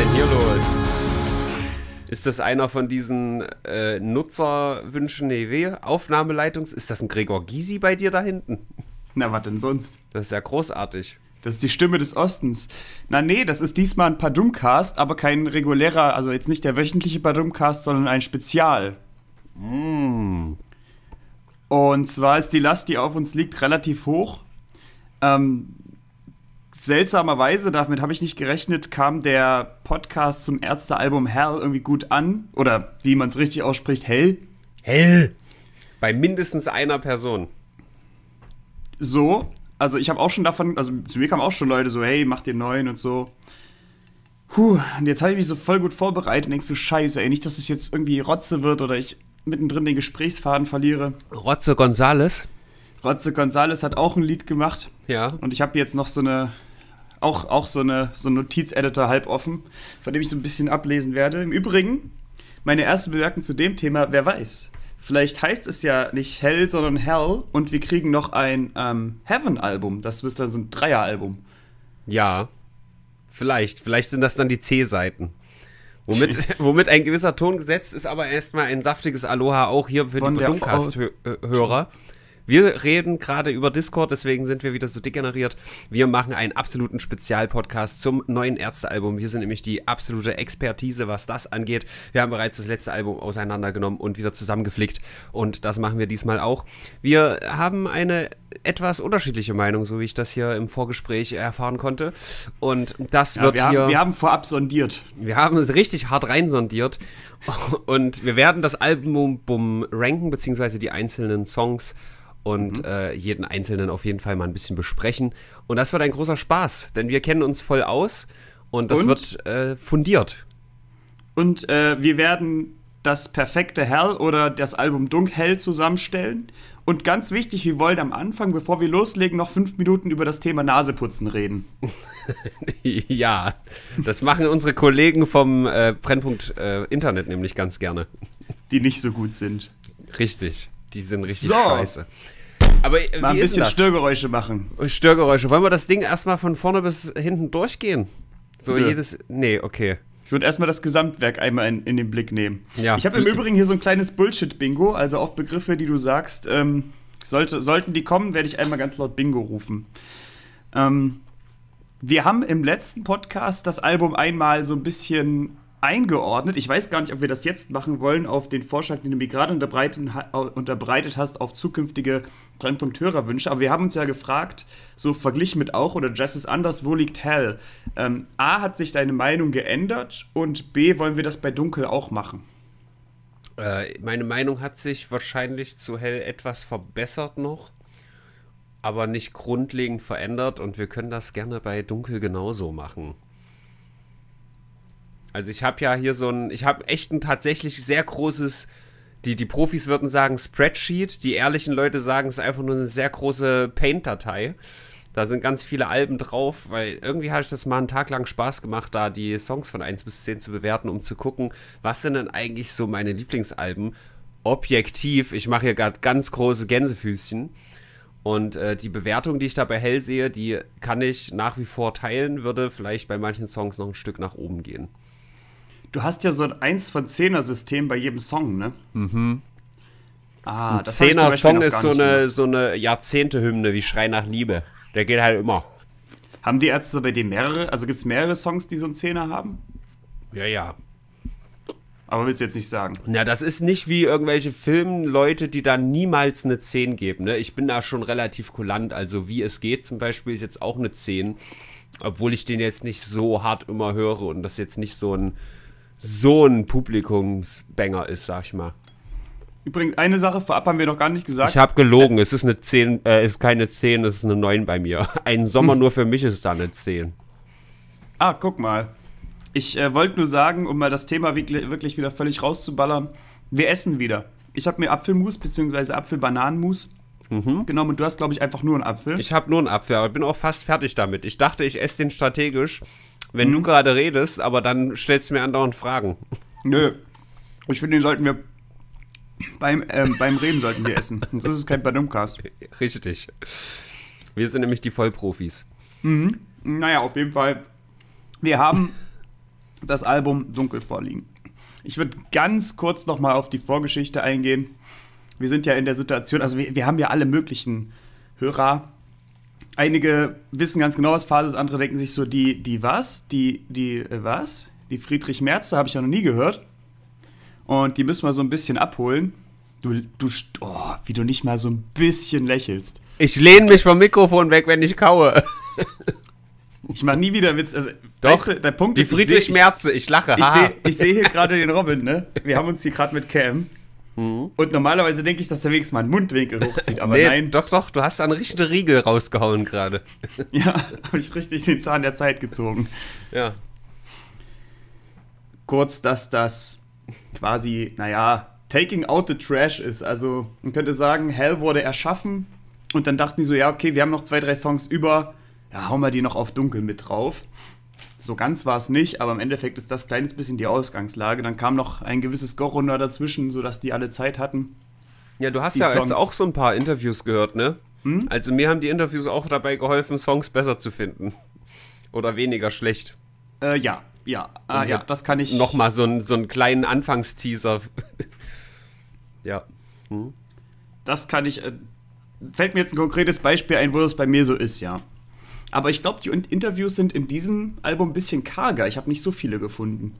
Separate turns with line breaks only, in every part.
denn hier los? Ist das einer von diesen äh, Nutzerwünschen? Nee, weh.
Aufnahmeleitungs. Ist das ein Gregor Gysi bei dir da hinten? Na, was denn sonst? Das ist ja großartig. Das ist die Stimme des Ostens. Na nee, das ist diesmal ein Padumcast, aber kein regulärer, also jetzt nicht der wöchentliche Padumcast, sondern ein Spezial. Mm. Und zwar ist die Last, die auf uns liegt, relativ hoch. Ähm, seltsamerweise, damit habe ich nicht gerechnet, kam der Podcast zum Ärztealbum Hell irgendwie gut an. Oder wie man es richtig ausspricht, Hell. Hell. Bei mindestens einer Person. So, also ich habe auch schon davon, also zu mir kamen auch schon Leute so, hey, mach den neuen und so. Puh, und jetzt habe ich mich so voll gut vorbereitet und denkst so, scheiße, ey, nicht, dass es jetzt irgendwie Rotze wird oder ich mittendrin den Gesprächsfaden verliere. Rotze
Gonzales?
Rotze Gonzales hat auch ein Lied gemacht. Ja. Und ich habe jetzt noch so eine auch, auch so, eine, so ein Notizeditor halb offen, von dem ich so ein bisschen ablesen werde. Im Übrigen, meine erste Bemerkung zu dem Thema, wer weiß. Vielleicht heißt es ja nicht Hell, sondern Hell und wir kriegen noch ein ähm, Heaven-Album. Das ist dann so ein Dreier-Album. Ja, vielleicht. Vielleicht sind das dann die C-Seiten.
Womit, womit ein gewisser Ton gesetzt ist, aber erstmal ein saftiges Aloha auch hier für Von die Podcast-Hörer. Wir reden gerade über Discord, deswegen sind wir wieder so degeneriert. Wir machen einen absoluten Spezialpodcast zum neuen Ärztealbum. Wir sind nämlich die absolute Expertise, was das angeht. Wir haben bereits das letzte Album auseinandergenommen und wieder zusammengeflickt. Und das machen wir diesmal auch. Wir haben eine etwas unterschiedliche Meinung, so wie ich das hier im Vorgespräch erfahren konnte. Und das ja, wird wir hier. Haben, wir haben vorab sondiert. Wir haben es richtig hart reinsondiert. Und wir werden das Album ranken, beziehungsweise die einzelnen Songs und mhm. äh, jeden einzelnen auf jeden Fall mal ein bisschen besprechen. Und das wird ein großer Spaß, denn wir kennen uns voll aus und das und? wird äh, fundiert.
Und äh, wir werden das perfekte Hell oder das Album Dunk Hell zusammenstellen. Und ganz wichtig, wir wollen am Anfang, bevor wir loslegen, noch fünf Minuten über das Thema Naseputzen reden. ja, das machen unsere Kollegen vom äh,
Brennpunkt äh, Internet nämlich ganz gerne. Die nicht so gut sind. Richtig die sind richtig so. scheiße. Aber äh, mal ein bisschen Störgeräusche machen. Störgeräusche. Wollen wir das
Ding erstmal von vorne bis hinten durchgehen? So Nö. jedes. Nee, okay. Ich würde erstmal das Gesamtwerk einmal in, in den Blick nehmen. Ja. Ich habe im Übrigen hier so ein kleines Bullshit-Bingo, also auf Begriffe, die du sagst, ähm, sollte, sollten die kommen, werde ich einmal ganz laut Bingo rufen. Ähm, wir haben im letzten Podcast das Album einmal so ein bisschen eingeordnet. Ich weiß gar nicht, ob wir das jetzt machen wollen, auf den Vorschlag, den du mir gerade unterbreitet hast, auf zukünftige Brennpunkt-Hörerwünsche. Aber wir haben uns ja gefragt, so verglichen mit auch oder ist Anders, wo liegt Hell? Ähm, A, hat sich deine Meinung geändert und B, wollen wir das bei Dunkel auch machen?
Äh, meine Meinung hat sich wahrscheinlich zu Hell etwas verbessert noch, aber nicht grundlegend verändert und wir können das gerne bei Dunkel genauso machen. Also ich habe ja hier so ein, ich habe echt ein tatsächlich sehr großes, die, die Profis würden sagen Spreadsheet, die ehrlichen Leute sagen es ist einfach nur eine sehr große Paint-Datei. Da sind ganz viele Alben drauf, weil irgendwie habe ich das mal einen Tag lang Spaß gemacht, da die Songs von 1 bis 10 zu bewerten, um zu gucken, was sind denn eigentlich so meine Lieblingsalben. Objektiv, ich mache hier gerade ganz große Gänsefüßchen. Und äh, die Bewertung, die ich dabei hell sehe, die kann ich nach wie vor teilen, würde vielleicht bei manchen Songs noch ein Stück nach oben gehen. Du hast ja so ein 1 von 10 System bei jedem Song, ne? Mhm. Ah, ein 10er Song ist so eine, so eine Jahrzehnte-Hymne wie Schrei nach Liebe. Der geht halt immer.
Haben die Ärzte bei dir mehrere, also gibt es mehrere Songs, die so einen Zehner haben? Ja, ja. Aber willst du jetzt nicht sagen? Na, das ist nicht wie irgendwelche Filmleute, die da
niemals eine 10 geben. Ne? Ich bin da schon relativ kulant. Also, wie es geht zum Beispiel, ist jetzt auch eine 10. Obwohl ich den jetzt nicht so hart immer höre und das jetzt nicht so ein so ein Publikumsbanger ist, sag ich mal.
Übrigens, eine Sache vorab haben wir noch gar nicht gesagt. Ich habe
gelogen. Es ist, eine 10, äh, ist keine 10, es ist eine 9 bei mir. Ein Sommer nur für mich ist da eine 10.
Ah, guck mal. Ich äh, wollte nur sagen, um mal das Thema wirklich wieder völlig rauszuballern, wir essen wieder. Ich habe mir Apfelmus bzw. Apfelbananenmus mhm. genommen und du hast, glaube ich, einfach nur einen Apfel. Ich habe nur einen Apfel, aber bin auch fast fertig
damit. Ich dachte, ich esse den strategisch, wenn mhm. du gerade redest, aber dann stellst du mir andauernd
Fragen. Nö. Ich finde, den sollten wir beim, ähm, beim Reden sollten wir essen. Sonst ist es kein Badumcast. Richtig. Wir sind nämlich die Vollprofis. Mhm. Naja, auf jeden Fall. Wir haben das Album Dunkel vorliegen. Ich würde ganz kurz nochmal auf die Vorgeschichte eingehen. Wir sind ja in der Situation, also wir, wir haben ja alle möglichen Hörer einige wissen ganz genau, was Phase ist, andere denken sich so, die, die was? Die, die äh, was? Die Friedrich Merze habe ich ja noch nie gehört. Und die müssen wir so ein bisschen abholen. Du, du, oh, wie du nicht mal so ein bisschen lächelst. Ich lehne mich vom Mikrofon weg, wenn ich kaue. Ich mache nie wieder Witz. Also, Doch, weißt du, der Punkt die ist, Friedrich ich seh, Merze,
ich lache. Ich sehe seh
hier gerade den Robin, ne? Wir haben uns hier gerade mit Cam Mhm. Und normalerweise denke ich, dass der wenigstens mal einen Mundwinkel hochzieht, aber nee, nein.
Doch, doch, du hast einen richtigen Riegel rausgehauen gerade. ja,
habe ich richtig den Zahn der Zeit gezogen. Ja. Kurz, dass das quasi, naja, Taking Out the Trash ist. Also man könnte sagen, Hell wurde erschaffen und dann dachten die so, ja, okay, wir haben noch zwei, drei Songs über, ja, hauen wir die noch auf Dunkel mit drauf. So ganz war es nicht, aber im Endeffekt ist das kleines bisschen die Ausgangslage. Dann kam noch ein gewisses Gorunder dazwischen, sodass die alle Zeit hatten. Ja, du hast ja Songs. jetzt auch so
ein paar Interviews gehört, ne? Hm? Also mir haben die Interviews auch dabei geholfen, Songs besser zu finden. Oder weniger schlecht.
Äh, ja, ja, ah, ja, das kann ich. Nochmal so,
ein, so einen kleinen Anfangsteaser. ja. Hm.
Das kann ich. Äh, fällt mir jetzt ein konkretes Beispiel ein, wo das bei mir so ist, ja. Aber ich glaube, die Interviews sind in diesem Album ein bisschen karger. Ich habe nicht so viele gefunden.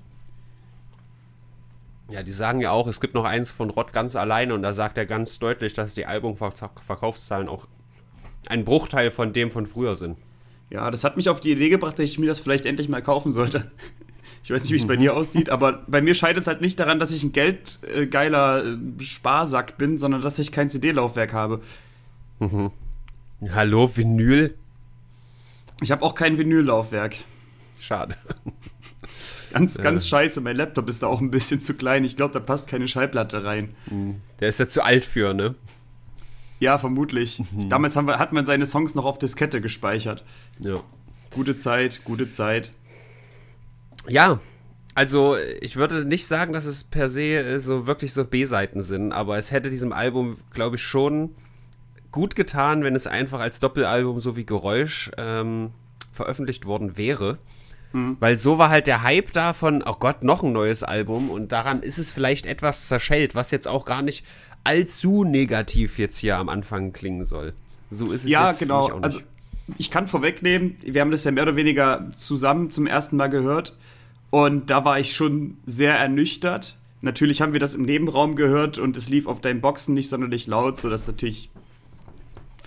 Ja, die sagen ja auch, es gibt noch eins von Rod ganz alleine und da sagt er ganz deutlich, dass die Albumverkaufszahlen auch ein Bruchteil von dem von früher sind.
Ja, das hat mich auf die Idee gebracht, dass ich mir das vielleicht endlich mal kaufen sollte. Ich weiß nicht, wie es bei mhm. dir aussieht, aber bei mir scheitert es halt nicht daran, dass ich ein geldgeiler äh, Sparsack bin, sondern dass ich kein CD-Laufwerk habe. Mhm. Hallo, Vinyl? Ich habe auch kein Vinyllaufwerk. Schade. Ganz, ja. Äh. ganz scheiße. Mein Laptop ist da auch ein bisschen zu klein. Ich glaube, da passt keine Schallplatte rein. Hm. Der ist ja zu alt für, ne? Ja, vermutlich. Mhm. Damals wir, hat man seine Songs noch auf Diskette gespeichert. Ja. Gute Zeit, gute Zeit. Ja, also ich
würde nicht sagen, dass es per se äh, so wirklich so B-Seiten sind, aber es hätte diesem Album, glaube ich, schon gut getan, wenn es einfach als Doppelalbum so wie Geräusch ähm, veröffentlicht worden wäre. Mhm. Weil so war halt der Hype davon, oh Gott, noch ein neues Album und daran ist es vielleicht etwas zerschellt, was jetzt auch gar nicht allzu negativ jetzt hier am Anfang klingen soll. So ist es ja, jetzt genau. auch also, nicht. Also
ich kann vorwegnehmen, wir haben das ja mehr oder weniger zusammen zum ersten Mal gehört und da war ich schon sehr ernüchtert. Natürlich haben wir das im Nebenraum gehört und es lief auf deinen Boxen nicht sonderlich laut, sodass natürlich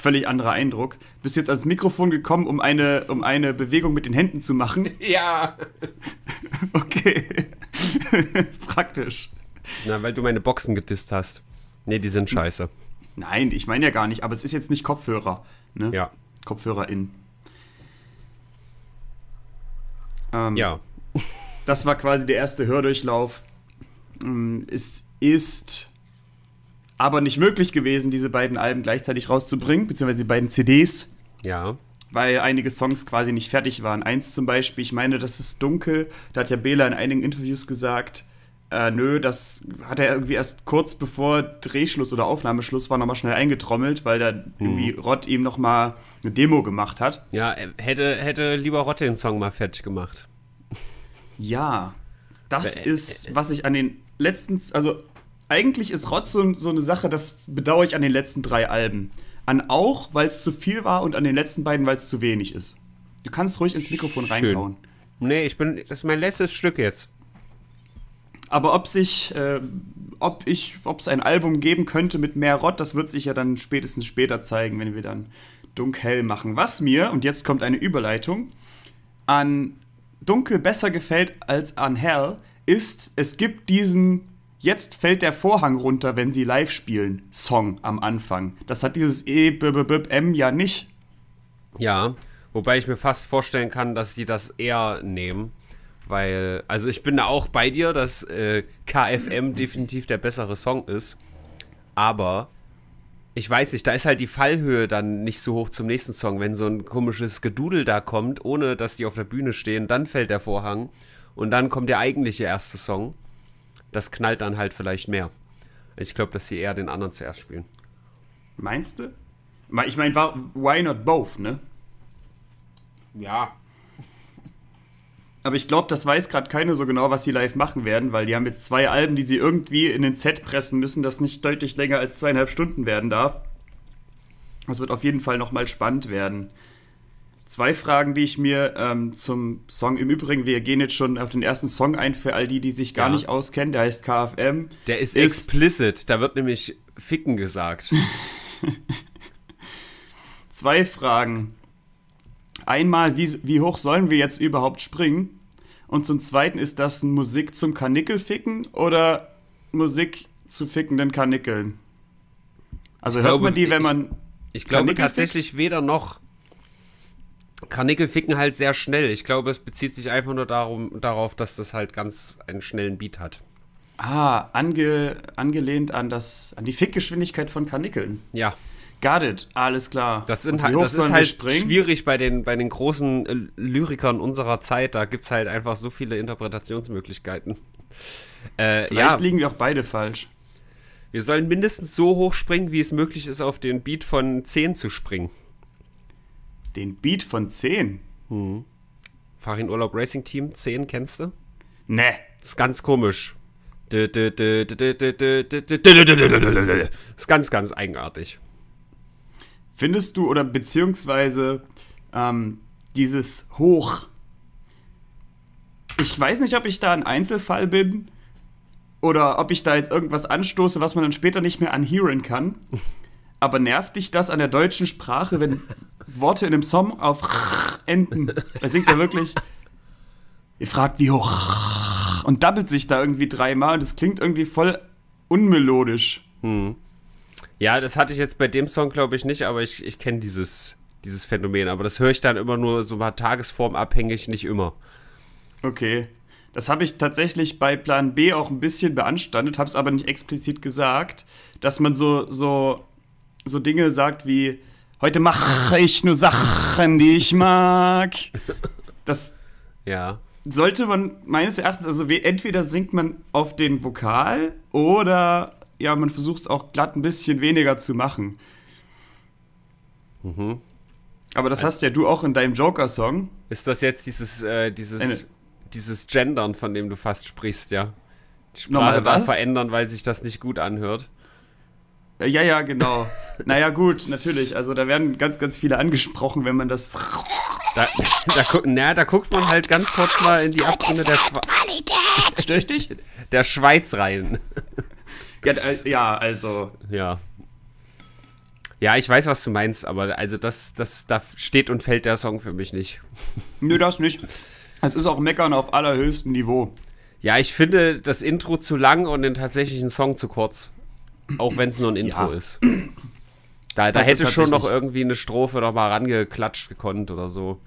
völlig anderer Eindruck. Bist jetzt ans Mikrofon gekommen, um eine, um eine Bewegung mit den Händen zu machen?
Ja. Okay.
Praktisch. Na, weil du meine Boxen gedisst hast. Nee, die sind scheiße. Nein, ich meine ja gar nicht, aber es ist jetzt nicht Kopfhörer. Ne? Ja. Kopfhörerin. Ähm, ja. Das war quasi der erste Hördurchlauf. Mm, es ist aber nicht möglich gewesen, diese beiden Alben gleichzeitig rauszubringen, beziehungsweise die beiden CDs. Ja. Weil einige Songs quasi nicht fertig waren. Eins zum Beispiel, ich meine, das ist dunkel. Da hat ja Bela in einigen Interviews gesagt, äh, nö, das hat er irgendwie erst kurz bevor Drehschluss oder Aufnahmeschluss war, nochmal schnell eingetrommelt, weil da hm. irgendwie mhm. Rott ihm nochmal eine Demo gemacht hat. Ja, äh, hätte, hätte lieber Rott den Song mal fertig gemacht. Ja, das äh, ist, äh, was ich an den letzten, also eigentlich ist Rotz so, so eine Sache, das bedauere ich an den letzten drei Alben. An auch, weil es zu viel war und an den letzten beiden, weil es zu wenig ist. Du kannst ruhig ins Mikrofon Schön. reinkauen. Nee, ich bin. Das ist mein letztes Stück jetzt. Aber ob sich, äh, ob ich, ob es ein Album geben könnte mit mehr Rott, das wird sich ja dann spätestens später zeigen, wenn wir dann dunkel machen. Was mir, und jetzt kommt eine Überleitung, an dunkel besser gefällt als an hell, ist, es gibt diesen Jetzt fällt der Vorhang runter, wenn sie live spielen. Song am Anfang. Das hat dieses E, B, B, B, M ja nicht. Ja, wobei ich mir
fast vorstellen kann, dass sie das eher nehmen. Weil, also ich bin da auch bei dir, dass äh, KFM definitiv der bessere Song ist. Aber ich weiß nicht, da ist halt die Fallhöhe dann nicht so hoch zum nächsten Song. Wenn so ein komisches Gedudel da kommt, ohne dass die auf der Bühne stehen, dann fällt der Vorhang und dann kommt der eigentliche erste Song das knallt dann halt vielleicht mehr. Ich glaube, dass sie eher den anderen zuerst spielen.
Meinst du? Ich meine, why not both, ne? Ja. Aber ich glaube, das weiß gerade keiner so genau, was sie live machen werden, weil die haben jetzt zwei Alben, die sie irgendwie in den Set pressen müssen, das nicht deutlich länger als zweieinhalb Stunden werden darf. Das wird auf jeden Fall nochmal spannend werden zwei Fragen, die ich mir ähm, zum Song im Übrigen, wir gehen jetzt schon auf den ersten Song ein für all die, die sich gar ja. nicht auskennen, der heißt KFM. Der ist, ist explicit, da wird nämlich Ficken gesagt. zwei Fragen. Einmal, wie, wie hoch sollen wir jetzt überhaupt springen? Und zum Zweiten, ist das Musik zum Karnickelficken oder Musik zu fickenden Karnickeln? Also hört glaube, man die, wenn man. Ich, ich glaube tatsächlich
weder noch. Karnickel ficken halt sehr schnell. Ich glaube, es bezieht sich einfach nur darum, darauf, dass das halt ganz einen schnellen Beat hat.
Ah, ange, angelehnt an, das, an die Fickgeschwindigkeit von Karnickeln. Ja. Got it, alles klar. Das, sind halt, das ist halt springen? schwierig bei den, bei den großen
äh, Lyrikern unserer Zeit. Da gibt es halt einfach so viele Interpretationsmöglichkeiten. Äh, Vielleicht ja. liegen wir auch beide falsch. Wir sollen mindestens so hoch springen, wie es möglich ist, auf den Beat von 10 zu springen. Den Beat von 10? Fahr in Urlaub Racing Team 10, kennst du? Ne. Ist ganz komisch. Ist ganz, ganz
eigenartig. Findest du oder beziehungsweise ähm, dieses Hoch. Ich weiß nicht, ob ich da ein Einzelfall bin oder ob ich da jetzt irgendwas anstoße, was man dann später nicht mehr anhören kann aber nervt dich das an der deutschen Sprache, wenn Worte in einem Song auf enden? Da singt er wirklich, ihr fragt, wie hoch, und doppelt sich da irgendwie dreimal und das klingt irgendwie voll unmelodisch. Hm. Ja, das
hatte ich jetzt bei dem Song, glaube ich, nicht, aber ich, ich kenne dieses, dieses Phänomen. Aber das höre ich dann immer nur so mal
tagesformabhängig, nicht immer. Okay. Das habe ich tatsächlich bei Plan B auch ein bisschen beanstandet, habe es aber nicht explizit gesagt, dass man so, so so Dinge sagt wie, heute mache ich nur Sachen, die ich mag. Das ja. sollte man meines Erachtens, also entweder singt man auf den Vokal oder ja, man versucht es auch glatt ein bisschen weniger zu machen. Mhm. Aber das hast ja du auch in deinem Joker-Song.
Ist das jetzt dieses, äh, dieses, Ende. dieses Gendern, von dem du fast sprichst, ja?
Die Sprache Nochmal, verändern, weil sich das nicht gut anhört. Äh, ja, ja, genau. naja, gut, natürlich. Also da werden ganz, ganz viele angesprochen, wenn man das. Da, da, gu na, da guckt man halt ganz kurz mal in die Abgründe der Schweiz. Stör
Der Schweiz rein. ja, ja, also. Ja. Ja, ich weiß, was du meinst, aber also das, das, da steht und fällt der Song für mich nicht. Nö, das nicht. Es ist auch Meckern auf allerhöchstem Niveau. Ja, ich finde das Intro zu lang und den tatsächlichen Song zu kurz. Auch wenn es nur ein Intro ja. ist. Da, da hätte schon noch irgendwie eine Strophe noch mal rangeklatscht gekonnt oder so.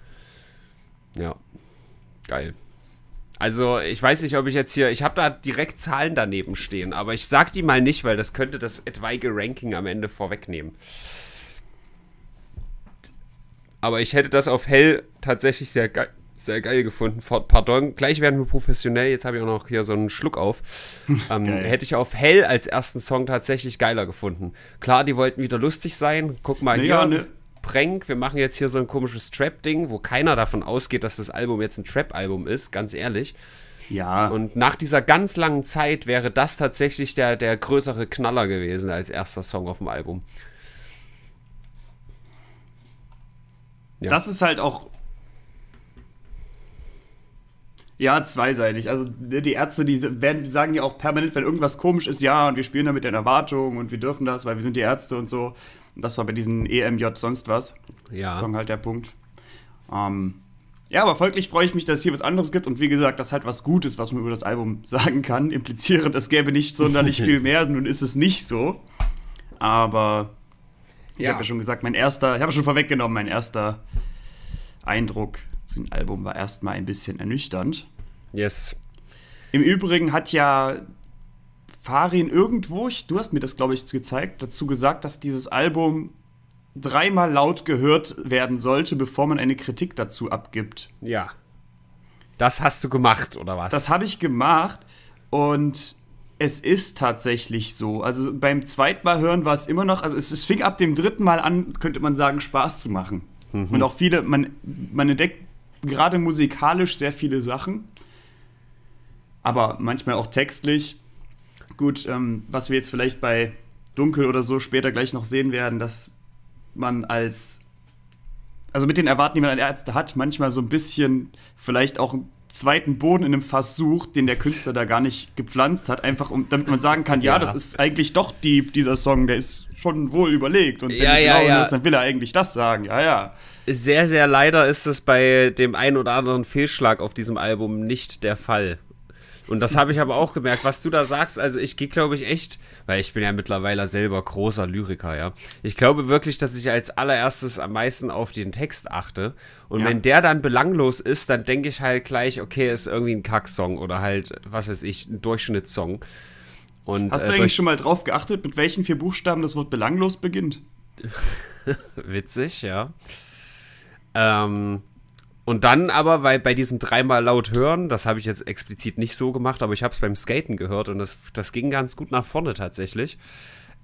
Ja. Geil. Also, ich weiß nicht, ob ich jetzt hier. Ich habe da direkt Zahlen daneben stehen, aber ich sag die mal nicht, weil das könnte das etwaige Ranking am Ende vorwegnehmen. Aber ich hätte das auf hell tatsächlich sehr geil sehr geil gefunden. Pardon, gleich werden wir professionell. Jetzt habe ich auch noch hier so einen Schluck auf. Ähm, hätte ich auf Hell als ersten Song tatsächlich geiler gefunden. Klar, die wollten wieder lustig sein. Guck mal naja, hier. Ne. Prank, wir machen jetzt hier so ein komisches Trap-Ding, wo keiner davon ausgeht, dass das Album jetzt ein Trap-Album ist, ganz ehrlich. Ja. Und nach dieser ganz langen Zeit wäre das tatsächlich der, der größere Knaller gewesen als erster Song auf dem Album.
Ja. Das ist halt auch ja, zweiseitig. Also ne, die Ärzte, die werden, sagen ja auch permanent, wenn irgendwas komisch ist, ja, und wir spielen da mit den Erwartungen und wir dürfen das, weil wir sind die Ärzte und so. Das war bei diesen EMJ sonst was. Ja. Song halt der Punkt. Ähm, ja, aber folglich freue ich mich, dass es hier was anderes gibt und wie gesagt, das halt was Gutes, was man über das Album sagen kann. Impliziere, das gäbe nicht sonderlich viel mehr, nun ist es nicht so. Aber ich ja. habe ja schon gesagt, mein erster, ich habe schon vorweggenommen, mein erster Eindruck zu dem Album war erstmal ein bisschen ernüchternd. Yes. Im Übrigen hat ja Farin irgendwo, ich, du hast mir das, glaube ich, gezeigt, dazu gesagt, dass dieses Album dreimal laut gehört werden sollte, bevor man eine Kritik dazu abgibt. Ja. Das hast du gemacht, oder was? Das habe ich gemacht und es ist tatsächlich so. Also beim zweiten Mal hören war es immer noch, also es, es fing ab dem dritten Mal an, könnte man sagen, Spaß zu machen. Mhm. Und auch viele, man, man entdeckt gerade musikalisch sehr viele Sachen, aber manchmal auch textlich. Gut, ähm, was wir jetzt vielleicht bei Dunkel oder so später gleich noch sehen werden, dass man als, also mit den Erwartungen, die man an Ärzte hat, manchmal so ein bisschen vielleicht auch einen zweiten Boden in einem Fass sucht, den der Künstler da gar nicht gepflanzt hat, einfach um, damit man sagen kann, ja, ja. das ist eigentlich doch die, dieser Song, der ist schon wohl überlegt und wenn ja, ja, genau ja. ist, dann will er eigentlich das sagen, ja, ja sehr, sehr leider ist es bei
dem einen oder anderen Fehlschlag auf diesem Album nicht der Fall. Und das habe ich aber auch gemerkt, was du da sagst. Also ich gehe, glaube ich, echt, weil ich bin ja mittlerweile selber großer Lyriker, ja. Ich glaube wirklich, dass ich als allererstes am meisten auf den Text achte. Und ja. wenn der dann belanglos ist, dann denke ich halt gleich, okay, ist irgendwie ein Kacksong oder halt, was weiß ich, ein Durchschnittssong. Und, Hast du äh, eigentlich schon
mal drauf geachtet, mit welchen vier Buchstaben das Wort belanglos beginnt?
Witzig, ja. Ähm, und dann aber, weil bei diesem dreimal laut hören, das habe ich jetzt explizit nicht so gemacht, aber ich habe es beim Skaten gehört und das, das ging ganz gut nach vorne tatsächlich.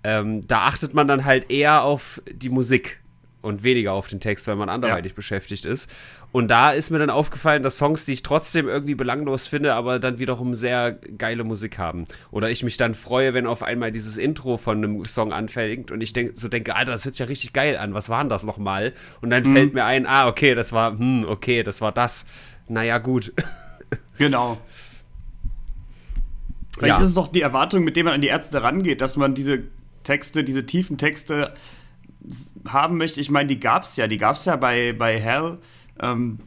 Ähm, da achtet man dann halt eher auf die Musik und weniger auf den Text, weil man anderweitig ja. beschäftigt ist. Und da ist mir dann aufgefallen, dass Songs, die ich trotzdem irgendwie belanglos finde, aber dann wiederum sehr geile Musik haben. Oder ich mich dann freue, wenn auf einmal dieses Intro von einem Song anfängt und ich denk, so denke, Alter, das hört sich ja richtig geil an, was war denn das nochmal? Und dann mhm. fällt mir ein, ah, okay, das war, hm, okay,
das war das. Naja, gut. Genau. Vielleicht ja. ist es doch die Erwartung, mit der man an die Ärzte rangeht, dass man diese Texte, diese tiefen Texte haben möchte, ich meine, die gab es ja. Die gab es ja bei, bei Hell. Ähm,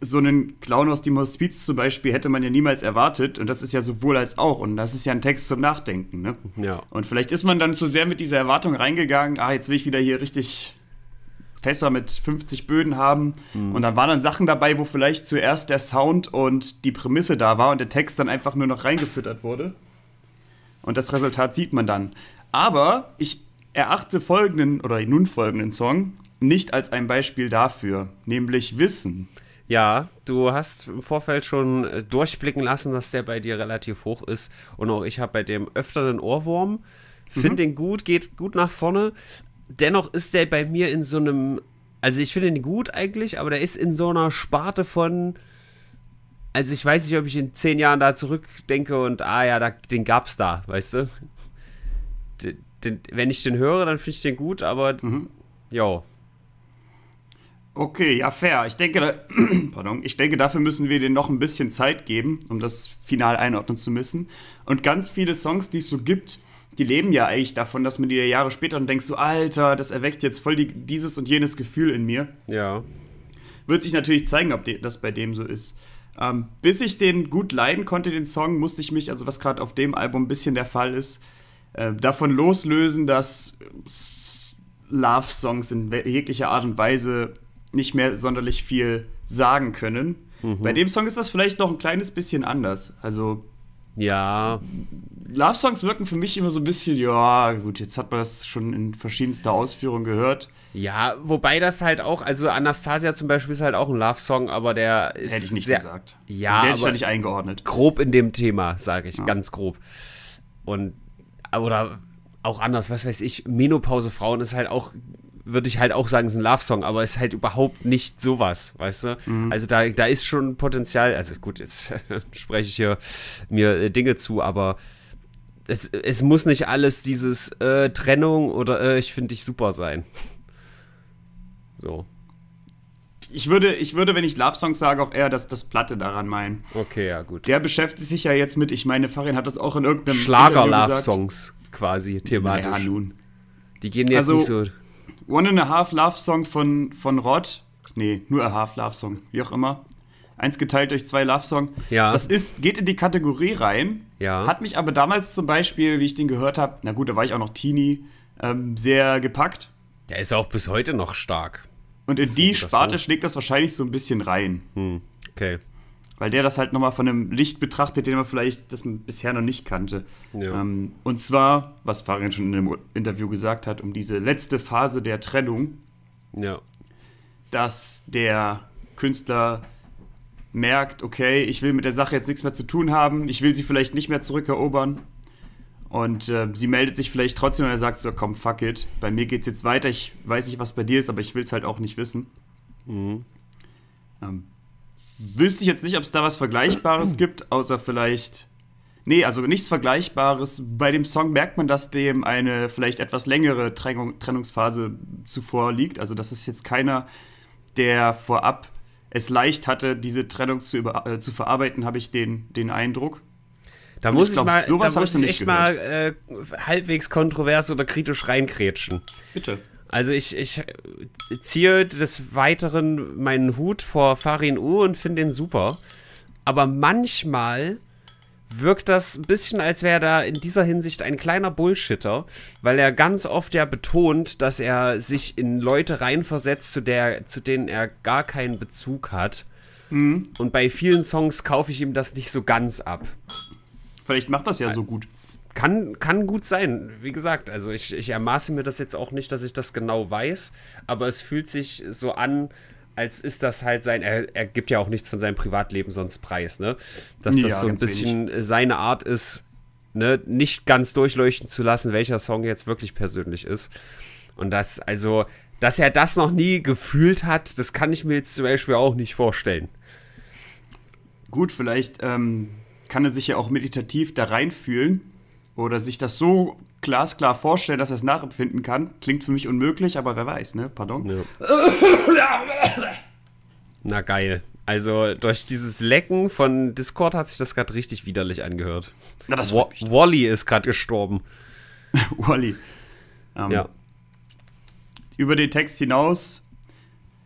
so einen Clown aus dem Hospiz zum Beispiel hätte man ja niemals erwartet. Und das ist ja sowohl als auch. Und das ist ja ein Text zum Nachdenken. Ne? Ja. Und vielleicht ist man dann zu sehr mit dieser Erwartung reingegangen, ah, jetzt will ich wieder hier richtig Fässer mit 50 Böden haben. Mhm. Und dann waren dann Sachen dabei, wo vielleicht zuerst der Sound und die Prämisse da war und der Text dann einfach nur noch reingefüttert wurde. Und das Resultat sieht man dann. Aber ich Erachte folgenden oder nun folgenden Song nicht als ein Beispiel dafür, nämlich Wissen. Ja, du hast im Vorfeld schon äh, durchblicken lassen, dass der bei dir relativ hoch
ist. Und auch ich habe bei dem öfteren Ohrwurm. Finde mhm. den gut, geht gut nach vorne. Dennoch ist der bei mir in so einem. Also, ich finde ihn gut eigentlich, aber der ist in so einer Sparte von. Also, ich weiß nicht, ob ich in zehn Jahren da zurückdenke und, ah ja, da, den gab's da, weißt du? den, wenn ich den höre, dann finde ich
den gut, aber mhm. Okay, ja, fair. Ich denke, da, pardon, ich denke, dafür müssen wir den noch ein bisschen Zeit geben, um das final einordnen zu müssen. Und ganz viele Songs, die es so gibt, die leben ja eigentlich davon, dass man die Jahre später und denkst so, Alter, das erweckt jetzt voll die, dieses und jenes Gefühl in mir. Ja. Wird sich natürlich zeigen, ob das bei dem so ist. Ähm, bis ich den gut leiden konnte, den Song, musste ich mich, also was gerade auf dem Album ein bisschen der Fall ist, äh, davon loslösen, dass Love-Songs in jeglicher Art und Weise nicht mehr sonderlich viel sagen können. Mhm. Bei dem Song ist das vielleicht noch ein kleines bisschen anders. Also. Ja. Love-Songs wirken für mich immer so ein bisschen, ja, gut, jetzt hat man das schon in verschiedenster Ausführung gehört. Ja, wobei das halt auch, also Anastasia zum Beispiel ist halt auch ein
Love-Song, aber der ist. Hätte ich nicht sehr, gesagt. Ja. Also der ist ja nicht eingeordnet. Grob in dem Thema, sage ich, ja. ganz grob. Und oder auch anders, was weiß ich, Menopause Frauen ist halt auch würde ich halt auch sagen, ist ein Love-Song, aber ist halt überhaupt nicht sowas, weißt du? Mhm. Also da, da ist schon Potenzial, also gut, jetzt spreche ich hier mir äh, Dinge zu, aber es, es muss nicht alles dieses äh, Trennung oder äh, ich finde
dich super sein. So ich würde, ich würde, wenn ich Love Songs sage, auch eher das, das Platte daran meinen. Okay, ja, gut. Der beschäftigt sich ja jetzt mit, ich meine, Farin hat das auch in irgendeinem. Schlager-Love-Songs quasi thematisch. Ja, naja, nun. Die gehen jetzt also, nicht so. One and a Half Love Song von, von Rod. Nee, nur a Half Love Song, wie auch immer. Eins geteilt durch zwei Love Song. Ja. Das ist, geht in die Kategorie rein. Ja. Hat mich aber damals zum Beispiel, wie ich den gehört habe, na gut, da war ich auch noch Teenie, ähm, sehr gepackt. Der ist auch bis heute noch stark. Und in die Sparte schlägt das wahrscheinlich so ein bisschen rein. Hm. Okay. Weil der das halt nochmal von einem Licht betrachtet, den man vielleicht das bisher noch nicht kannte. Ja. Ähm, und zwar, was Farin schon in dem Interview gesagt hat, um diese letzte Phase der Trennung. Ja. Dass der Künstler merkt, okay, ich will mit der Sache jetzt nichts mehr zu tun haben, ich will sie vielleicht nicht mehr zurückerobern, und äh, sie meldet sich vielleicht trotzdem und er sagt so, komm, fuck it, bei mir geht's jetzt weiter, ich weiß nicht, was bei dir ist, aber ich will's halt auch nicht wissen. Mhm. Ähm, wüsste ich jetzt nicht, ob es da was Vergleichbares gibt, außer vielleicht. Nee, also nichts Vergleichbares. Bei dem Song merkt man, dass dem eine vielleicht etwas längere Trennung, Trennungsphase zuvor liegt. Also, das ist jetzt keiner, der vorab es leicht hatte, diese Trennung zu, über, äh, zu verarbeiten, habe ich den, den Eindruck. Da muss ich, glaub, mal, sowas da muss ich echt mal
äh, halbwegs kontrovers oder kritisch reinkrätschen. Bitte. Also ich, ich ziehe des Weiteren meinen Hut vor Farin U und finde ihn super. Aber manchmal wirkt das ein bisschen, als wäre da in dieser Hinsicht ein kleiner Bullshitter, weil er ganz oft ja betont, dass er sich in Leute reinversetzt, zu, der, zu denen er gar keinen Bezug hat. Mhm. Und bei vielen Songs kaufe ich ihm das nicht so ganz ab. Vielleicht macht das ja so gut. Kann, kann gut sein. Wie gesagt, also ich, ich ermaße mir das jetzt auch nicht, dass ich das genau weiß, aber es fühlt sich so an, als ist das halt sein, er, er gibt ja auch nichts von seinem Privatleben sonst preis, ne? Dass das ja, so ein bisschen wenig. seine Art ist, ne, nicht ganz durchleuchten zu lassen, welcher Song jetzt wirklich persönlich ist. Und das, also, dass er das noch nie gefühlt hat, das kann ich mir jetzt zum Beispiel auch nicht
vorstellen. Gut, vielleicht ähm, kann er sich ja auch meditativ da reinfühlen oder sich das so glasklar vorstellen, dass er es nachempfinden kann. Klingt für mich unmöglich, aber wer weiß, ne? Pardon.
Ja.
Na
geil. Also durch dieses Lecken von Discord hat sich das gerade richtig widerlich angehört.
Na, das Wally ist gerade gestorben. Wally. Ähm, ja. Über den Text hinaus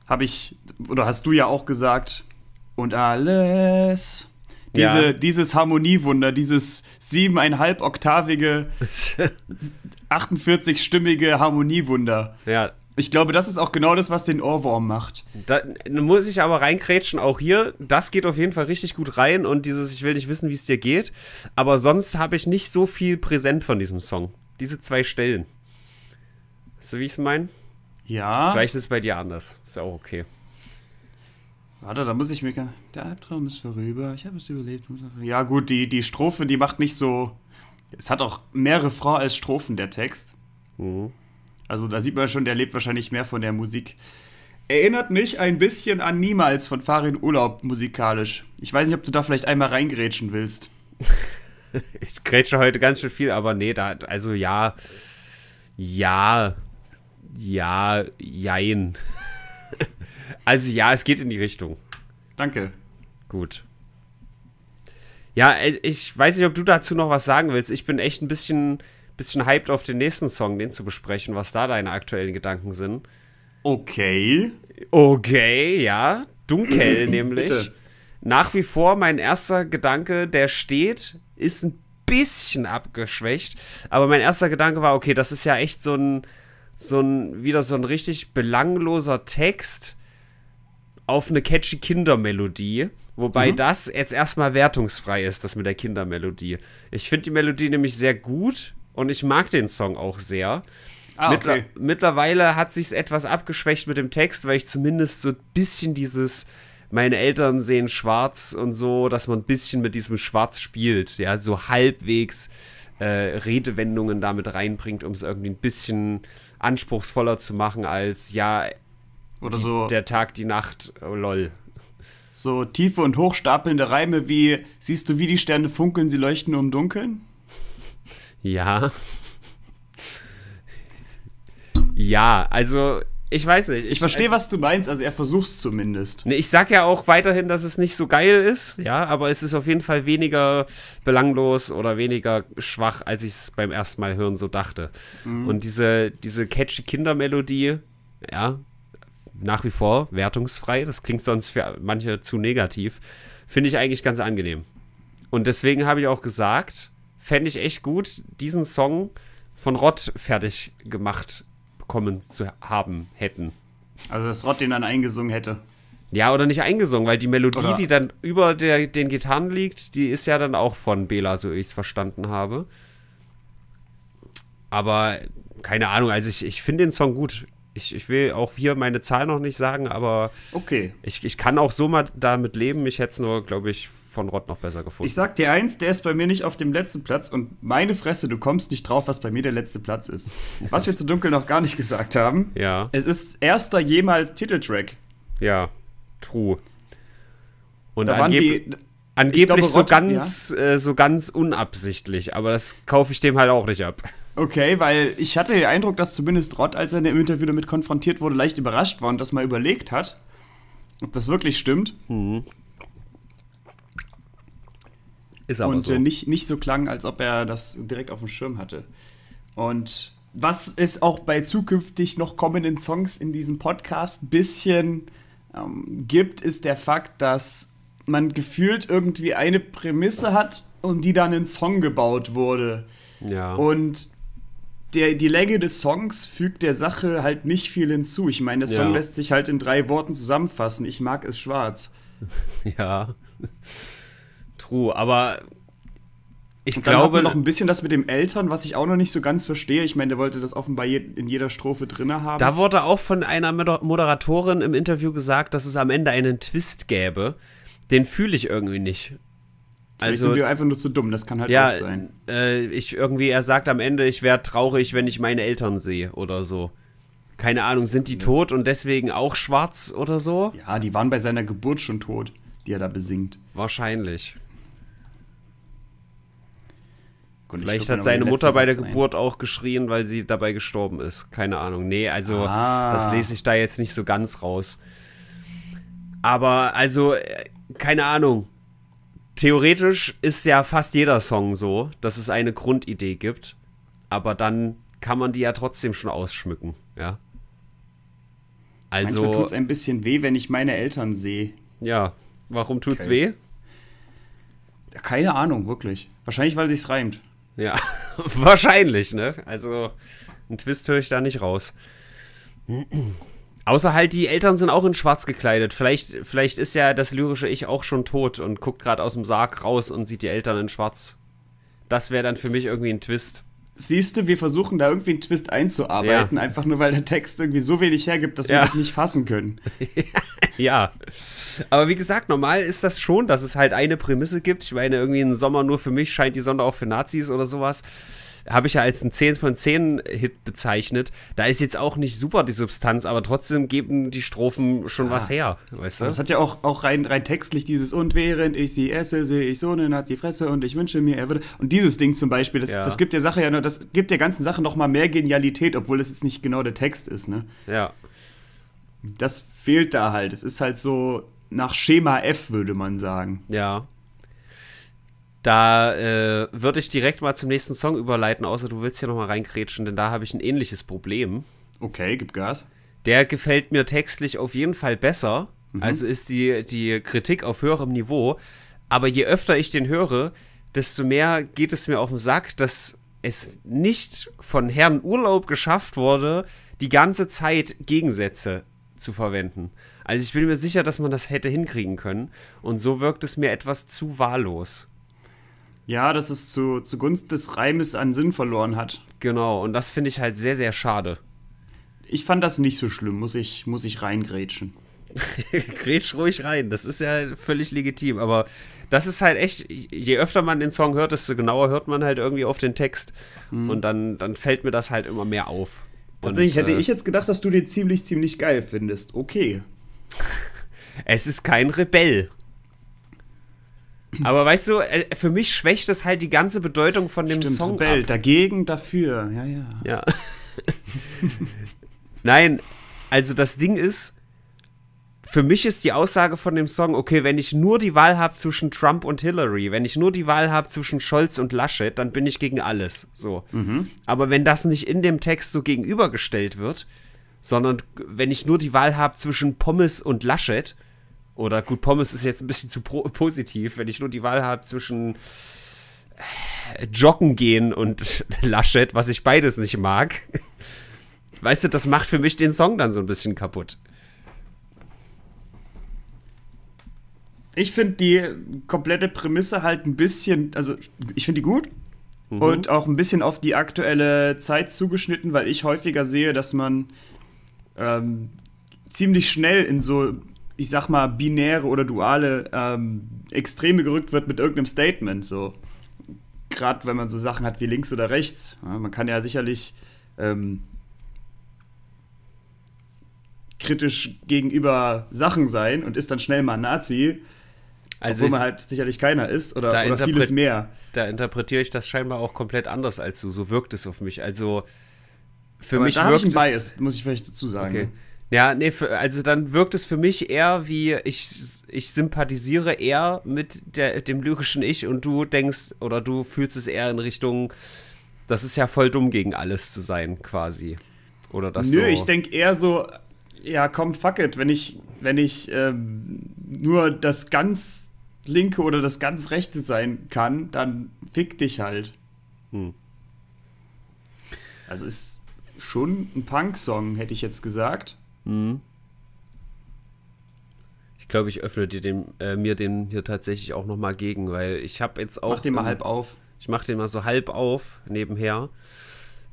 habe ich, oder hast du ja auch gesagt, und alles diese, ja. Dieses Harmoniewunder, dieses siebeneinhalb oktavige, 48-stimmige Harmoniewunder. Ja. Ich glaube, das ist auch genau das, was den Ohrwurm macht. Da muss ich aber reinkrätschen,
auch hier. Das geht auf jeden Fall richtig gut rein und dieses Ich will nicht wissen, wie es dir geht. Aber sonst habe ich nicht so viel präsent von diesem Song. Diese zwei Stellen. Weißt du, wie ich es meine? Ja. Vielleicht ist es bei dir anders. Ist ja auch okay. Warte,
da muss ich mir... Der Albtraum ist vorüber, ich habe es überlebt. Ja gut, die, die Strophe, die macht nicht so... Es hat auch mehr Refrain als Strophen, der Text. Mhm. Also da sieht man schon, der lebt wahrscheinlich mehr von der Musik. Erinnert mich ein bisschen an Niemals von Farin Urlaub musikalisch. Ich weiß nicht, ob du da vielleicht einmal reingrätschen willst. ich grätsche heute ganz schön viel, aber nee, da, also ja, ja,
ja, jein. Also ja, es geht in die Richtung. Danke. Gut. Ja, ich weiß nicht, ob du dazu noch was sagen willst. Ich bin echt ein bisschen, bisschen hyped auf den nächsten Song, den zu besprechen, was da deine aktuellen Gedanken sind. Okay. Okay, ja. Dunkel nämlich. Bitte. Nach wie vor mein erster Gedanke, der steht, ist ein bisschen abgeschwächt. Aber mein erster Gedanke war, okay, das ist ja echt so ein, so ein, wieder so ein richtig belangloser Text auf eine catchy Kindermelodie. Wobei mhm. das jetzt erstmal wertungsfrei ist, das mit der Kindermelodie. Ich finde die Melodie nämlich sehr gut und ich mag den Song auch sehr. Ah, Mittler okay. Mittlerweile hat sich's etwas abgeschwächt mit dem Text, weil ich zumindest so ein bisschen dieses meine Eltern sehen schwarz und so, dass man ein bisschen mit diesem Schwarz spielt, ja, so halbwegs äh, Redewendungen damit reinbringt, um es irgendwie ein bisschen
anspruchsvoller zu machen als ja, oder die, so. Der Tag, die Nacht, oh, lol. So tiefe und hochstapelnde Reime wie: Siehst du, wie die Sterne funkeln, sie leuchten nur im Dunkeln?
Ja. ja, also ich weiß nicht. Ich, ich verstehe, was
du meinst, also er versucht es zumindest.
Nee, ich sag ja auch weiterhin, dass es nicht so geil ist, ja, aber es ist auf jeden Fall weniger belanglos oder weniger schwach, als ich es beim ersten Mal hören so dachte. Mhm. Und diese, diese catchy Kindermelodie, ja, nach wie vor wertungsfrei. Das klingt sonst für manche zu negativ. Finde ich eigentlich ganz angenehm. Und deswegen habe ich auch gesagt, fände ich echt gut, diesen Song von Rott fertig gemacht bekommen zu haben hätten. Also, dass Rott den dann eingesungen hätte. Ja, oder nicht eingesungen, weil die Melodie, oder? die dann über der, den Gitarren liegt, die ist ja dann auch von Bela, so ich es verstanden habe. Aber keine Ahnung, also ich, ich finde den Song gut. Ich, ich will auch hier meine Zahl noch nicht sagen, aber okay. ich, ich kann auch so mal
damit leben. Ich hätte es nur, glaube ich, von Rott noch besser gefunden. Ich sag dir eins, der ist bei mir nicht auf dem letzten Platz und meine Fresse, du kommst nicht drauf, was bei mir der letzte Platz ist. Was wir zu Dunkel noch gar nicht gesagt haben. Ja. Es ist erster jemals Titeltrack. Ja, true.
Und da waren angeblich glaube, Rott, so ganz ja. äh, so ganz unabsichtlich,
aber das kaufe ich dem halt auch nicht ab. Okay, weil ich hatte den Eindruck, dass zumindest Rod, als er im Interview damit konfrontiert wurde, leicht überrascht war und das mal überlegt hat, ob das wirklich stimmt. Mhm. Ist aber und so. nicht, nicht so klang, als ob er das direkt auf dem Schirm hatte. Und was ist auch bei zukünftig noch kommenden Songs in diesem Podcast ein bisschen ähm, gibt, ist der Fakt, dass man gefühlt irgendwie eine Prämisse hat, um die dann in Song gebaut wurde. Ja. Und der, die Länge des Songs fügt der Sache halt nicht viel hinzu. Ich meine, der Song ja. lässt sich halt in drei Worten zusammenfassen. Ich mag es schwarz. Ja. True, aber ich glaube noch ein bisschen das mit dem Eltern, was ich auch noch nicht so ganz verstehe. Ich meine, der wollte das offenbar je, in jeder Strophe drin haben. Da
wurde auch von einer Moderatorin im Interview gesagt, dass es am Ende einen Twist gäbe. Den fühle ich irgendwie nicht.
Vielleicht also, sind wir einfach nur zu dumm, das kann halt ja, auch sein.
Äh, ich irgendwie, er sagt am Ende, ich werde traurig, wenn ich meine Eltern sehe oder so. Keine Ahnung, sind die tot und deswegen auch schwarz oder so? Ja, die waren bei seiner Geburt schon
tot, die er da besingt.
Wahrscheinlich.
Gut, Vielleicht hat seine Mutter bei der Satz Geburt
auch geschrien, weil sie dabei gestorben ist. Keine Ahnung. Nee, also ah. das lese ich da jetzt nicht so ganz raus. Aber also, äh, keine Ahnung theoretisch ist ja fast jeder Song so, dass es eine Grundidee gibt, aber dann kann man die ja trotzdem schon ausschmücken,
ja. Also tut es ein bisschen weh, wenn ich meine Eltern sehe. Ja, warum tut's okay. weh? Keine Ahnung, wirklich. Wahrscheinlich, weil sich's
reimt. Ja, wahrscheinlich, ne? Also, einen Twist höre ich da nicht raus. Außer halt, die Eltern sind auch in schwarz gekleidet. Vielleicht, vielleicht ist ja das lyrische Ich auch schon tot und guckt gerade aus dem Sarg raus und sieht die Eltern in schwarz.
Das wäre dann für mich irgendwie ein Twist. Siehst du, wir versuchen da irgendwie einen Twist einzuarbeiten, ja. einfach nur weil der Text irgendwie so wenig hergibt, dass ja. wir das nicht fassen können. ja. Aber wie
gesagt, normal ist das schon, dass es halt eine Prämisse gibt. Ich meine, irgendwie ein Sommer nur für mich scheint die Sonne auch für Nazis oder sowas habe ich ja als ein 10 von 10 Hit bezeichnet. Da ist jetzt auch
nicht super die Substanz, aber trotzdem geben die Strophen schon ah. was her, weißt du? Das hat ja auch, auch rein, rein textlich dieses und während ich sie esse, sehe ich so eine Nazi-Fresse und ich wünsche mir, er würde. Und dieses Ding zum Beispiel, das, ja. das gibt der Sache ja nur, das gibt der ganzen Sache nochmal mehr Genialität, obwohl das jetzt nicht genau der Text ist, ne? Ja. Das fehlt da halt. Es ist halt so nach Schema F, würde man sagen. Ja. Da äh, würde ich
direkt mal zum nächsten Song überleiten, außer du willst hier nochmal reingrätschen, denn da habe ich ein ähnliches Problem. Okay, gib Gas. Der gefällt mir textlich auf jeden Fall besser. Mhm. Also ist die, die Kritik auf höherem Niveau. Aber je öfter ich den höre, desto mehr geht es mir auf den Sack, dass es nicht von Herrn Urlaub geschafft wurde, die ganze Zeit Gegensätze zu verwenden. Also ich bin mir sicher, dass man das hätte hinkriegen können. Und so wirkt es mir etwas zu wahllos. Ja, dass es zu,
zugunsten des Reimes an Sinn verloren hat. Genau, und das finde ich halt sehr, sehr schade. Ich fand das nicht so schlimm, muss ich, muss ich reingrätschen. Grätsch ruhig rein, das
ist ja völlig legitim, aber das ist halt echt, je öfter man den Song hört, desto genauer hört man halt irgendwie auf den Text mhm. und dann, dann fällt mir das halt immer mehr auf. Tatsächlich und, hätte äh, ich
jetzt gedacht, dass du den ziemlich, ziemlich geil findest. Okay. Es ist kein
Rebell. Aber weißt du, äh, für mich schwächt das halt die ganze Bedeutung von dem Stimmt, Song. Rebell, ab.
Dagegen, dafür, ja, ja. Ja.
Nein, also das Ding ist, für mich ist die Aussage von dem Song, okay, wenn ich nur die Wahl habe zwischen Trump und Hillary, wenn ich nur die Wahl habe zwischen Scholz und Laschet, dann bin ich gegen alles. So. Mhm. Aber wenn das nicht in dem Text so gegenübergestellt wird, sondern wenn ich nur die Wahl habe zwischen Pommes und Laschet, oder gut, Pommes ist jetzt ein bisschen zu positiv, wenn ich nur die Wahl habe zwischen äh, Joggen gehen und Laschet, was ich beides nicht mag. Weißt du, das macht für mich den Song dann so ein bisschen kaputt.
Ich finde die komplette Prämisse halt ein bisschen, also ich finde die gut mhm. und auch ein bisschen auf die aktuelle Zeit zugeschnitten, weil ich häufiger sehe, dass man ähm, ziemlich schnell in so ich sag mal, binäre oder duale ähm, Extreme gerückt wird mit irgendeinem Statement. So. Gerade wenn man so Sachen hat wie links oder rechts. Ja, man kann ja sicherlich ähm, kritisch gegenüber Sachen sein und ist dann schnell mal Nazi. Also obwohl man halt sicherlich keiner ist oder, oder vieles mehr.
Da interpretiere ich das scheinbar auch komplett anders als du. So wirkt es auf mich. Also für Aber mich da wirkt ich ein Bias, muss ich vielleicht dazu sagen. Okay. Ja, nee, also dann wirkt es für mich eher wie, ich, ich sympathisiere eher mit der, dem lyrischen Ich und du denkst oder du fühlst es eher in Richtung, das ist ja voll dumm gegen alles zu sein, quasi. Oder das Nö, so. ich
denke eher so, ja komm, fuck it, wenn ich, wenn ich ähm, nur das ganz linke oder das ganz rechte sein kann, dann fick dich halt. Hm. Also ist schon ein Punk-Song, hätte ich jetzt gesagt. Mhm. Ich glaube, ich öffne dir
den, äh, mir den hier tatsächlich auch nochmal gegen, weil ich habe jetzt auch. Mach den mal ähm, halb auf. Ich mache den mal so halb auf nebenher.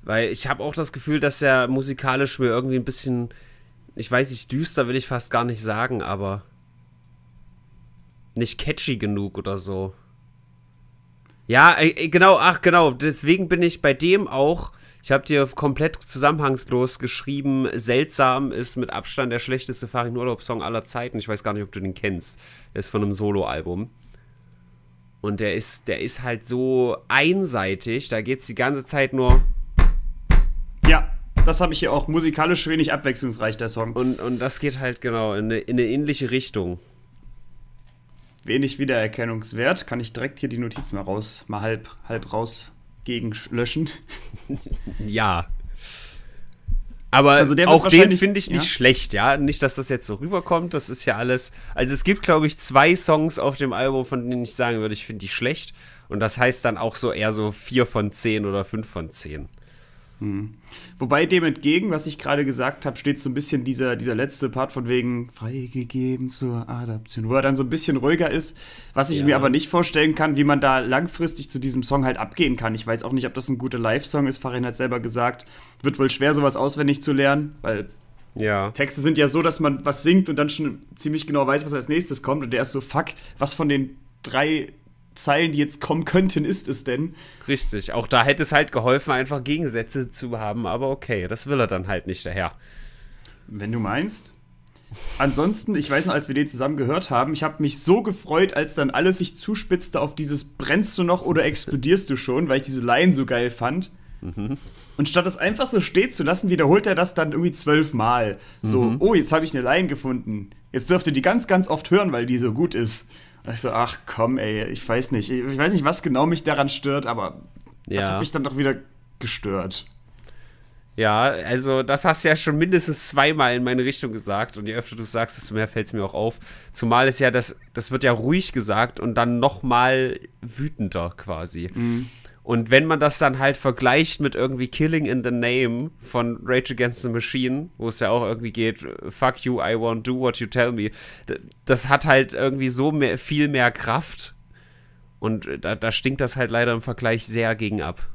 Weil ich habe auch das Gefühl, dass er musikalisch mir irgendwie ein bisschen, ich weiß nicht, düster will ich fast gar nicht sagen, aber nicht catchy genug oder so. Ja, äh, äh genau, ach genau, deswegen bin ich bei dem auch ich habe dir komplett zusammenhangslos geschrieben, Seltsam ist mit Abstand der schlechteste Farin-Urlaub-Song aller Zeiten. Ich weiß gar nicht, ob du den kennst. Der ist von einem Solo-Album. Und der ist, der ist halt so einseitig. Da geht es die ganze Zeit nur. Ja, das habe ich hier auch. Musikalisch
wenig abwechslungsreich, der Song. Und, und das geht halt genau in eine, in eine ähnliche Richtung. Wenig Wiedererkennungswert. Kann ich direkt hier die Notiz mal raus, mal halb, halb raus gegen ja. Aber also auch den finde ich nicht ja.
schlecht, ja. Nicht, dass das jetzt so rüberkommt. Das ist ja alles. Also es gibt, glaube ich, zwei Songs auf dem Album, von denen ich sagen würde, ich finde die schlecht. Und das heißt dann auch so eher so
vier von zehn oder fünf von zehn. Mhm. Wobei dem entgegen, was ich gerade gesagt habe, steht so ein bisschen dieser, dieser letzte Part von wegen freigegeben zur Adaption, wo er dann so ein bisschen ruhiger ist, was ich ja. mir aber nicht vorstellen kann, wie man da langfristig zu diesem Song halt abgehen kann. Ich weiß auch nicht, ob das ein guter Live-Song ist. Farin hat selber gesagt, wird wohl schwer, sowas auswendig zu lernen, weil ja. Texte sind ja so, dass man was singt und dann schon ziemlich genau weiß, was als nächstes kommt. Und der ist so, fuck, was von den drei Zeilen, die jetzt kommen könnten, ist es denn.
Richtig, auch da hätte es halt geholfen, einfach Gegensätze zu haben, aber okay, das will er dann halt nicht, daher.
Wenn du meinst. Ansonsten, ich weiß noch, als wir den zusammen gehört haben, ich habe mich so gefreut, als dann alles sich zuspitzte auf dieses brennst du noch oder explodierst du schon, weil ich diese Laien so geil fand. Mhm. Und statt das einfach so stehen zu lassen, wiederholt er das dann irgendwie zwölfmal. So, mhm. oh, jetzt habe ich eine Line gefunden. Jetzt dürft ihr die ganz, ganz oft hören, weil die so gut ist ich so, ach komm, ey, ich weiß nicht. Ich weiß nicht, was genau mich daran stört, aber ja. das hat mich dann doch wieder gestört. Ja, also das hast du ja schon
mindestens zweimal in meine Richtung gesagt und je öfter du sagst, desto mehr fällt es mir auch auf. Zumal es ja, das, das wird ja ruhig gesagt und dann nochmal wütender quasi. Mhm. Und wenn man das dann halt vergleicht mit irgendwie Killing in the Name von Rage Against the Machine, wo es ja auch irgendwie geht, fuck you, I won't do what you tell me, das hat halt irgendwie so mehr, viel mehr Kraft. Und äh, da, da, stinkt das halt leider im Vergleich sehr gegen ab.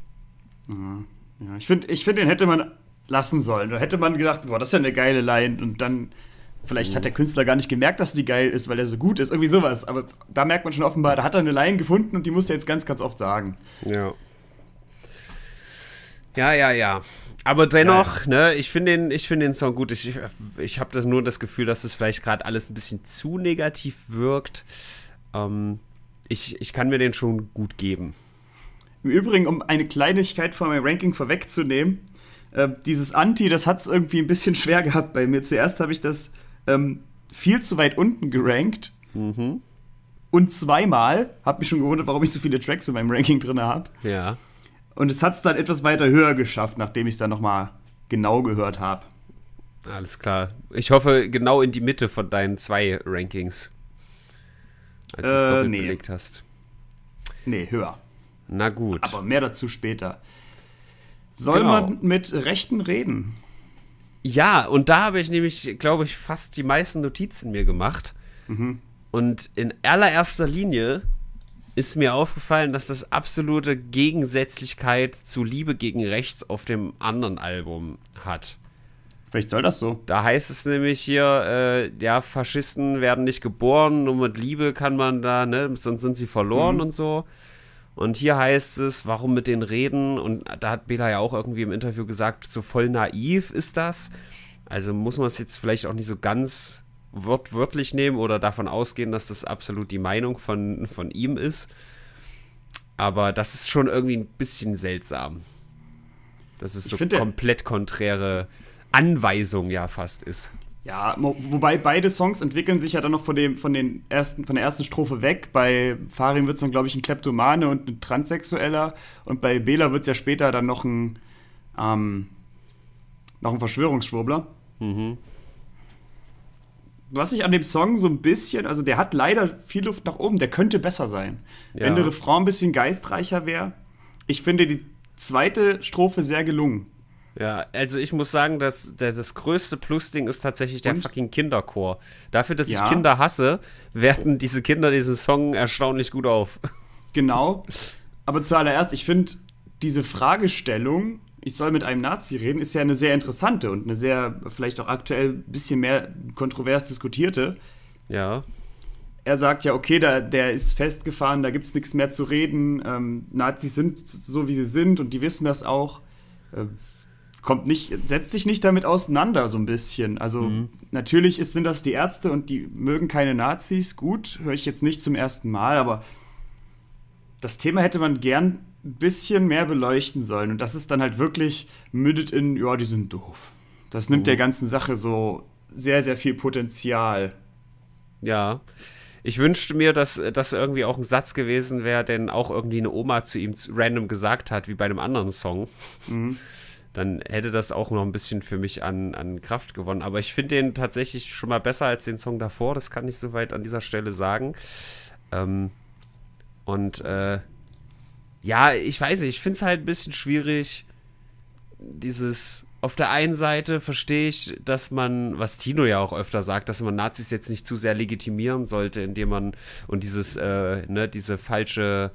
Ja, ich
finde, ich find, den hätte man lassen sollen. Da hätte man gedacht, boah, das ist ja eine geile Line. Und dann Vielleicht mhm. hat der Künstler gar nicht gemerkt, dass die geil ist, weil er so gut ist. Irgendwie sowas. Aber da merkt man schon offenbar, da hat er eine Laien gefunden und die muss er jetzt ganz, ganz oft sagen. Ja.
Ja, ja, ja. Aber dennoch, ja. ne, ich finde den, find den Song gut. Ich, ich habe das nur das Gefühl, dass das vielleicht gerade alles ein bisschen zu negativ wirkt. Ähm, ich, ich kann mir den schon gut geben.
Im Übrigen, um eine Kleinigkeit von meinem Ranking vorwegzunehmen, äh, dieses Anti, das hat es irgendwie ein bisschen schwer gehabt bei mir. Zuerst habe ich das ähm, viel zu weit unten gerankt. Mhm. Und zweimal, habe mich schon gewundert, warum ich so viele Tracks in meinem Ranking drin habe. Ja. Und es hat es dann etwas weiter höher geschafft, nachdem ich es dann nochmal genau gehört habe.
Alles klar. Ich hoffe, genau in die Mitte von deinen zwei Rankings. Als du äh, es doppelt nee. belegt hast. Nee, höher. Na gut. Aber mehr dazu später. Soll genau. man
mit Rechten reden?
Ja, und da habe ich nämlich, glaube ich, fast die meisten Notizen mir gemacht. Mhm. Und in allererster Linie ist mir aufgefallen, dass das absolute Gegensätzlichkeit zu Liebe gegen Rechts auf dem anderen Album hat. Vielleicht soll das so. Da heißt es nämlich hier, äh, ja, Faschisten werden nicht geboren, nur mit Liebe kann man da, ne, sonst sind sie verloren mhm. und so. Und hier heißt es, warum mit den Reden? Und da hat Bela ja auch irgendwie im Interview gesagt, so voll naiv ist das. Also muss man es jetzt vielleicht auch nicht so ganz wortwörtlich nehmen oder davon ausgehen, dass das absolut die Meinung von, von ihm ist. Aber das ist schon irgendwie ein bisschen seltsam. Dass es so komplett konträre Anweisung
ja fast ist. Ja, wobei beide Songs entwickeln sich ja dann noch von, dem, von, den ersten, von der ersten Strophe weg. Bei Farin wird es dann, glaube ich, ein Kleptomane und ein Transsexueller. Und bei Bela wird es ja später dann noch ein, ähm, noch ein Verschwörungsschwurbler. Mhm. Was ich an dem Song so ein bisschen, also der hat leider viel Luft nach oben, der könnte besser sein. Ja. Wenn der Refrain ein bisschen geistreicher wäre. Ich finde die zweite Strophe sehr gelungen. Ja, also ich muss sagen, dass, dass das
größte Plusding ist tatsächlich der Und? fucking Kinderchor. Dafür, dass ja. ich Kinder hasse, werten
diese Kinder diesen Song erstaunlich gut auf. Genau. Aber zuallererst, ich finde diese Fragestellung, ich soll mit einem Nazi reden, ist ja eine sehr interessante und eine sehr, vielleicht auch aktuell ein bisschen mehr kontrovers diskutierte. Ja. Er sagt ja, okay, da, der ist festgefahren, da gibt es nichts mehr zu reden. Ähm, Nazis sind so, wie sie sind und die wissen das auch. Ähm, kommt nicht, setzt sich nicht damit auseinander, so ein bisschen. Also mhm. natürlich ist, sind das die Ärzte und die mögen keine Nazis. Gut, höre ich jetzt nicht zum ersten Mal, aber das Thema hätte man gern ein bisschen mehr beleuchten sollen. Und das ist dann halt wirklich, mündet in, ja, die sind doof. Das nimmt oh. der mhm. ganzen Sache so sehr, sehr viel Potenzial. Ja. Ich
wünschte mir, dass das irgendwie auch ein Satz gewesen wäre, den auch irgendwie eine Oma zu ihm random gesagt hat, wie bei einem anderen Song. Mhm dann hätte das auch noch ein bisschen für mich an, an Kraft gewonnen. Aber ich finde den tatsächlich schon mal besser als den Song davor, das kann ich soweit an dieser Stelle sagen. Ähm, und äh, ja, ich weiß nicht, ich finde es halt ein bisschen schwierig, dieses auf der einen Seite verstehe ich, dass man, was Tino ja auch öfter sagt, dass man Nazis jetzt nicht zu sehr legitimieren sollte, indem man und dieses, äh, ne, diese falsche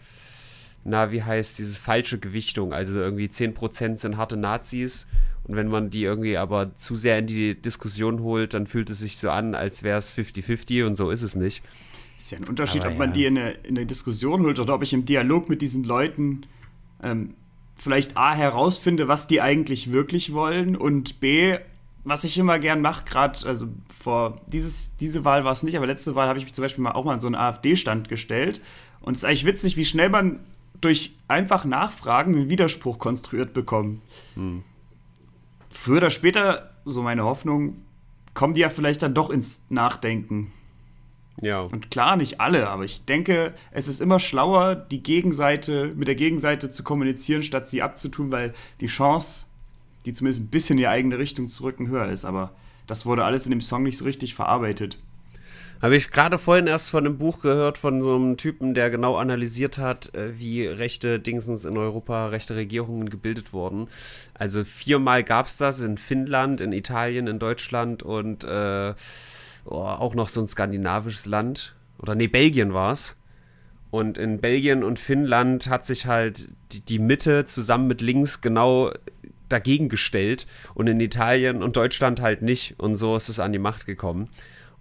na, wie heißt diese falsche Gewichtung? Also irgendwie 10% sind harte Nazis. Und wenn man die irgendwie aber zu sehr in die Diskussion holt, dann fühlt es sich so an, als wäre es 50-50 und so ist es nicht. Ist ja
ein Unterschied, aber ob ja. man die in eine, in eine, Diskussion holt oder ob ich im Dialog mit diesen Leuten ähm, vielleicht A herausfinde, was die eigentlich wirklich wollen und B, was ich immer gern mache, gerade, also vor dieses, diese Wahl war es nicht, aber letzte Wahl habe ich mich zum Beispiel mal auch mal an so einen AfD-Stand gestellt. Und es ist eigentlich witzig, wie schnell man durch einfach Nachfragen einen Widerspruch konstruiert bekommen. Hm. Früher oder später, so meine Hoffnung, kommen die ja vielleicht dann doch ins Nachdenken. Ja. Und klar, nicht alle, aber ich denke, es ist immer schlauer, die Gegenseite mit der Gegenseite zu kommunizieren, statt sie abzutun, weil die Chance, die zumindest ein bisschen in die eigene Richtung zu rücken, höher ist. Aber das wurde alles in dem Song nicht so richtig verarbeitet. Habe ich gerade vorhin erst von einem Buch
gehört von so einem Typen, der genau analysiert hat, äh, wie rechte Dingsens in Europa, rechte Regierungen gebildet wurden. Also viermal gab es das in Finnland, in Italien, in Deutschland und äh, oh, auch noch so ein skandinavisches Land. Oder nee, Belgien war es. Und in Belgien und Finnland hat sich halt die, die Mitte zusammen mit links genau dagegen gestellt und in Italien und Deutschland halt nicht. Und so ist es an die Macht gekommen.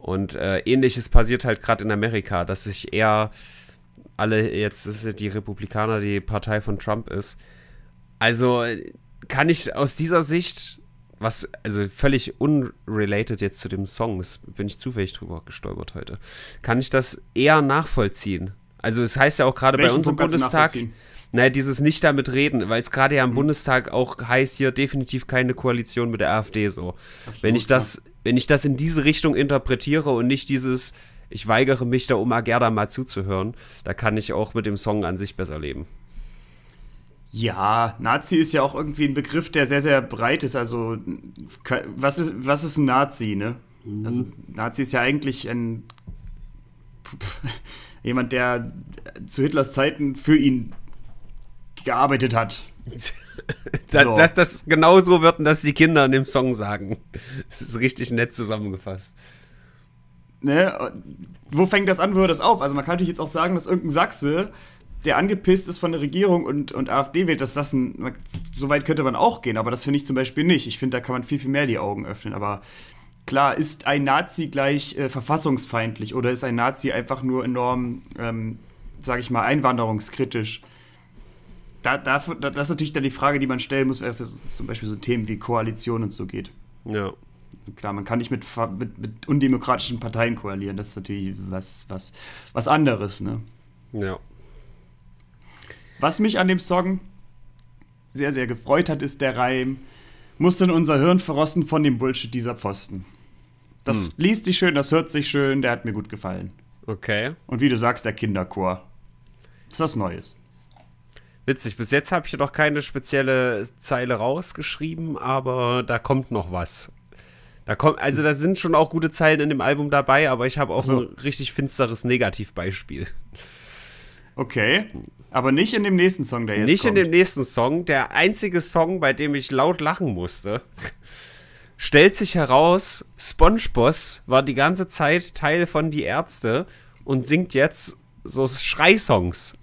Und äh, ähnliches passiert halt gerade in Amerika, dass sich eher alle, jetzt ist die Republikaner die Partei von Trump ist. Also kann ich aus dieser Sicht, was, also völlig unrelated jetzt zu dem Song, das bin ich zufällig drüber gestolpert heute, kann ich das eher nachvollziehen. Also es heißt ja auch gerade bei uns im Bundestag, naja, dieses nicht damit reden, weil es gerade ja im mhm. Bundestag auch heißt, hier definitiv keine Koalition mit der AfD so. Absolut, Wenn ich das wenn ich das in diese Richtung interpretiere und nicht dieses, ich weigere mich da, um Agerda mal zuzuhören, da kann ich auch mit dem Song an sich besser leben.
Ja, Nazi ist ja auch irgendwie ein Begriff, der sehr, sehr breit ist. Also, was ist, was ist ein Nazi, ne? Mhm. Also, Nazi ist ja eigentlich ein. jemand, der zu Hitlers Zeiten für ihn gearbeitet hat. da, so. Dass das genauso wird dass die Kinder in dem Song sagen.
Das ist richtig nett zusammengefasst.
Ne? Wo fängt das an, wo hört das auf? Also man kann natürlich jetzt auch sagen, dass irgendein Sachse, der angepisst ist von der Regierung und, und AfD wählt, dass das ein, so weit könnte man auch gehen, aber das finde ich zum Beispiel nicht. Ich finde, da kann man viel, viel mehr die Augen öffnen, aber klar, ist ein Nazi gleich äh, verfassungsfeindlich oder ist ein Nazi einfach nur enorm, ähm, sage ich mal, einwanderungskritisch? da, da, das ist natürlich dann die Frage, die man stellen muss, wenn es zum Beispiel so Themen wie Koalition und so geht. Ja. Klar, man kann nicht mit, mit, mit, undemokratischen Parteien koalieren, das ist natürlich was, was, was anderes, ne? Ja. Was mich an dem Song sehr, sehr gefreut hat, ist der Reim, muss denn unser Hirn verrosten von dem Bullshit dieser Pfosten? Das hm. liest sich schön, das hört sich schön, der hat mir gut gefallen. Okay. Und wie du sagst, der Kinderchor. Das ist was Neues. Witzig, bis jetzt habe ich noch
keine spezielle Zeile rausgeschrieben, aber da kommt noch was. Da kommt, also da sind schon auch gute Zeilen in dem Album dabei, aber ich habe auch also. so ein richtig finsteres Negativbeispiel. Okay, aber nicht in dem nächsten Song, der jetzt Nicht kommt. in dem nächsten Song. Der einzige Song, bei dem ich laut lachen musste, stellt sich heraus, SpongeBoss war die ganze Zeit Teil von Die Ärzte und singt jetzt so Schreisongs.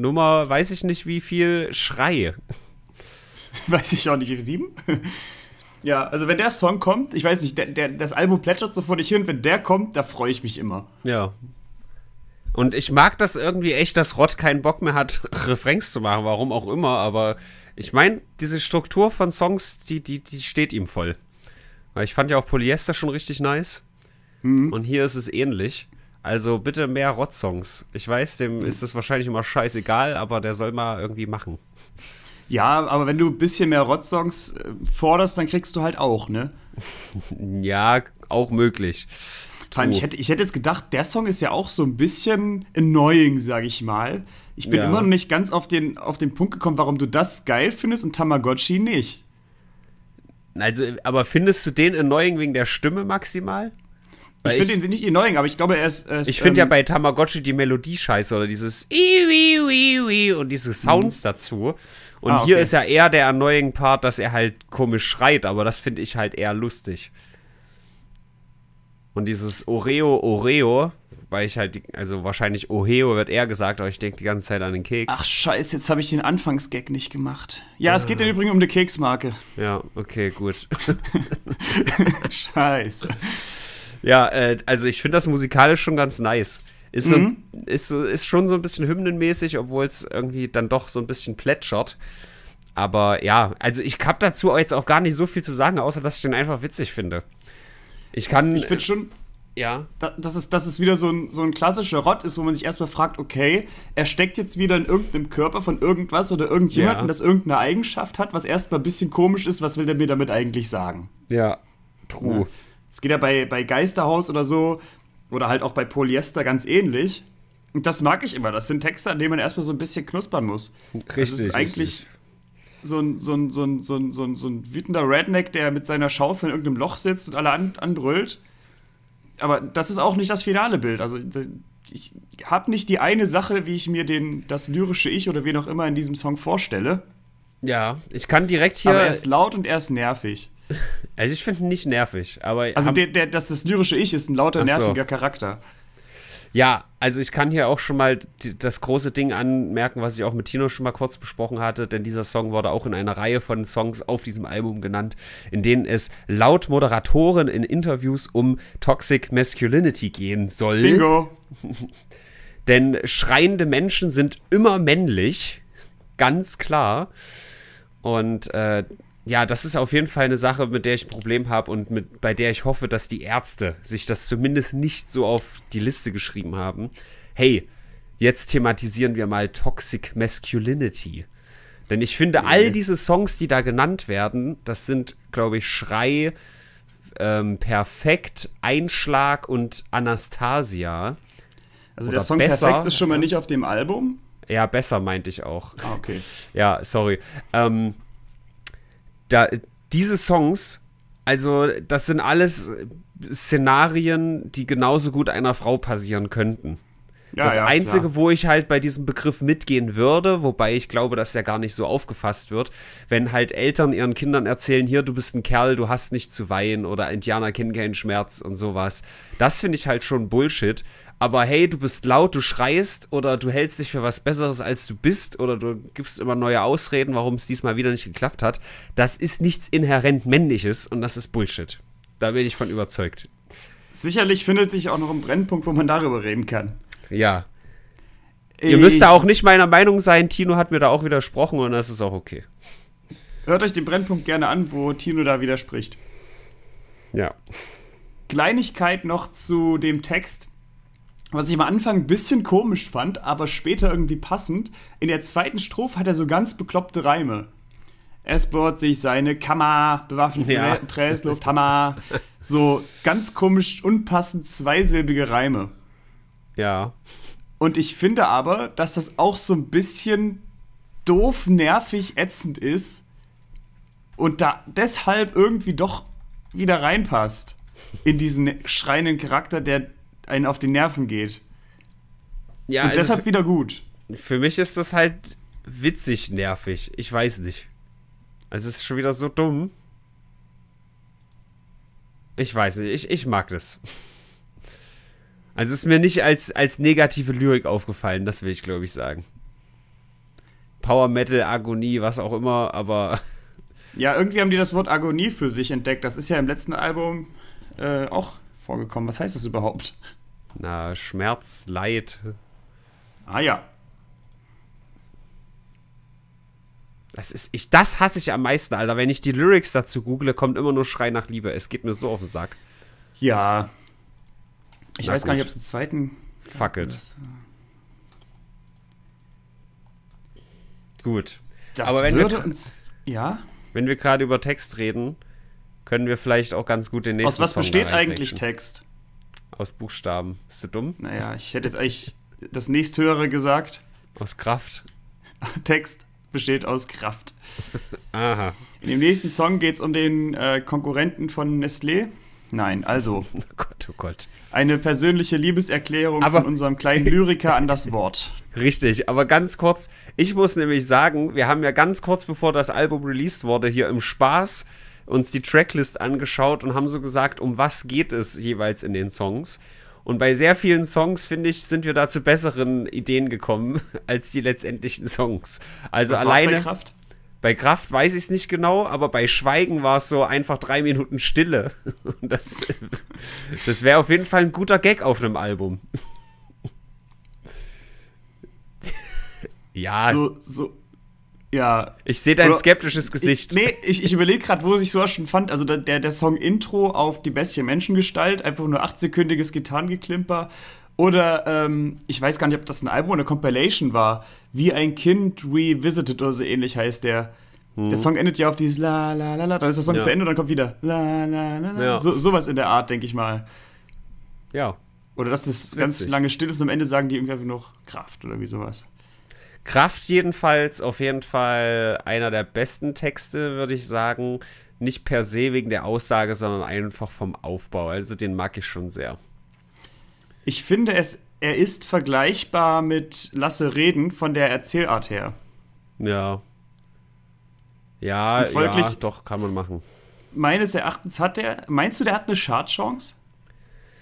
Nummer, weiß ich nicht wie viel,
Schrei. Weiß ich auch nicht, wie viel? Sieben? ja, also wenn der Song kommt, ich weiß nicht, der, der, das Album plätschert so vor dich hin, wenn der kommt, da freue ich mich immer.
Ja. Und ich mag das irgendwie echt, dass Rod keinen Bock mehr hat, Refrains zu machen, warum auch immer, aber ich meine, diese Struktur von Songs, die, die, die steht ihm voll. Weil ich fand ja auch Polyester schon richtig nice. Mhm. Und hier ist es ähnlich. Also bitte mehr Rotzsongs. Ich weiß, dem hm. ist es wahrscheinlich immer scheißegal, aber der soll mal irgendwie machen.
Ja, aber wenn du ein bisschen mehr Rotzsongs äh, forderst, dann kriegst du halt auch, ne? ja, auch möglich. Vor allem, ich hätte, ich hätte jetzt gedacht, der Song ist ja auch so ein bisschen annoying, sag ich mal. Ich bin ja. immer noch nicht ganz auf den, auf den Punkt gekommen, warum du das geil findest und Tamagotchi nicht.
Also, aber findest du den annoying wegen der Stimme maximal? ich finde
ihn nicht annoying, aber ich glaube, er ist. Er ist ich finde ähm, ja bei
Tamagotchi die Melodie scheiße oder dieses Iwi, und diese Sounds mhm. dazu. Und ah, okay. hier ist ja eher der annoying Part, dass er halt komisch schreit, aber das finde ich halt eher lustig. Und dieses Oreo, Oreo, weil ich halt, also wahrscheinlich Oreo wird eher gesagt, aber ich denke die ganze Zeit an den Keks. Ach
scheiße, jetzt habe ich den Anfangsgag nicht gemacht. Ja, ah. es geht im
Übrigen um eine Keksmarke. Ja, okay, gut. scheiße. Ja, äh, also ich finde das musikalisch schon ganz nice. Ist, so, mhm. ist, ist schon so ein bisschen hymnenmäßig, obwohl es irgendwie dann doch so ein bisschen plätschert. Aber ja, also ich habe dazu jetzt auch gar nicht so viel zu sagen, außer dass ich den einfach witzig finde. Ich kann. Ich finde schon.
Äh, ja. Da, dass, es, dass wieder so ein, so ein klassischer Rott ist, wo man sich erstmal fragt, okay, er steckt jetzt wieder in irgendeinem Körper von irgendwas oder irgendjemandem, ja. das irgendeine Eigenschaft hat, was erstmal ein bisschen komisch ist, was will der mir damit eigentlich sagen? Ja, true. Ja. Ne? Es geht ja bei, bei Geisterhaus oder so oder halt auch bei Polyester ganz ähnlich. Und das mag ich immer. Das sind Texte, an denen man erstmal so ein bisschen knuspern muss. Also richtig. Das ist eigentlich so ein, so, ein, so, ein, so, ein, so, ein, so ein wütender Redneck, der mit seiner Schaufel in irgendeinem Loch sitzt und alle an, anbrüllt. Aber das ist auch nicht das finale Bild. Also ich habe nicht die eine Sache, wie ich mir den, das lyrische Ich oder wie auch immer in diesem Song vorstelle.
Ja, ich kann direkt hier. Aber er ist laut und er
ist nervig. Also ich finde ihn
nicht nervig, aber. Also der,
der, das, das lyrische Ich ist ein lauter, Ach nerviger so. Charakter.
Ja, also ich kann hier auch schon mal die, das große Ding anmerken, was ich auch mit Tino schon mal kurz besprochen hatte, denn dieser Song wurde auch in einer Reihe von Songs auf diesem Album genannt, in denen es laut Moderatoren in Interviews um Toxic Masculinity gehen soll. Bingo! denn schreiende Menschen sind immer männlich, ganz klar. Und äh, ja, das ist auf jeden Fall eine Sache, mit der ich ein Problem habe und mit, bei der ich hoffe, dass die Ärzte sich das zumindest nicht so auf die Liste geschrieben haben. Hey, jetzt thematisieren wir mal Toxic Masculinity. Denn ich finde, all diese Songs, die da genannt werden, das sind, glaube ich, Schrei, ähm, Perfekt, Einschlag und Anastasia. Also Oder der Song besser. Perfekt ist schon mal nicht
auf dem Album?
Ja, besser meinte ich auch. Ah, okay. ja, sorry. Ähm, da, diese Songs, also das sind alles Szenarien, die genauso gut einer Frau passieren könnten. Ja, das ja, Einzige, klar. wo ich halt bei diesem Begriff mitgehen würde, wobei ich glaube, dass der gar nicht so aufgefasst wird, wenn halt Eltern ihren Kindern erzählen, hier, du bist ein Kerl, du hast nicht zu weinen oder Indianer kennen keinen Schmerz und sowas. Das finde ich halt schon Bullshit. Aber hey, du bist laut, du schreist oder du hältst dich für was Besseres, als du bist oder du gibst immer neue Ausreden, warum es diesmal wieder nicht geklappt hat. Das ist nichts inhärent Männliches und das ist Bullshit. Da bin ich von überzeugt. Sicherlich findet sich auch noch ein Brennpunkt, wo man darüber reden kann. Ja. Ich Ihr müsst da auch nicht meiner Meinung sein. Tino hat mir da auch widersprochen und das ist auch okay.
Hört euch den Brennpunkt gerne an, wo Tino da widerspricht. Ja. Kleinigkeit noch zu dem Text. Was ich am Anfang ein bisschen komisch fand, aber später irgendwie passend. In der zweiten Strophe hat er so ganz bekloppte Reime. Es bohrt sich seine Kammer, bewaffnete ja. Prä Presslufthammer. so ganz komisch, unpassend zweisilbige Reime. Ja. Und ich finde aber, dass das auch so ein bisschen doof, nervig, ätzend ist und da deshalb irgendwie doch wieder reinpasst in diesen schreienden Charakter, der einen auf die Nerven geht. Ja, und also deshalb wieder gut. Für mich ist das halt witzig nervig.
Ich weiß nicht. Also es ist schon wieder so dumm. Ich weiß nicht. Ich, ich mag das. Also ist mir nicht als, als negative Lyrik aufgefallen, das will ich, glaube ich, sagen. Power Metal, Agonie,
was auch immer, aber. Ja, irgendwie haben die das Wort Agonie für sich entdeckt. Das ist ja im letzten Album äh, auch vorgekommen. Was heißt das überhaupt? Na, Schmerz, Leid. Ah ja.
Das ist ich, das hasse ich am meisten, Alter. Wenn ich die Lyrics dazu google, kommt immer nur Schrei nach Liebe. Es geht mir so auf den Sack. Ja, ich Na weiß gut. gar nicht, ob es einen zweiten. Fuck it. Das. Gut. Das Aber wenn wir, uns, ja? wenn wir gerade über Text reden, können wir vielleicht auch ganz gut den nächsten. Aus was Song besteht eigentlich Text? Aus Buchstaben. Bist du dumm?
Naja, ich hätte jetzt eigentlich das nächsthöhere gesagt. Aus Kraft. Text besteht aus Kraft. Aha. In dem nächsten Song geht es um den äh, Konkurrenten von Nestlé. Nein, also. Oh Gott, oh Gott. Eine persönliche Liebeserklärung aber, von unserem kleinen Lyriker an das Wort. Richtig, aber ganz kurz, ich muss nämlich sagen, wir haben ja
ganz kurz bevor das Album released wurde, hier im Spaß uns die Tracklist angeschaut und haben so gesagt, um was geht es jeweils in den Songs. Und bei sehr vielen Songs, finde ich, sind wir da zu besseren Ideen gekommen als die letztendlichen Songs. Also was alleine. Bei Kraft? Bei Kraft weiß ich es nicht genau, aber bei Schweigen war es so einfach drei Minuten Stille. Und das, das wäre auf jeden Fall ein guter Gag auf einem Album.
ja. So, so. Ja. Ich sehe dein Oder, skeptisches Gesicht. Ich, nee, ich, ich überlege gerade, wo sich sowas schon fand. Also der, der Song Intro auf die bestie Menschengestalt, einfach nur achtsekündiges Gitarrengeklimper oder ähm, ich weiß gar nicht, ob das ein Album oder eine Compilation war. Wie ein Kind Revisited oder so ähnlich heißt der. Hm. Der Song endet ja auf dieses La La La La, dann ist der Song ja. zu Ende und dann kommt wieder La La La La. Ja. So, sowas in der Art, denke ich mal. Ja. Oder dass das, das ganz lange still ist und am Ende sagen die irgendwie einfach noch Kraft oder wie sowas. Kraft jedenfalls, auf jeden Fall
einer der besten Texte, würde ich sagen. Nicht per se wegen der Aussage, sondern
einfach vom Aufbau. Also den mag ich schon sehr. Ich finde es, er ist vergleichbar mit Lasse Reden von der Erzählart her. Ja. Ja, folglich, ja, doch, kann man machen. Meines Erachtens hat er, meinst du, der hat eine Chartchance?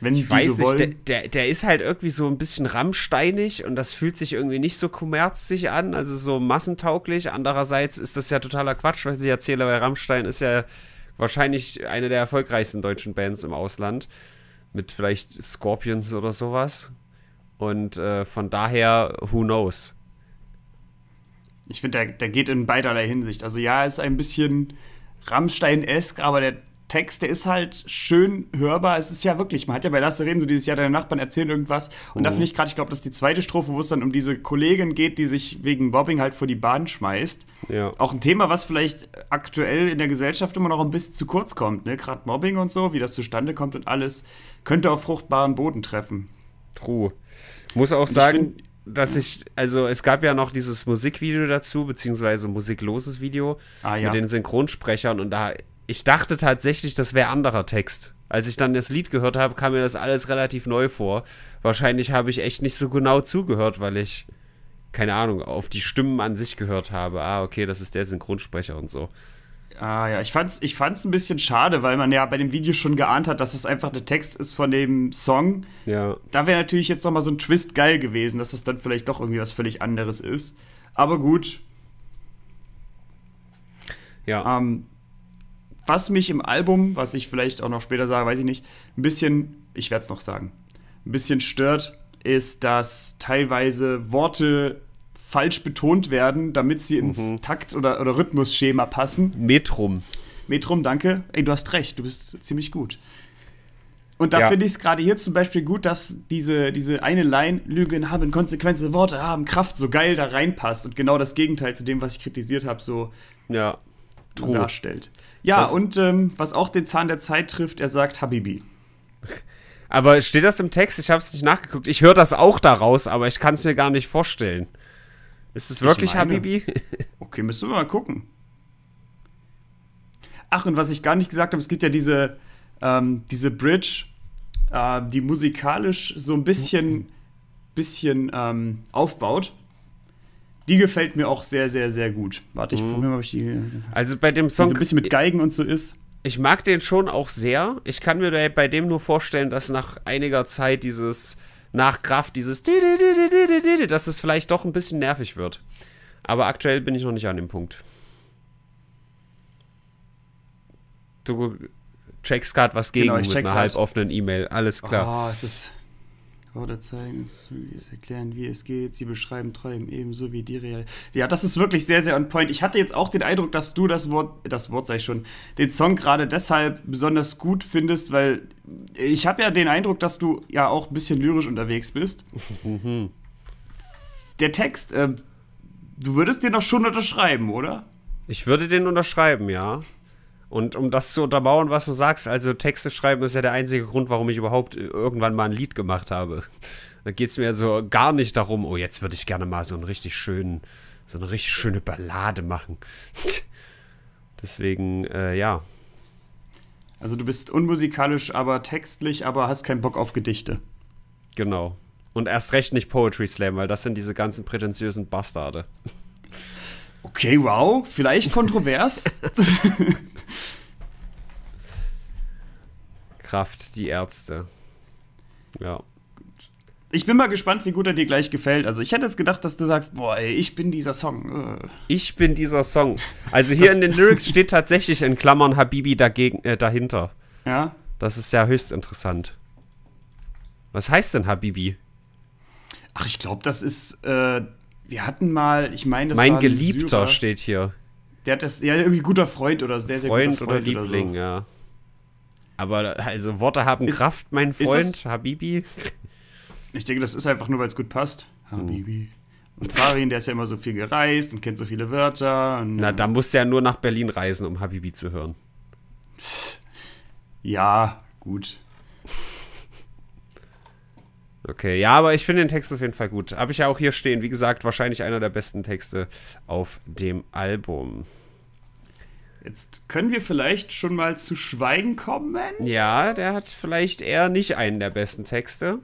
Wenn ich weiß so nicht, der, der, der, ist halt irgendwie so ein bisschen
rammsteinig und das fühlt sich irgendwie nicht so kommerzig an, also so massentauglich. Andererseits ist das ja totaler Quatsch, was ich erzähle, weil Rammstein ist ja wahrscheinlich eine der erfolgreichsten deutschen Bands im Ausland mit vielleicht Scorpions oder sowas. Und
äh, von daher, who knows? Ich finde, der, der geht in beiderlei Hinsicht. Also ja, ist ein bisschen Rammstein-esk, aber der Text, der ist halt schön hörbar. Es ist ja wirklich, man hat ja bei Lasse reden so dieses Jahr, deine Nachbarn erzählen irgendwas. Und mhm. da finde ich gerade, ich glaube, das ist die zweite Strophe, wo es dann um diese Kollegin geht, die sich wegen Bobbing halt vor die Bahn schmeißt. Ja. Auch ein Thema, was vielleicht aktuell in der Gesellschaft immer noch ein bisschen zu kurz kommt, ne? Gerade Mobbing und so, wie das zustande kommt und alles, könnte auf fruchtbaren Boden treffen. True.
Muss auch sagen, dass ich, also es gab ja noch dieses Musikvideo dazu, beziehungsweise musikloses Video ah, ja. mit den Synchronsprechern und da ich dachte tatsächlich, das wäre anderer Text. Als ich dann das Lied gehört habe, kam mir das alles relativ neu vor. Wahrscheinlich habe ich echt nicht so genau zugehört, weil ich, keine Ahnung, auf die Stimmen an sich gehört habe. Ah, okay, das
ist der Synchronsprecher und so. Ah ja, ich fand's, ich fand's ein bisschen schade, weil man ja bei dem Video schon geahnt hat, dass es einfach der Text ist von dem Song. Ja. Da wäre natürlich jetzt nochmal so ein Twist geil gewesen, dass es dann vielleicht doch irgendwie was völlig anderes ist. Aber gut. Ja. Ähm, was mich im Album, was ich vielleicht auch noch später sage, weiß ich nicht, ein bisschen, ich werde es noch sagen, ein bisschen stört, ist, dass teilweise Worte falsch betont werden, damit sie ins mhm. Takt- oder, oder Rhythmusschema passen. Metrum. Metrum, danke. Ey, du hast recht, du bist ziemlich gut. Und da ja. finde ich es gerade hier zum Beispiel gut, dass diese, diese eine Line, Lügen haben Konsequenzen, Worte haben Kraft, so geil da reinpasst und genau das Gegenteil zu dem, was ich kritisiert habe, so ja. darstellt. Ja, das und ähm, was auch den Zahn der Zeit trifft, er sagt Habibi. Aber steht das im Text? Ich habe es nicht nachgeguckt. Ich höre das auch
daraus, aber ich kann es mir gar nicht vorstellen. Ist es wirklich Habibi? okay, müssen wir mal
gucken. Ach, und was ich gar nicht gesagt habe, es gibt ja diese, ähm, diese Bridge, äh, die musikalisch so ein bisschen, bisschen ähm, aufbaut. Die gefällt mir auch sehr, sehr, sehr gut. Warte, ich mhm. probiere mal, ob ich die. Also bei dem Song. So ein bisschen mit Geigen und so ist. Ich mag den schon auch sehr.
Ich kann mir bei dem nur vorstellen, dass nach einiger Zeit dieses, nach Kraft, dieses, dass es vielleicht doch ein bisschen nervig wird. Aber aktuell bin ich noch nicht an dem Punkt. Du checkst gerade, was genau, gegen genau, mit einer halb offenen E-Mail. Alles klar. Oh,
es ist oder zeigen es erklären, wie es geht. Sie beschreiben Träumen ebenso wie die Real. Ja, das ist wirklich sehr, sehr on point. Ich hatte jetzt auch den Eindruck, dass du das Wort, das Wort sei schon, den Song gerade deshalb besonders gut findest, weil ich habe ja den Eindruck, dass du ja auch ein bisschen lyrisch unterwegs bist. Der Text, äh, du würdest den doch schon unterschreiben, oder?
Ich würde den unterschreiben, ja. Und um das zu untermauern, was du sagst, also Texte schreiben ist ja der einzige Grund, warum ich überhaupt äh, irgendwann mal ein Lied gemacht habe. Da geht es mir so gar nicht darum, oh, jetzt würde ich gerne mal so einen richtig schönen, so eine richtig schöne Ballade machen.
Deswegen, äh, ja. Also du bist unmusikalisch, aber textlich, aber hast keinen Bock auf Gedichte. Genau. Und erst recht
nicht Poetry Slam, weil das sind diese ganzen prätentiösen Bastarde. Okay, wow,
vielleicht kontrovers. Kraft die Ärzte. Ja. Ich bin mal gespannt, wie gut er dir gleich gefällt. Also ich hätte jetzt gedacht, dass du sagst, boah, ey, ich bin dieser Song. Äh. Ich bin dieser Song. Also hier in den
Lyrics steht tatsächlich in Klammern Habibi dagegen, äh, dahinter. Ja. Das ist ja höchst interessant. Was heißt denn Habibi? Ach,
ich glaube, das ist, äh, wir hatten mal, ich meine, das mein war Geliebter steht hier. Der hat das, ja, irgendwie guter Freund oder sehr, sehr Freund guter Freund Freund oder Liebling,
oder so. ja. Aber
also Worte haben ist, Kraft, mein Freund, das, Habibi. Ich denke, das ist einfach nur, weil es gut passt. Habibi. Und Farin, der ist ja immer so viel gereist und kennt so viele Wörter. Und, Na, da musst du ja nur nach Berlin reisen, um Habibi zu hören.
Ja, gut. Okay, ja, aber ich finde den Text auf jeden Fall gut. Habe ich ja auch hier stehen. Wie gesagt, wahrscheinlich einer der besten Texte auf dem Album. Jetzt können wir vielleicht schon mal zu Schweigen kommen. Ja, der hat vielleicht eher nicht einen der besten Texte.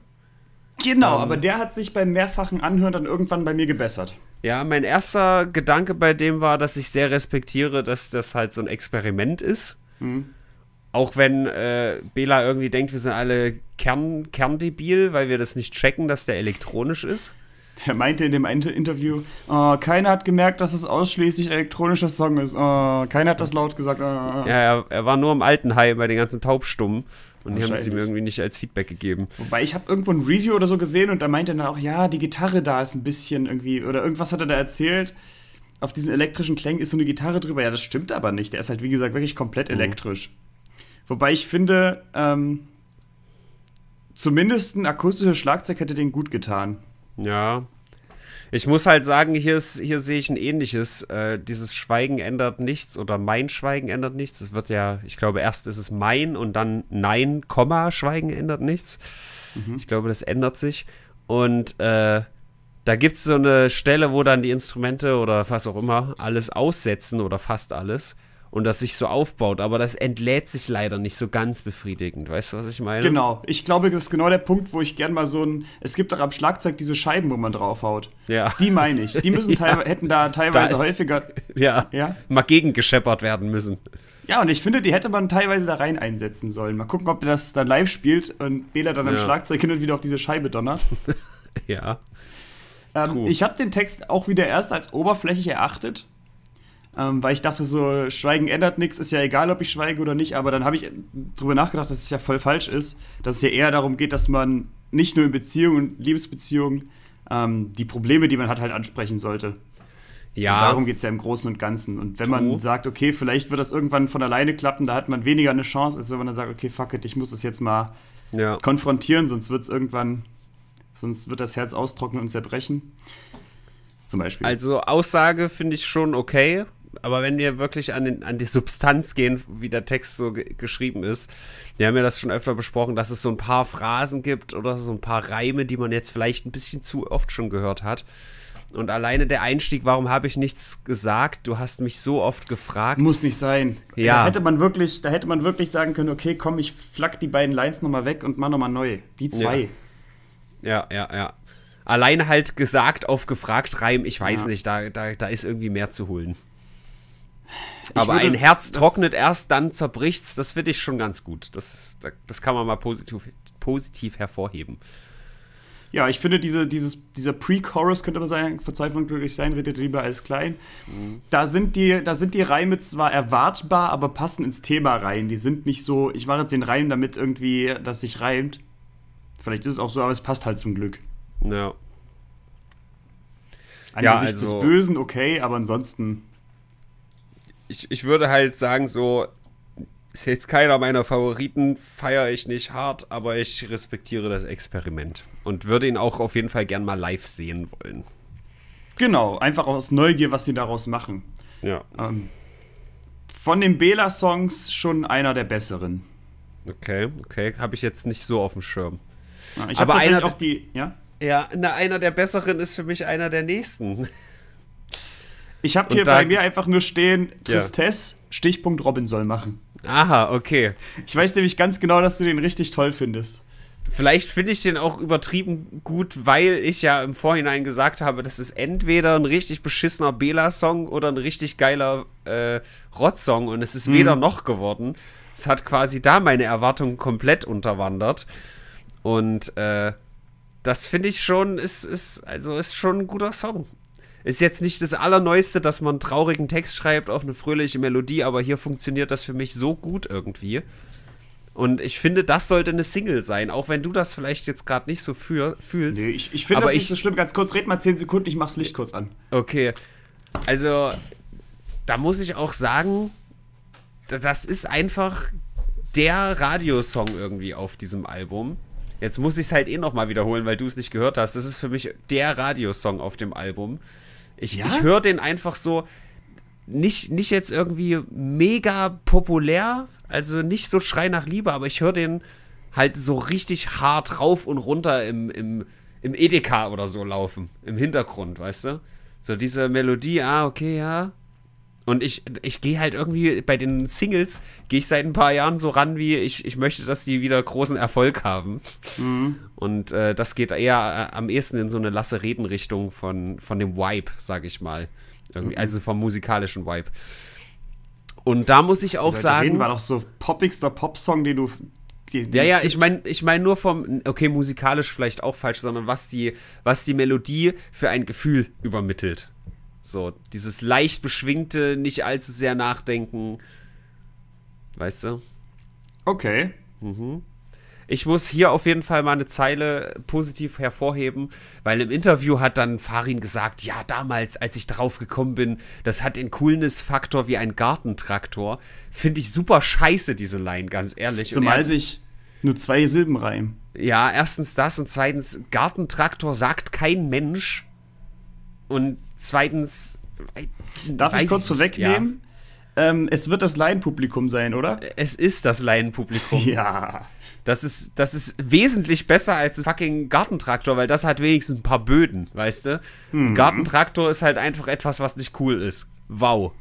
Genau, ähm, aber der hat sich
beim mehrfachen Anhören dann irgendwann bei mir gebessert.
Ja, mein erster Gedanke bei dem war, dass ich sehr respektiere, dass das halt so ein Experiment ist. Mhm. Auch wenn äh,
Bela irgendwie denkt, wir sind alle Kern, kerndebil, weil wir das nicht checken, dass der elektronisch ist. Der meinte in dem Interview, oh, keiner hat gemerkt, dass es ausschließlich elektronischer Song ist. Oh, keiner hat das laut gesagt. Oh. Ja,
er, er, war nur im alten Altenheim bei den ganzen Taubstummen. Und die haben es ihm irgendwie nicht als Feedback gegeben. Wobei
ich habe irgendwo ein Review oder so gesehen und da meinte er dann auch, ja, die Gitarre da ist ein bisschen irgendwie, oder irgendwas hat er da erzählt. Auf diesen elektrischen Klängen ist so eine Gitarre drüber. Ja, das stimmt aber nicht. Der ist halt, wie gesagt, wirklich komplett mhm. elektrisch. Wobei ich finde, ähm, zumindest ein akustischer Schlagzeug hätte den gut getan. Ja. Ich muss halt sagen, hier, ist, hier sehe ich ein ähnliches. Äh, dieses
Schweigen ändert nichts oder mein Schweigen ändert nichts. Es wird ja, ich glaube, erst ist es mein und dann nein, Komma, Schweigen ändert nichts. Mhm. Ich glaube, das ändert sich. Und äh, da gibt es so eine Stelle, wo dann die Instrumente oder was auch immer alles aussetzen oder fast alles und das sich so aufbaut, aber das entlädt sich leider nicht so ganz
befriedigend. Weißt du, was ich meine? Genau. Ich glaube, das ist genau der Punkt, wo ich gerne mal so ein. Es gibt doch am Schlagzeug diese Scheiben, wo man draufhaut. Ja. Die meine ich. Die müssen ja. hätten da teilweise da, häufiger. Ja. ja. Mal gegengescheppert werden müssen. Ja, und ich finde, die hätte man teilweise da rein einsetzen sollen. Mal gucken, ob der das dann live spielt und Bela dann ja. am Schlagzeug hin und wieder auf diese Scheibe donnert.
ja.
Ähm, ich habe den Text auch wieder erst als oberflächlich erachtet, ähm, weil ich dachte so, Schweigen ändert nichts, ist ja egal, ob ich schweige oder nicht, aber dann habe ich drüber nachgedacht, dass es ja voll falsch ist, dass es ja eher darum geht, dass man nicht nur in Beziehungen und Liebesbeziehungen ähm, die Probleme, die man hat, halt ansprechen sollte. Ja. Also darum geht es ja im Großen und Ganzen. Und wenn du. man sagt, okay, vielleicht wird das irgendwann von alleine klappen, da hat man weniger eine Chance, als wenn man dann sagt, okay, fuck it, ich muss das jetzt mal ja. konfrontieren, sonst wird es irgendwann, sonst wird das Herz austrocknen und zerbrechen. Zum Beispiel. Also Aussage finde ich schon okay
aber wenn wir wirklich an, den, an die Substanz gehen, wie der Text so geschrieben ist, wir haben ja das schon öfter besprochen, dass es so ein paar Phrasen gibt oder so ein paar Reime, die man jetzt vielleicht ein bisschen zu oft schon gehört hat. Und alleine der Einstieg, warum habe ich nichts gesagt? Du hast mich
so oft gefragt. Muss nicht sein. Ja. Da hätte man wirklich, da hätte man wirklich sagen können, okay, komm, ich flack die beiden Lines nochmal weg und mach nochmal neu. Die zwei.
Ja, ja, ja. ja. Alleine halt gesagt auf gefragt Reim, ich weiß ja. nicht, da, da, da ist irgendwie mehr zu holen. Aber würde, ein Herz trocknet erst, dann zerbricht's. Das finde ich schon ganz gut. Das,
das kann man mal positiv, positiv hervorheben. Ja, ich finde, diese, dieses, dieser Pre-Chorus könnte man sagen, Verzweiflung glücklich sein, redet lieber als klein. Mhm. Da, sind die, da sind die Reime zwar erwartbar, aber passen ins Thema rein. Die sind nicht so, ich mache jetzt den Reim damit irgendwie, dass sich reimt. Vielleicht ist es auch so, aber es passt halt zum Glück. Ja. Angesichts ja, also, des Bösen okay, aber ansonsten
ich, ich würde halt sagen, so, ist jetzt keiner meiner Favoriten, feiere ich nicht hart, aber ich respektiere das Experiment und würde ihn auch auf jeden Fall gern mal
live sehen wollen. Genau, einfach aus Neugier, was sie daraus machen. Ja. Ähm, von den Bela-Songs schon einer der besseren. Okay, okay, habe ich jetzt nicht so auf dem Schirm. Ja, ah, aber einer auch
die, ja? Ja, na, einer der besseren ist für mich einer der nächsten.
Ich habe hier bei mir einfach nur stehen, Tristesse, ja. Stichpunkt Robin soll machen. Aha, okay. Ich weiß nämlich ganz genau, dass du den richtig toll findest. Vielleicht finde ich den auch übertrieben gut, weil ich
ja im Vorhinein gesagt habe, das ist entweder ein richtig beschissener Bela-Song oder ein richtig geiler äh, Rott-Song und es ist hm. weder noch geworden. Es hat quasi da meine Erwartungen komplett unterwandert. Und äh, das finde ich schon, ist, ist, also ist schon ein guter Song. Ist jetzt nicht das Allerneueste, dass man einen traurigen Text schreibt auf eine fröhliche Melodie, aber hier funktioniert das für mich so gut irgendwie. Und ich finde, das sollte eine Single sein, auch wenn du das vielleicht jetzt gerade nicht so für, fühlst. Nee, ich, ich finde das nicht ich, so
schlimm. Ganz kurz, red mal 10 Sekunden, ich mach's Licht kurz an. Okay. Also,
da muss ich auch sagen, das ist einfach der Radiosong irgendwie auf diesem Album. Jetzt muss ich es halt eh nochmal wiederholen, weil du es nicht gehört hast. Das ist für mich der Radiosong auf dem Album. Ich, ja? ich höre den einfach so nicht, nicht jetzt irgendwie mega populär, also nicht so Schrei nach Liebe, aber ich höre den halt so richtig hart rauf und runter im, im, im Edeka oder so laufen, im Hintergrund, weißt du? So diese Melodie, ah, okay, ja, und ich, ich gehe halt irgendwie bei den Singles, gehe ich seit ein paar Jahren so ran, wie ich, ich möchte, dass die wieder großen Erfolg haben. Mhm. Und äh, das geht eher äh, am ehesten in so eine lasse Reden-Richtung von, von dem Vibe, sage ich mal. Mhm. Also vom musikalischen Vibe. Und da muss ich auch sagen. Reden war doch
so poppigster Popsong, den du. Den ja, ja, ich
meine ich mein nur vom, okay, musikalisch vielleicht auch falsch, sondern was die, was die Melodie für ein Gefühl übermittelt. So, dieses leicht beschwingte, nicht allzu sehr nachdenken. Weißt du? Okay. Mhm. Ich muss hier auf jeden Fall mal eine Zeile positiv hervorheben, weil im Interview hat dann Farin gesagt, ja, damals, als ich drauf gekommen bin, das hat den Coolness-Faktor wie ein Gartentraktor. Finde ich super scheiße, diese Line, ganz ehrlich. Zumal sich
nur zwei Silben reimen.
Ja, erstens das und zweitens, Gartentraktor sagt kein Mensch. Und Zweitens. Äh, Darf ich kurz vorwegnehmen? Ja. Ähm, es wird das Laienpublikum sein, oder? Es ist das Laienpublikum. Ja. Das ist, das ist wesentlich besser als ein fucking Gartentraktor, weil das hat wenigstens ein paar Böden, weißt du? Hm. Gartentraktor ist halt einfach etwas, was nicht cool ist. Wow.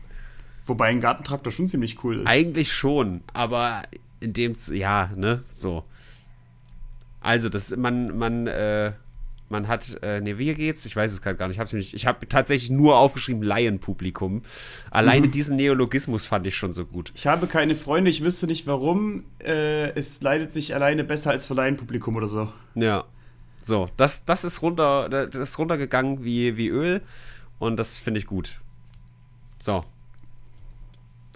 Wobei ein Gartentraktor schon ziemlich cool ist. Eigentlich schon, aber in dem, ja, ne, so. Also, das, man, man, äh, man hat, äh, ne, wie geht's? Ich weiß es gerade gar nicht. Ich habe nicht, ich habe tatsächlich nur aufgeschrieben Laienpublikum. Alleine mhm. diesen Neologismus fand ich schon so gut.
Ich habe keine Freunde, ich wüsste nicht warum. Äh, es leidet sich alleine besser als für Laienpublikum oder so. Ja. So, das, das ist runter, das
ist runtergegangen wie, wie Öl und das finde ich gut. So.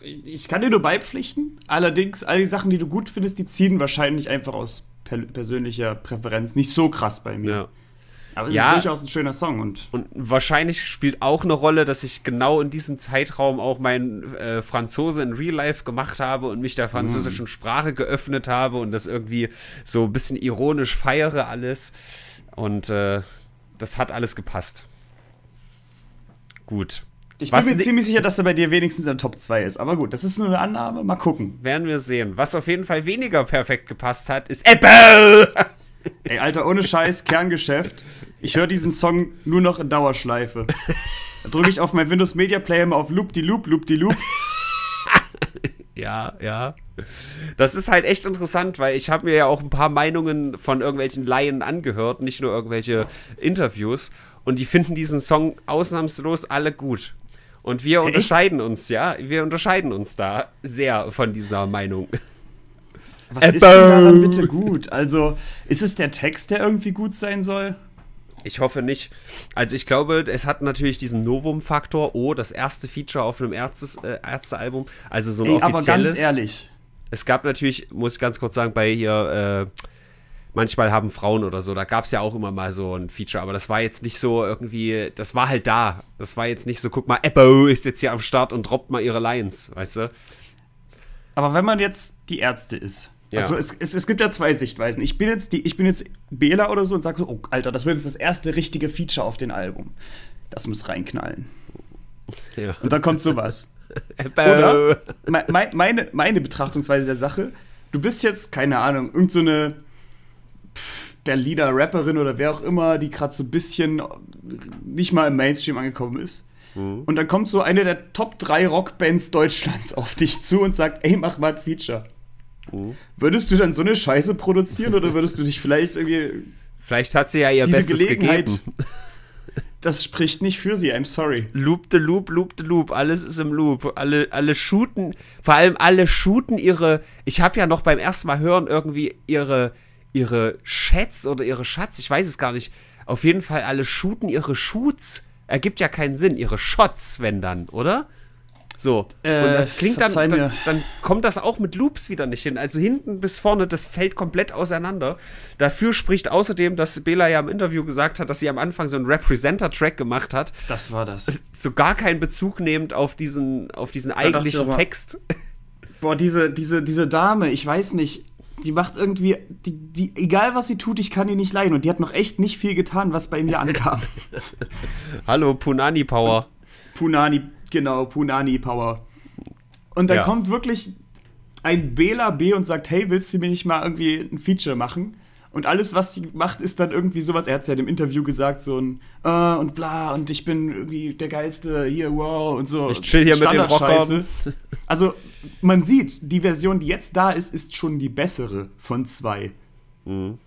Ich
kann dir nur beipflichten. Allerdings, all die Sachen, die du gut findest, die ziehen wahrscheinlich einfach aus persönlicher Präferenz nicht so krass bei mir. Ja. Aber es ja, ist durchaus ein schöner Song. Und, und wahrscheinlich spielt auch eine Rolle, dass ich genau in diesem Zeitraum auch
meinen äh, Franzose in Real Life gemacht habe und mich der französischen mm. Sprache geöffnet habe und das irgendwie so ein bisschen ironisch feiere alles. Und äh, das hat alles gepasst. Gut. Ich bin mir ziemlich sicher, dass
er bei dir wenigstens in der Top 2 ist. Aber gut, das ist nur eine Annahme. Mal gucken.
Werden wir sehen. Was auf jeden Fall weniger perfekt gepasst hat, ist
Apple! Ey, Alter, ohne Scheiß, Kerngeschäft. Ich höre diesen Song nur noch in Dauerschleife. Da drücke ich auf mein Windows Media Player mal auf Loop die Loop, Loop die Loop.
Ja, ja. Das ist halt echt interessant, weil ich habe mir ja auch ein paar Meinungen von irgendwelchen Laien angehört, nicht nur irgendwelche Interviews. Und die finden diesen Song ausnahmslos alle gut. Und wir unterscheiden Echt? uns, ja. Wir unterscheiden uns da sehr von dieser Meinung. Was ist denn daran bitte gut? Also, ist es der Text, der irgendwie gut sein soll? Ich hoffe nicht. Also ich glaube, es hat natürlich diesen Novum-Faktor. Oh, das erste Feature auf einem Ärztes, äh, Ärztealbum. Also so ein Ey, offizielles. Aber ganz ehrlich. Es gab natürlich, muss ich ganz kurz sagen, bei hier, äh, manchmal haben Frauen oder so, da gab es ja auch immer mal so ein Feature. Aber das war jetzt nicht so irgendwie, das war halt da. Das war jetzt nicht so, guck mal, Apple ist jetzt hier am Start und droppt mal ihre Lines, weißt du? Aber wenn man jetzt die Ärzte ist ja. Also es,
es, es, gibt ja zwei Sichtweisen. Ich bin jetzt, jetzt Bela oder so und sage so, oh, Alter, das wird jetzt das erste richtige Feature auf dem Album. Das muss reinknallen. Ja. Und dann kommt sowas. Äh, oder me me meine, meine Betrachtungsweise der Sache, du bist jetzt, keine Ahnung, irgendeine so Berliner Rapperin oder wer auch immer, die gerade so ein bisschen nicht mal im Mainstream angekommen ist. Mhm. Und dann kommt so eine der Top 3 Rockbands Deutschlands auf dich zu und sagt, ey, mach mal ein Feature. Uh. Würdest du dann so eine Scheiße produzieren oder würdest du dich vielleicht irgendwie. Vielleicht hat sie ja ihr diese Bestes Gelegenheit, gegeben. Das spricht nicht für sie, I'm sorry. Loop the loop, loop the loop, alles ist im Loop.
Alle, alle shooten, vor allem alle shooten ihre. Ich habe ja noch beim ersten Mal hören irgendwie ihre, ihre Schätz oder ihre Schatz, ich weiß es gar nicht. Auf jeden Fall alle shooten ihre Shoots. Ergibt ja keinen Sinn, ihre Shots, wenn dann, oder? So. und das äh, klingt dann, dann, dann, kommt das auch mit Loops wieder nicht hin. Also hinten bis vorne, das fällt komplett auseinander. Dafür spricht außerdem, dass Bela ja im Interview gesagt hat, dass sie am Anfang so einen Representer-Track gemacht hat. Das war das. So gar keinen Bezug nehmend auf diesen, auf
diesen eigentlichen aber, Text. Boah, diese, diese, diese Dame, ich weiß nicht, die macht irgendwie, die, die, egal was sie tut, ich kann ihr nicht leiden. Und die hat noch echt nicht viel getan, was bei mir ankam. Hallo, Punani Power. Punani Power. Genau, Punani Power. Und dann ja. kommt wirklich ein Bela B und sagt, hey, willst du mir nicht mal irgendwie ein Feature machen? Und alles, was sie macht, ist dann irgendwie sowas. Er hat es ja im Interview gesagt, so ein äh, und bla und ich bin irgendwie der Geilste hier, wow und so. Ich chill hier mit dem Rocker. Also man sieht, die Version, die jetzt da ist, ist schon die bessere von zwei. Mhm.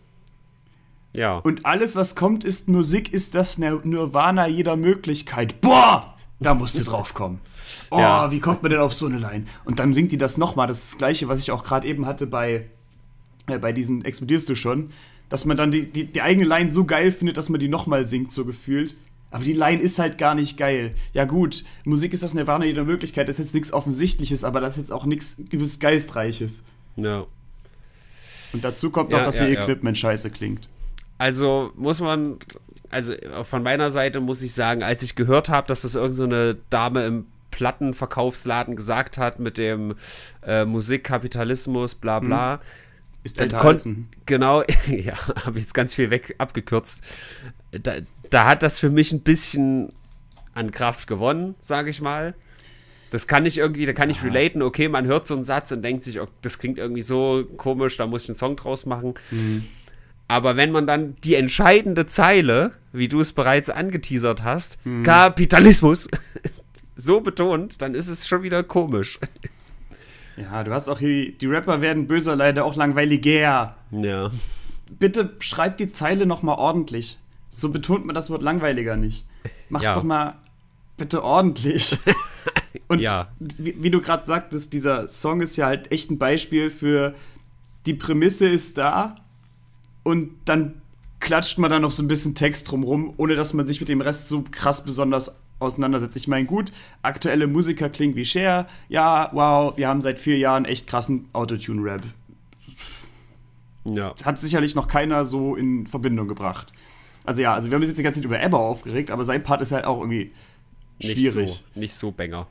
Ja. Und alles, was kommt, ist Musik, ist das Nirvana jeder Möglichkeit. Boah! Da musste drauf kommen. Oh, ja. wie kommt man denn auf so eine Line? Und dann singt die das nochmal. Das ist das Gleiche, was ich auch gerade eben hatte bei, äh, bei diesen Explodierst du schon. Dass man dann die, die, die eigene Line so geil findet, dass man die nochmal singt, so gefühlt. Aber die Line ist halt gar nicht geil. Ja, gut, Musik ist das Nirvana jeder Möglichkeit. Das ist jetzt nichts Offensichtliches, aber das ist jetzt auch nichts übelst Geistreiches. Ja. Und dazu kommt ja, auch, dass ja, ihr Equipment scheiße klingt. Also muss man also äh,
von meiner Seite muss ich sagen, als ich gehört habe, dass das irgendeine so Dame im Plattenverkaufsladen gesagt hat mit dem äh, Musikkapitalismus, bla mhm. bla. Hm. Ist enthalten. Genau, ja, habe jetzt ganz viel weg abgekürzt. Da, da hat das für mich ein bisschen an Kraft gewonnen, sage ich mal. Das kann ich irgendwie, da kann ich relaten, okay, man hört so einen Satz und denkt sich, oh, das klingt irgendwie so komisch, da muss ich einen Song draus machen. Mhm. Aber wenn man dann die entscheidende Zeile, wie du es bereits angeteasert hast, hm. Kapitalismus, so betont, dann ist es schon
wieder komisch. Ja, du hast auch hier, die Rapper werden böser leider auch langweiliger. Ja. Bitte schreib die Zeile nochmal ordentlich. So betont man das Wort langweiliger nicht. Mach's ja. doch mal bitte ordentlich. Und ja. wie, wie du gerade sagtest, dieser Song ist ja halt echt ein Beispiel für die Prämisse ist da, und dann klatscht man da noch so ein bisschen Text drumrum, ohne dass man sich mit dem Rest so krass besonders auseinandersetzt. Ich meine, gut, aktuelle Musiker klingen wie Cher. Ja, wow, wir haben seit vier Jahren echt krassen Autotune-Rap. Ja. Das hat sicherlich noch keiner so in Verbindung gebracht. Also ja, also wir haben uns jetzt die ganze Zeit über Ebba aufgeregt, aber sein Part ist halt auch irgendwie schwierig. Nicht so, nicht so Banger.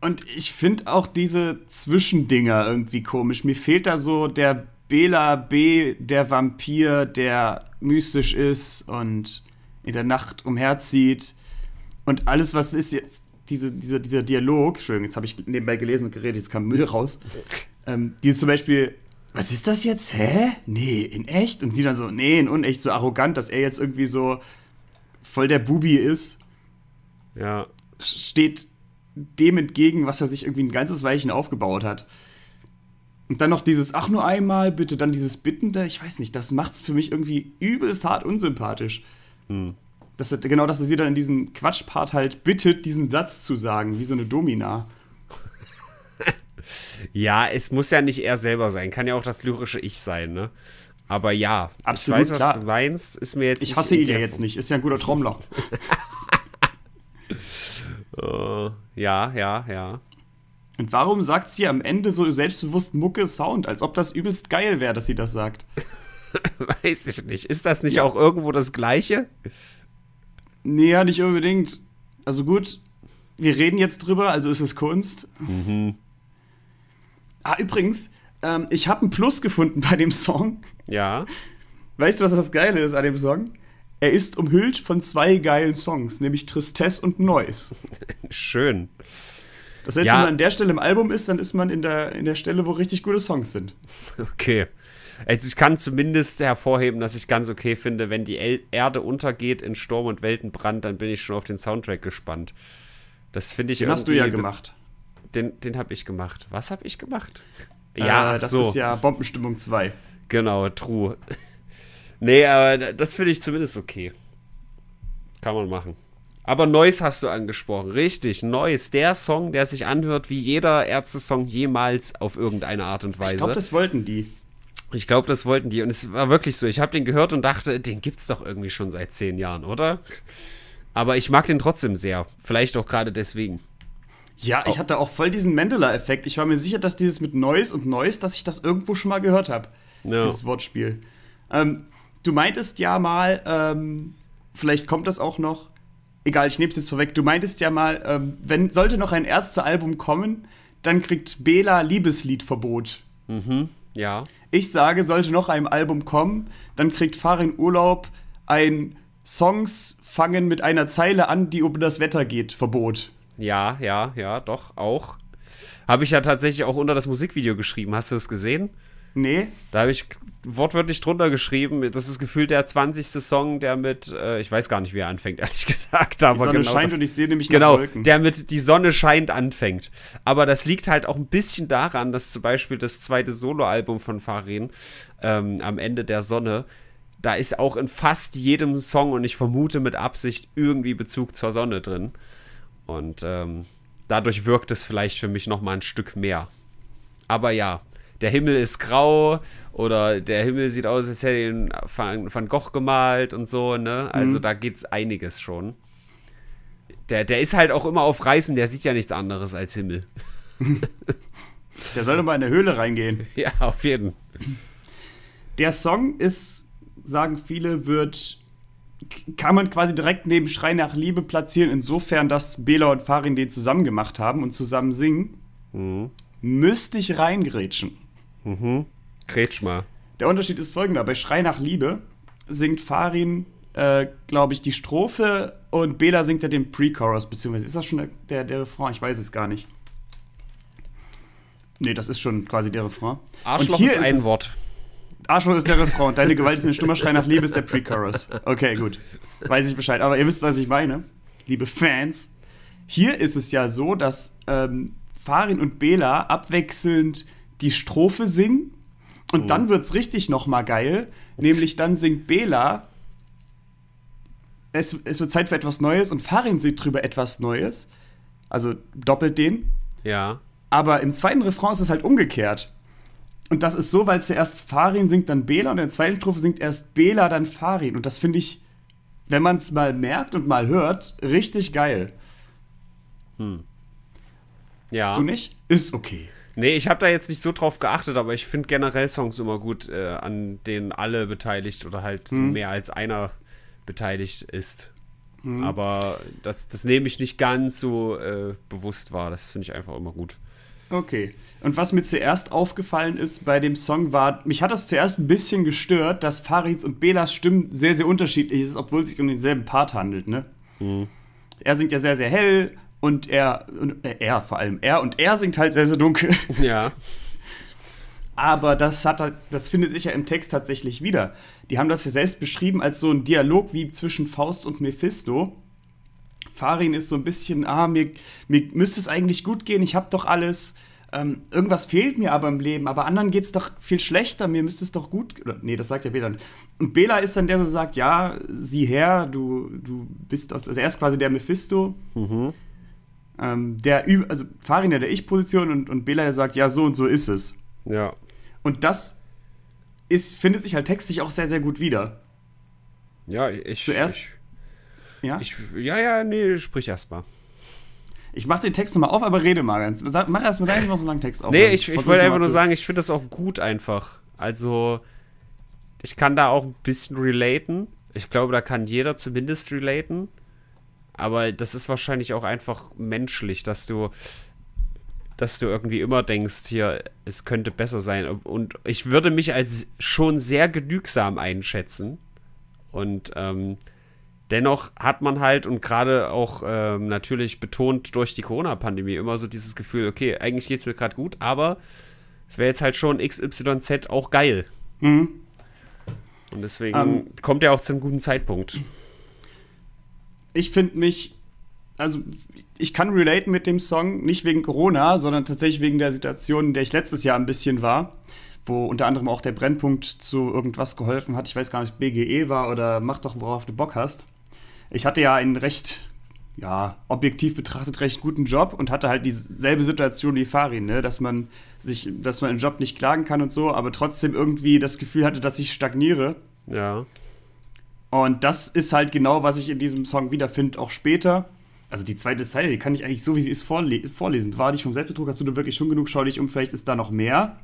Und ich finde auch diese Zwischendinger irgendwie komisch. Mir fehlt da so der Bela B., der Vampir, der mystisch ist und in der Nacht umherzieht. Und alles, was ist jetzt, diese, diese, dieser Dialog, Entschuldigung, jetzt habe ich nebenbei gelesen und geredet, jetzt kam Müll raus. Ähm, die ist zum Beispiel, was ist das jetzt? Hä? Nee, in echt? Und sie dann so, nee, in unecht, so arrogant, dass er jetzt irgendwie so voll der Bubi ist. Ja. Steht dem entgegen, was er sich irgendwie ein ganzes Weilchen aufgebaut hat. Und dann noch dieses, ach nur einmal, bitte, dann dieses Bittende, ich weiß nicht, das macht es für mich irgendwie übelst hart unsympathisch. Mhm. Das, genau, dass er sie dann in diesem Quatschpart halt bittet, diesen Satz zu sagen, wie so eine Domina. ja, es muss
ja nicht er selber sein, kann ja auch das lyrische Ich sein, ne? Aber ja, absolut ich weiß, klar. was du meinst,
ist mir jetzt. Ich hasse ihn ja jetzt nicht, ist ja ein guter Trommler. Äh, ja, ja, ja. Und warum sagt sie am Ende so selbstbewusst Mucke Sound, als ob das übelst geil wäre, dass sie das sagt? Weiß ich nicht. Ist das nicht ja. auch irgendwo das Gleiche? Nee, ja, nicht unbedingt. Also gut, wir reden jetzt drüber, also ist es Kunst. Mhm. Ah, übrigens, ähm, ich habe einen Plus gefunden bei dem Song. Ja. Weißt du, was das Geile ist an dem Song? Er ist umhüllt von zwei geilen Songs, nämlich Tristesse und Noise. Schön. Das heißt, ja. wenn man an der Stelle im Album ist, dann ist man in der, in der Stelle, wo richtig gute Songs sind. Okay. Also ich kann zumindest hervorheben, dass ich ganz okay finde,
wenn die El Erde untergeht in Sturm und Weltenbrand, dann bin ich schon auf den Soundtrack gespannt. Das finde ich Den hast du ja gemacht. den, den habe ich gemacht. Was habe ich gemacht? Äh, ja, äh, das so. ist ja Bombenstimmung 2. Genau, true. Nee, aber das finde ich zumindest okay. Kann man machen. Aber Noise hast du angesprochen. Richtig, Noise. Der Song, der sich anhört wie jeder Ärzte-Song jemals auf irgendeine Art und Weise. Ich glaube, das wollten die. Ich glaube, das wollten die. Und es war wirklich so. Ich habe den gehört und dachte, den gibt es doch irgendwie schon seit zehn Jahren, oder? Aber ich mag den trotzdem sehr. Vielleicht auch gerade
deswegen. Ja, ich hatte auch voll diesen Mandela-Effekt. Ich war mir sicher, dass dieses mit Noise und Noise, dass ich das irgendwo schon mal gehört habe. No. Dieses Wortspiel. Ähm, du meintest ja mal, ähm, vielleicht kommt das auch noch. Egal, ich nehme es jetzt vorweg. Du meintest ja mal, ähm, wenn sollte noch ein Ärztealbum kommen, dann kriegt Bela Liebesliedverbot. Mhm, ja. Ich sage, sollte noch ein Album kommen, dann kriegt Farin Urlaub ein Songs fangen mit einer Zeile an, die um das Wetter geht, Verbot.
Ja, ja, ja, doch, auch. Habe ich ja tatsächlich auch unter das Musikvideo geschrieben. Hast du das gesehen? Nee. Da habe ich wortwörtlich drunter geschrieben, das ist gefühlt der 20. Song, der mit, äh, ich weiß gar nicht, wie er anfängt, ehrlich gesagt. Aber die Sonne genau scheint das, und ich sehe nämlich Genau, der mit Die Sonne scheint anfängt. Aber das liegt halt auch ein bisschen daran, dass zum Beispiel das zweite Soloalbum von Farin, ähm, Am Ende der Sonne, da ist auch in fast jedem Song und ich vermute mit Absicht irgendwie Bezug zur Sonne drin. Und ähm, dadurch wirkt es vielleicht für mich nochmal ein Stück mehr. Aber ja, der Himmel ist grau oder der Himmel sieht aus, als hätte ihn Van, Van Gogh gemalt und so, ne? Also mhm. da es einiges schon. Der, der ist halt auch immer auf Reisen, der sieht ja nichts anderes als Himmel. der soll doch mal in eine Höhle reingehen.
Ja, auf jeden. Der Song ist, sagen viele, wird kann man quasi direkt neben Schrei nach Liebe platzieren, insofern, dass Bela und Farin den zusammen gemacht haben und zusammen singen. Mhm. Müsste ich reingrätschen. Mhm. Grätsch mal. Der Unterschied ist folgender: Bei Schrei nach Liebe singt Farin, äh, glaube ich, die Strophe und Bela singt ja den Pre-Chorus, beziehungsweise ist das schon der, der, Refrain? Ich weiß es gar nicht. Nee, das ist schon quasi der Refrain. Arschloch und hier ist ein ist Wort. Arschloch ist der Refrain. Deine Gewalt ist ein stummer Schrei nach Liebe ist der Pre-Chorus. Okay, gut. Weiß ich Bescheid. Aber ihr wisst, was ich meine, liebe Fans. Hier ist es ja so, dass ähm, Farin und Bela abwechselnd die Strophe singen. Und oh. dann es richtig nochmal geil. Nämlich dann singt Bela. Es, es wird Zeit für etwas Neues und Farin singt drüber etwas Neues. Also doppelt den. Ja. Aber im zweiten Refrain ist es halt umgekehrt. Und das ist so, weil zuerst Farin singt, dann Bela und in der zweiten Strophe singt erst Bela, dann Farin. Und das finde ich, wenn man es mal merkt und mal hört, richtig geil. Hm. Ja. Du nicht? Ist okay. Nee, ich habe da jetzt nicht so drauf
geachtet, aber ich finde generell Songs immer gut, äh, an denen alle beteiligt oder halt hm. mehr als einer beteiligt ist. Hm. Aber das, das nehme ich nicht ganz so
äh, bewusst wahr. Das finde ich einfach immer gut. Okay. Und was mir zuerst aufgefallen ist bei dem Song war, mich hat das zuerst ein bisschen gestört, dass Farids und Belas Stimmen sehr, sehr unterschiedlich ist, obwohl es sich um denselben Part handelt, ne? Mhm. Er singt ja sehr, sehr hell und er, und er vor allem, er und er singt halt sehr, sehr dunkel. Ja. Aber das, hat, das findet sich ja im Text tatsächlich wieder. Die haben das ja selbst beschrieben als so ein Dialog wie zwischen Faust und Mephisto. Farin ist so ein bisschen, ah, mir, mir müsste es eigentlich gut gehen, ich habe doch alles. Ähm, irgendwas fehlt mir aber im Leben, aber anderen geht's doch viel schlechter, mir müsste es doch gut. Oder, nee, das sagt ja Bela. nicht. Und Bela ist dann der, der so sagt, ja, sieh her, du, du bist aus. Also er ist quasi der Mephisto. Mhm. Ähm, der, also Farin in der Ich-Position und, und Bela sagt, ja, so und so ist es. Ja. Und das ist, findet sich halt textlich auch sehr, sehr gut wieder. Ja, ich. Zuerst. Ich, ja? Ich, ja, ja, nee, sprich erst mal. Ich mach den Text nochmal auf, aber rede mal ganz. Mach erst mal deinen noch so langen Text auf. Nee, ich, ich wollte einfach nur sagen, ich finde
das auch gut einfach. Also, ich kann da auch ein bisschen relaten. Ich glaube, da kann jeder zumindest relaten. Aber das ist wahrscheinlich auch einfach menschlich, dass du, dass du irgendwie immer denkst, hier, es könnte besser sein. Und ich würde mich als schon sehr genügsam einschätzen. Und ähm, dennoch hat man halt und gerade auch ähm, natürlich betont durch die Corona-Pandemie immer so dieses Gefühl, okay, eigentlich geht es mir gerade gut, aber es wäre jetzt halt schon XYZ auch geil. Mhm. Und deswegen um, ähm, kommt er auch zum
guten Zeitpunkt ich finde mich, also ich kann relate mit dem Song, nicht wegen Corona, sondern tatsächlich wegen der Situation, in der ich letztes Jahr ein bisschen war, wo unter anderem auch der Brennpunkt zu irgendwas geholfen hat. Ich weiß gar nicht, BGE war oder mach doch, worauf du Bock hast. Ich hatte ja einen recht ja, objektiv betrachtet recht guten Job und hatte halt dieselbe Situation wie Farin, ne? dass man sich, dass man im Job nicht klagen kann und so, aber trotzdem irgendwie das Gefühl hatte, dass ich stagniere. Ja. Und das ist halt genau, was ich in diesem Song wiederfinde, auch später. Also die zweite Zeile, die kann ich eigentlich so, wie sie ist, vorle vorlesen. War dich vom Selbstbetrug, hast du denn wirklich schon genug? Schau dich um, vielleicht ist da noch mehr.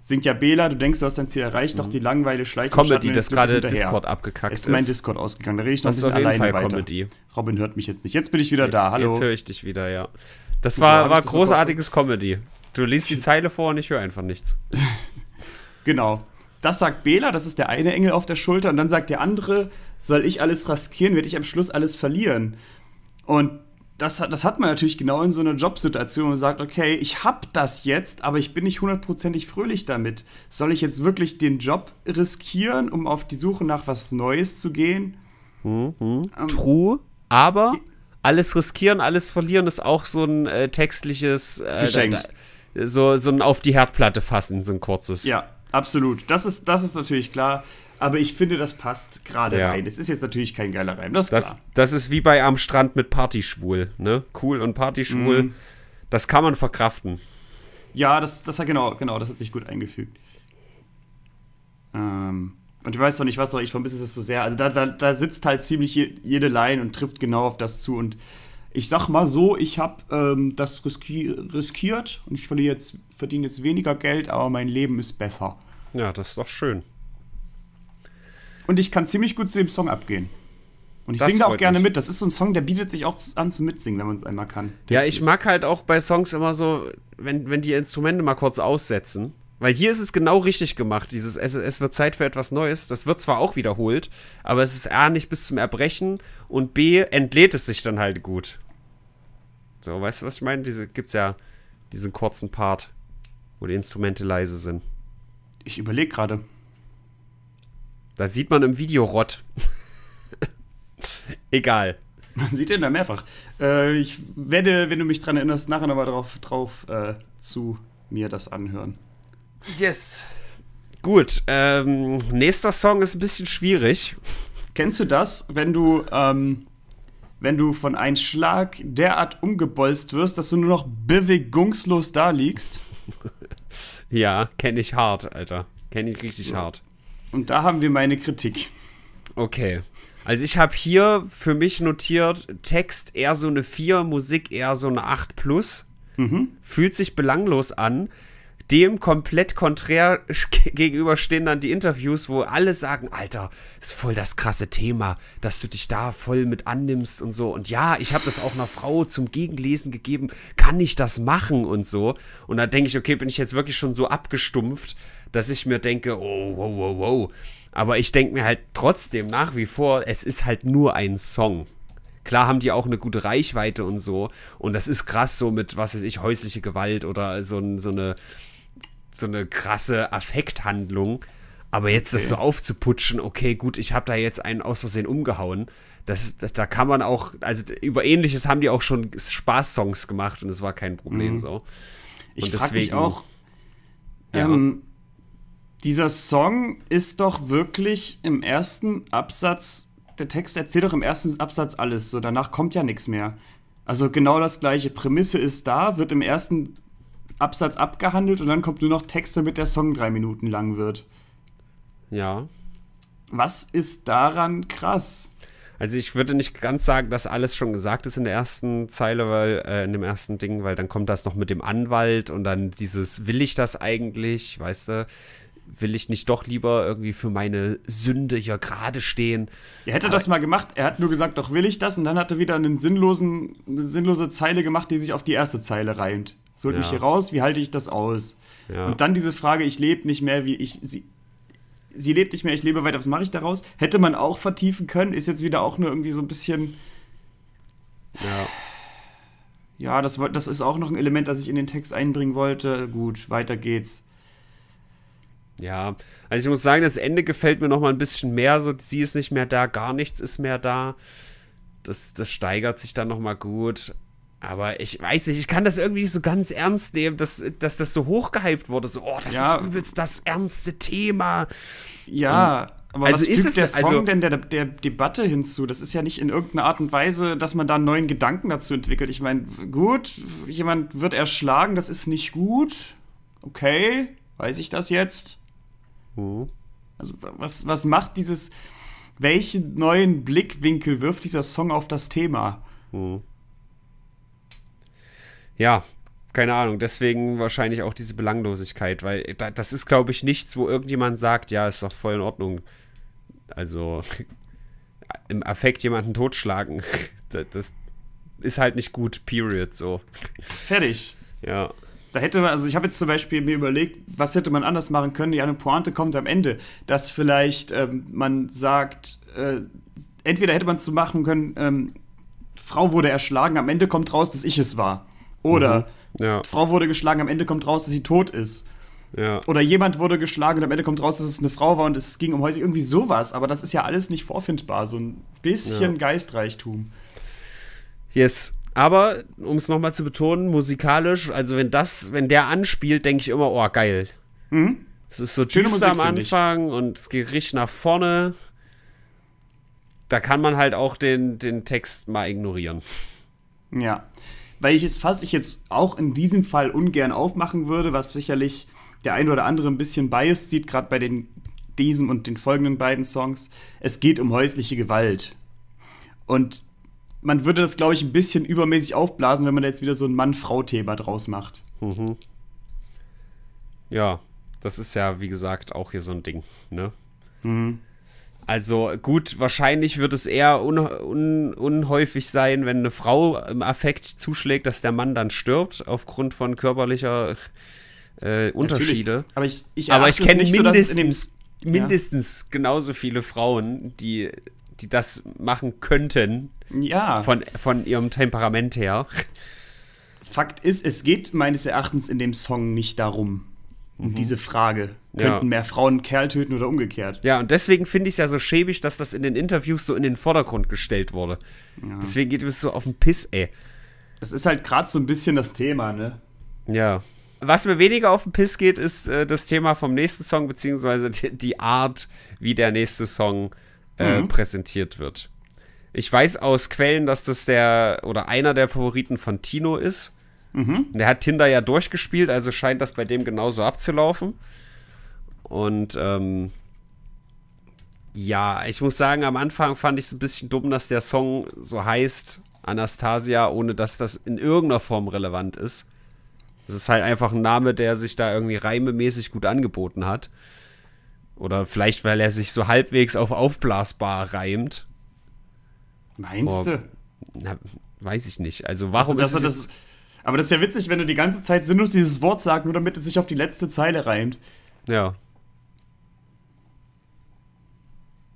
Singt ja Bela, du denkst, du hast dein Ziel erreicht, mhm. doch die Langeweile schleicht das ist Comedy, das gerade Discord abgekackt ist. Ist mein Discord ausgegangen, da rede ich noch das ein bisschen alleine Fall weiter. Comedy. Robin hört mich jetzt nicht. Jetzt bin ich wieder da, hallo. Jetzt höre ich dich wieder, ja. Das war, war das großartiges Comedy. Du liest die Zeile vor und ich höre einfach nichts. genau das sagt Bela, das ist der eine Engel auf der Schulter, und dann sagt der andere, soll ich alles riskieren, werde ich am Schluss alles verlieren. Und das, das hat man natürlich genau in so einer Jobsituation und sagt, okay, ich hab das jetzt, aber ich bin nicht hundertprozentig fröhlich damit. Soll ich jetzt wirklich den Job riskieren, um auf die Suche nach was Neues zu gehen? Mhm. mhm. Ähm, True, aber alles riskieren, alles verlieren
ist auch so ein äh, textliches äh, Geschenk. so, so ein auf die Herdplatte fassen, so ein kurzes. Ja,
Absolut. Das ist, das ist natürlich klar. Aber ich finde, das passt gerade ja. rein. Es ist
jetzt natürlich kein geiler Reim, das ist das, klar. Das ist wie bei Am Strand mit Partyschwul, ne? Cool und Partyschwul. Mhm. Das kann man verkraften.
Ja, das, das hat genau, genau, das hat sich gut eingefügt. Ähm, und du weißt doch nicht, was doch, ich vermisse es so sehr. Also da, da, da sitzt halt ziemlich je, jede Line und trifft genau auf das zu. Und ich sag mal so, ich habe ähm, das riskiert und ich verdiene jetzt, verdiene jetzt weniger Geld, aber mein Leben ist besser. Ja, das ist doch schön. Und ich kann ziemlich gut zu dem Song abgehen. Und ich singe da auch gerne mich. mit. Das ist so ein Song, der bietet sich auch an zu mitsingen, wenn man es einmal kann.
Ja, ich mag halt auch bei Songs immer so, wenn, wenn die Instrumente mal kurz aussetzen. Weil hier ist es genau richtig gemacht. Dieses es, es wird Zeit für etwas Neues. Das wird zwar auch wiederholt, aber es ist A nicht bis zum Erbrechen und B entlädt es sich dann halt gut. So, weißt du, was ich meine? Diese es ja diesen kurzen Part, wo die Instrumente leise sind. Ich überlege gerade. Da sieht man im Video Rott.
Egal. Man sieht ihn da mehrfach. Äh, ich werde, wenn du mich dran erinnerst, nachher nochmal drauf, drauf äh, zu mir das anhören. Yes. Gut. Ähm, nächster Song ist ein bisschen schwierig. Kennst du das, wenn du, ähm, wenn du von einem Schlag derart umgebolzt wirst, dass du nur noch bewegungslos da liegst? Ja, kenne ich hart, Alter. Kenne ich richtig so. hart. Und da haben wir meine Kritik. Okay.
Also ich habe hier für mich notiert, Text eher so eine 4, Musik eher so eine 8 plus. Mhm. Fühlt sich belanglos an dem komplett konträr gegenüberstehen dann die Interviews, wo alle sagen, Alter, ist voll das krasse Thema, dass du dich da voll mit annimmst und so. Und ja, ich habe das auch einer Frau zum Gegenlesen gegeben, kann ich das machen und so. Und da denke ich, okay, bin ich jetzt wirklich schon so abgestumpft, dass ich mir denke, oh, wow, wow, wow. Aber ich denke mir halt trotzdem nach wie vor, es ist halt nur ein Song. Klar haben die auch eine gute Reichweite und so. Und das ist krass so mit, was weiß ich, häusliche Gewalt oder so, so eine so eine krasse Affekthandlung. Aber jetzt okay. das so aufzuputschen, okay, gut, ich habe da jetzt einen aus Versehen umgehauen. Das, das, da kann man auch, also über ähnliches haben die auch schon Spaßsongs
gemacht und es war kein Problem mhm. so. Und ich frage mich auch, ja. ähm, dieser Song ist doch wirklich im ersten Absatz, der Text erzählt doch im ersten Absatz alles, so danach kommt ja nichts mehr. Also genau das gleiche. Prämisse ist da, wird im ersten Absatz abgehandelt und dann kommt nur noch Text, damit der Song drei Minuten lang wird. Ja. Was ist daran
krass? Also ich würde nicht ganz sagen, dass alles schon gesagt ist in der ersten Zeile, weil äh, in dem ersten Ding, weil dann kommt das noch mit dem Anwalt und dann dieses will ich das eigentlich, weißt du? will ich nicht doch lieber irgendwie für meine Sünde hier gerade stehen.
Er hätte Aber das mal gemacht, er hat nur gesagt, doch will ich das und dann hat er wieder einen sinnlosen, eine sinnlose Zeile gemacht, die sich auf die erste Zeile reimt. So ja. mich hier raus, wie halte ich das aus? Ja. Und dann diese Frage, ich lebe nicht mehr, wie ich sie. Sie lebt nicht mehr, ich lebe weiter, was mache ich daraus? Hätte man auch vertiefen können, ist jetzt wieder auch nur irgendwie so ein bisschen. Ja. Ja, das, das ist auch noch ein Element, das ich in den Text einbringen wollte. Gut, weiter geht's.
Ja, also ich muss sagen, das Ende gefällt mir nochmal ein bisschen mehr. So, sie ist nicht mehr da, gar nichts ist mehr da. Das, das steigert sich dann nochmal gut. Aber ich weiß nicht, ich kann das irgendwie nicht so ganz ernst nehmen, dass, dass das so hochgehypt wurde. So, oh, das ja. ist übelst das ernste Thema.
Ja, Und, aber also was ist es, der Song also, denn der, der Debatte hinzu? Das ist ja nicht in irgendeiner Art und Weise, dass man da einen neuen Gedanken dazu entwickelt. Ich meine, gut, jemand wird erschlagen, das ist nicht gut. Okay, weiß ich das jetzt? Mhm. Also, was, was macht dieses, welchen neuen Blickwinkel wirft dieser Song auf das Thema? Mhm.
Ja, keine Ahnung, deswegen wahrscheinlich auch diese Belanglosigkeit, weil das ist, glaube ich, nichts, wo irgendjemand sagt, ja, ist doch voll in Ordnung. Also im Affekt jemanden totschlagen, das ist halt nicht gut, period,
so. Fertig. Ja. Da hätte man, also ich habe jetzt zum Beispiel mir überlegt, was hätte man anders machen können? Ja, eine Pointe kommt am Ende, dass vielleicht ähm, man sagt, äh, entweder hätte man es so machen können, ähm, Frau wurde erschlagen, am Ende kommt raus, dass ich es war. Oder mhm. ja. Frau wurde geschlagen, am Ende kommt raus, dass sie tot ist. Ja. Oder jemand wurde geschlagen und am Ende kommt raus, dass es eine Frau war und es ging um häuslich irgendwie sowas. Aber das ist ja alles nicht vorfindbar. So ein bisschen ja.
Geistreichtum. Yes. Aber um es nochmal zu betonen, musikalisch, also wenn das, wenn der anspielt, denke ich immer, oh geil. Mhm.
Es ist so düster am
Anfang und es geht richtig nach vorne.
Da kann man halt auch den, den Text mal ignorieren. Ja. Weil ich ich jetzt auch in diesem Fall ungern aufmachen würde, was sicherlich der ein oder andere ein bisschen biased sieht, gerade bei den, diesem und den folgenden beiden Songs. Es geht um häusliche Gewalt. Und man würde das, glaube ich, ein bisschen übermäßig aufblasen, wenn man da jetzt wieder so ein Mann-Frau-Thema draus macht. Mhm.
Ja, das ist ja, wie gesagt, auch hier so ein Ding, ne? Mhm. Also gut, wahrscheinlich wird es eher un un unhäufig sein, wenn eine Frau im Affekt zuschlägt, dass der Mann dann stirbt, aufgrund von körperlicher äh, Unterschiede. Natürlich. Aber ich, ich, ich kenne mindestens, so, mindestens genauso viele Frauen, die die das machen könnten. Ja. Von, von ihrem Temperament her.
Fakt ist, es geht meines Erachtens in dem Song nicht darum, um mhm. diese Frage. Könnten ja. mehr Frauen Kerl töten oder umgekehrt? Ja, und deswegen finde ich es ja so schäbig, dass das in den Interviews
so in den Vordergrund gestellt wurde. Ja. Deswegen geht es so auf den Piss, ey. Das ist halt
gerade so ein bisschen das Thema, ne?
Ja. Was mir weniger auf den Piss geht, ist äh, das Thema vom nächsten Song, beziehungsweise die Art, wie der nächste Song äh, mhm. präsentiert wird. Ich weiß aus Quellen, dass das der oder einer der Favoriten von Tino ist. Mhm. Der hat Tinder ja durchgespielt, also scheint das bei dem genauso abzulaufen. Und ähm, ja, ich muss sagen, am Anfang fand ich es ein bisschen dumm, dass der Song so heißt Anastasia, ohne dass das in irgendeiner Form relevant ist. Es ist halt einfach ein Name, der sich da irgendwie reimemäßig gut angeboten hat. Oder vielleicht, weil er sich so halbwegs auf aufblasbar reimt.
Meinst du?
weiß ich nicht. Also, also warum also, ist das,
Aber das ist ja witzig, wenn du die ganze Zeit sinnlos dieses Wort sagst, nur damit es sich auf die letzte Zeile reimt. Ja.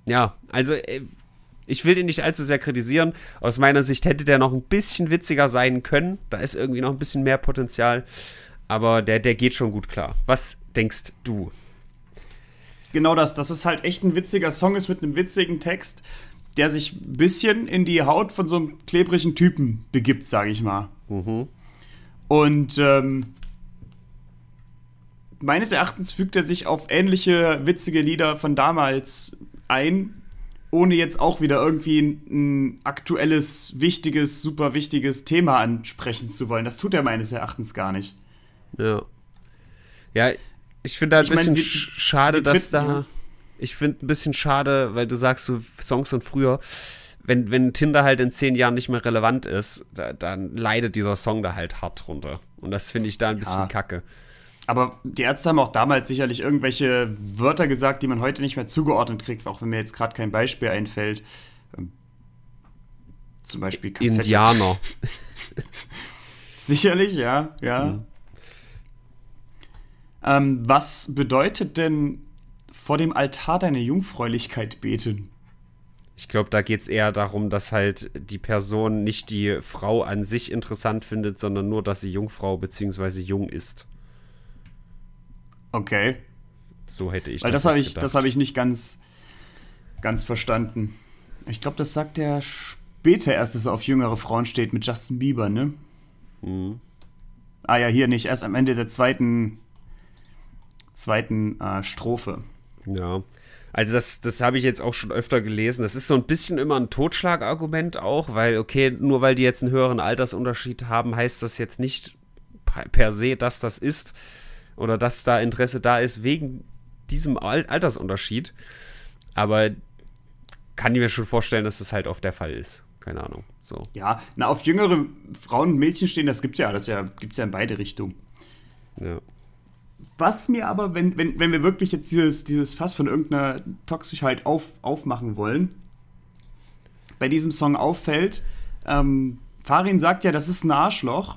Ja, also äh,
ich will den nicht allzu sehr kritisieren. Aus meiner Sicht hätte der noch ein bisschen witziger sein können. Da ist irgendwie noch ein bisschen mehr Potenzial. Aber der, der geht schon gut klar. Was denkst du?
genau das, dass es halt echt ein witziger Song ist mit einem witzigen Text, der sich ein bisschen in die Haut von so einem klebrigen Typen begibt, sage ich mal. Mhm. Und ähm, meines Erachtens fügt er sich auf ähnliche witzige Lieder von damals ein, ohne jetzt auch wieder irgendwie ein, ein aktuelles, wichtiges, super wichtiges Thema ansprechen zu wollen. Das tut er meines Erachtens gar nicht. Ja. Ja, ich finde da ein ich bisschen mein, sie, schade, sie dass da. Ja. Ich finde ein bisschen schade, weil du sagst, so Songs von
früher. Wenn, wenn Tinder halt in zehn Jahren nicht mehr relevant ist, da, dann leidet dieser Song
da halt hart runter. Und das finde ich da ein ja. bisschen kacke. Aber die Ärzte haben auch damals sicherlich irgendwelche Wörter gesagt, die man heute nicht mehr zugeordnet kriegt, auch wenn mir jetzt gerade kein Beispiel einfällt. Ähm, zum Beispiel Kassette. Indianer. sicherlich, ja, ja. Mhm. Ähm, was bedeutet denn vor dem Altar deine Jungfräulichkeit beten? Ich
glaube, da geht es eher darum, dass halt die Person nicht die Frau an sich interessant findet, sondern nur, dass sie Jungfrau bzw. jung ist. Okay. So hätte
ich Weil das, das habe ich, das hab ich nicht ganz, ganz verstanden. Ich glaube, das sagt er später erst, dass er auf jüngere Frauen steht mit Justin Bieber, ne? Mhm. Ah ja, hier nicht. Erst am Ende der zweiten zweiten äh, Strophe. Ja. Also das, das habe ich jetzt auch schon öfter gelesen. Das ist so ein
bisschen immer ein Totschlagargument auch, weil, okay, nur weil die jetzt einen höheren Altersunterschied haben, heißt das jetzt nicht per se, dass das ist oder dass da Interesse da ist wegen diesem Al Altersunterschied. Aber kann ich mir schon
vorstellen, dass das halt oft der Fall ist. Keine Ahnung. So. Ja, na, auf jüngere Frauen und Mädchen stehen, das gibt's ja, das ja, gibt's ja in beide Richtungen. Ja. Was mir aber, wenn, wenn, wenn wir wirklich jetzt dieses, dieses Fass von irgendeiner Toxischheit auf, aufmachen wollen, bei diesem Song auffällt, ähm, Farin sagt ja, das ist ein Arschloch,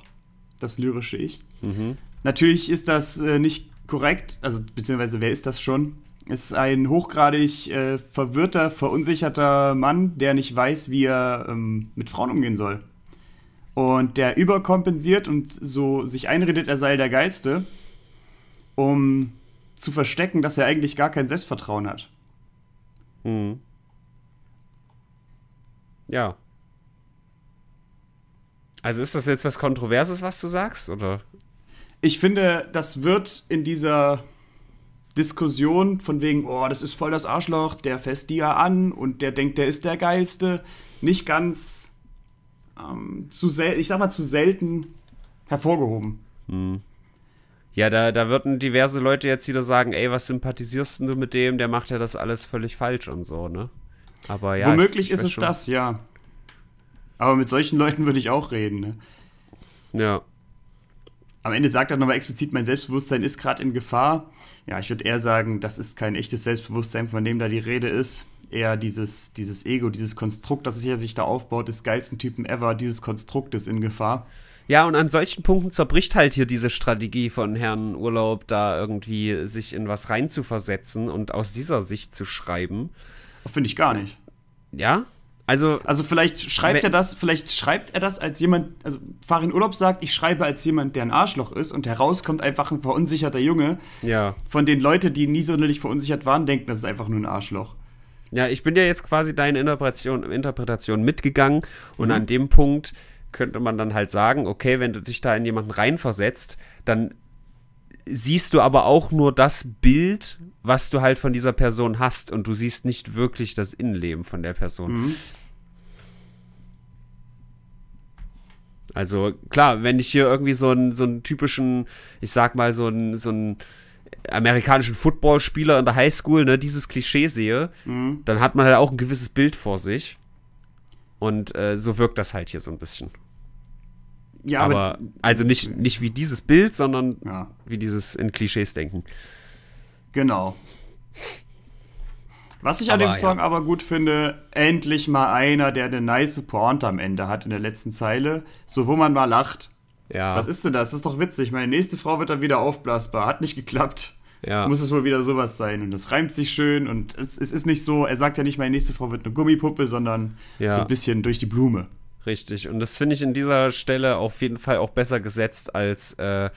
das lyrische Ich. Mhm. Natürlich ist das äh, nicht korrekt, also beziehungsweise wer ist das schon? Ist ein hochgradig äh, verwirrter, verunsicherter Mann, der nicht weiß, wie er ähm, mit Frauen umgehen soll. Und der überkompensiert und so sich einredet, er sei der Geilste um zu verstecken, dass er eigentlich gar kein Selbstvertrauen hat. Mhm. Ja. Also ist das jetzt was Kontroverses, was du sagst, oder? Ich finde, das wird in dieser Diskussion von wegen, oh, das ist voll das Arschloch, der fässt die ja an und der denkt, der ist der Geilste, nicht ganz ähm, zu sel ich sag mal, zu selten hervorgehoben.
Mhm. Ja, da, da würden diverse Leute jetzt wieder sagen, ey, was sympathisierst du mit dem? Der macht ja das alles völlig falsch und so, ne? Aber ja. Womöglich ich, ich ist es schon. das,
ja. Aber mit solchen Leuten würde ich auch reden, ne? Ja. Am Ende sagt er nochmal explizit, mein Selbstbewusstsein ist gerade in Gefahr. Ja, ich würde eher sagen, das ist kein echtes Selbstbewusstsein, von dem da die Rede ist. Eher dieses, dieses Ego, dieses Konstrukt, das sich sich da aufbaut, des geilsten Typen ever, dieses Konstrukt ist in Gefahr. Ja, und
an solchen Punkten zerbricht halt hier diese Strategie von Herrn Urlaub, da irgendwie sich in was reinzuversetzen und aus dieser Sicht zu schreiben. Finde ich gar nicht. Ja?
Also, also vielleicht schreibt er das, vielleicht schreibt er das als jemand, also Farin Urlaub sagt, ich schreibe als jemand, der ein Arschloch ist und herauskommt einfach ein verunsicherter Junge. Ja. Von den Leuten, die nie so sonderlich verunsichert waren, denken, das ist einfach nur ein Arschloch. Ja, ich bin ja jetzt quasi deine Interpretation,
Interpretation mitgegangen und mhm. an dem Punkt könnte man dann halt sagen, okay, wenn du dich da in jemanden reinversetzt, dann siehst du aber auch nur das Bild, was du halt von dieser Person hast und du siehst nicht wirklich das Innenleben von der Person. Mhm. Also klar, wenn ich hier irgendwie so einen, so einen typischen, ich sag mal, so einen, so einen amerikanischen Footballspieler in der Highschool, ne, dieses Klischee sehe, mhm. dann hat man halt auch ein gewisses Bild vor sich. Und äh, so wirkt das halt hier so ein bisschen. Ja, aber, aber also nicht, nicht wie dieses Bild, sondern ja. wie dieses in Klischees denken.
Genau. Was ich aber, an dem Song ja. aber gut finde, endlich mal einer, der eine nice Pointe am Ende hat in der letzten Zeile, so wo man mal lacht. Ja. Was ist denn das? Das ist doch witzig. Meine nächste Frau wird dann wieder aufblasbar. Hat nicht geklappt. Ja. Muss es wohl wieder sowas sein. Und das reimt sich schön. Und es, es ist nicht so, er sagt ja nicht, meine nächste Frau wird eine Gummipuppe, sondern ja. so ein bisschen durch die Blume. Richtig. Und das finde ich in dieser Stelle auf jeden Fall auch
besser gesetzt als, äh,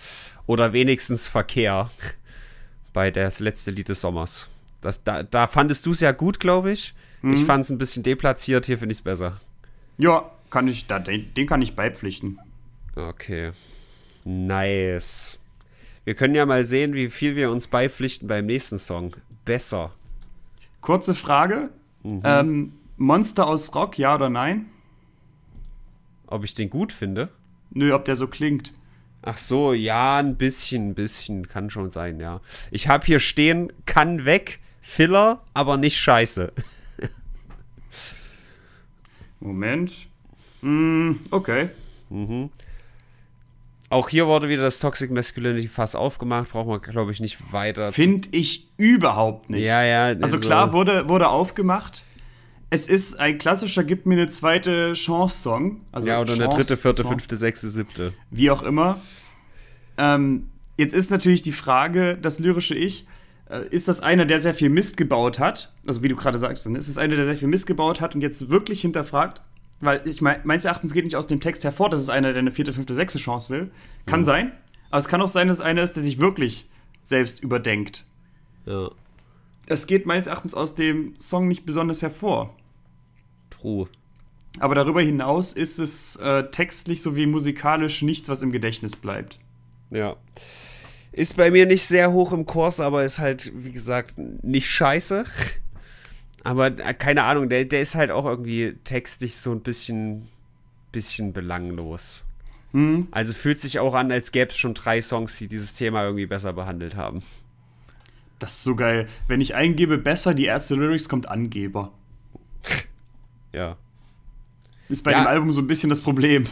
oder wenigstens Verkehr bei das letzte Lied des Sommers. Das, da, da fandest du es ja gut, glaube ich. Mhm. Ich fand es ein bisschen deplatziert, hier finde ich es besser. Ja, kann ich, da, den, den kann ich beipflichten. Okay. Nice. Wir können ja mal sehen, wie viel wir uns beipflichten beim nächsten Song. Besser. Kurze Frage. Mhm. Ähm, Monster aus Rock, ja oder nein? Ob ich den gut finde? Nö, ob der so klingt. Ach so, ja, ein bisschen, ein bisschen. Kann schon sein, ja. Ich habe hier stehen, kann weg, Filler, aber nicht scheiße. Moment. Mm, okay. Mhm. Auch hier wurde wieder das Toxic Masculinity Fass aufgemacht, braucht man, glaube ich, nicht weiter. Finde
ich überhaupt
nicht. Ja, ja. Also, also klar,
wurde, wurde aufgemacht, es ist ein klassischer Gib mir eine zweite Chance-Song. Also ja, oder Chance eine dritte, vierte, Song. fünfte, sechste, siebte. Wie auch immer. Ähm, jetzt ist natürlich die Frage, das lyrische Ich, äh, ist das einer, der sehr viel Mist gebaut hat? Also wie du gerade sagst, dann ist es einer, der sehr viel Mist gebaut hat und jetzt wirklich hinterfragt, weil ich mein, meines Erachtens geht nicht aus dem Text hervor, dass es einer, der eine vierte, fünfte, sechste Chance will. Kann ja. sein. Aber es kann auch sein, dass es einer ist, der sich wirklich selbst überdenkt. Ja. Das geht meines Erachtens aus dem Song nicht besonders hervor froh. Aber darüber hinaus ist es äh, textlich sowie musikalisch nichts, was im Gedächtnis bleibt. Ja. Ist bei mir nicht sehr hoch im Kurs, aber ist halt,
wie gesagt, nicht scheiße. Aber äh, keine Ahnung, der, der ist halt auch irgendwie textlich so ein bisschen, bisschen belanglos. Mhm. Also fühlt sich auch an, als gäbe es schon drei Songs, die dieses Thema irgendwie besser behandelt haben. Das
ist so geil. Wenn ich eingebe, besser die Ärzte Lyrics, kommt Angeber. ja. Ist bei ja. dem Album so ein bisschen das Problem.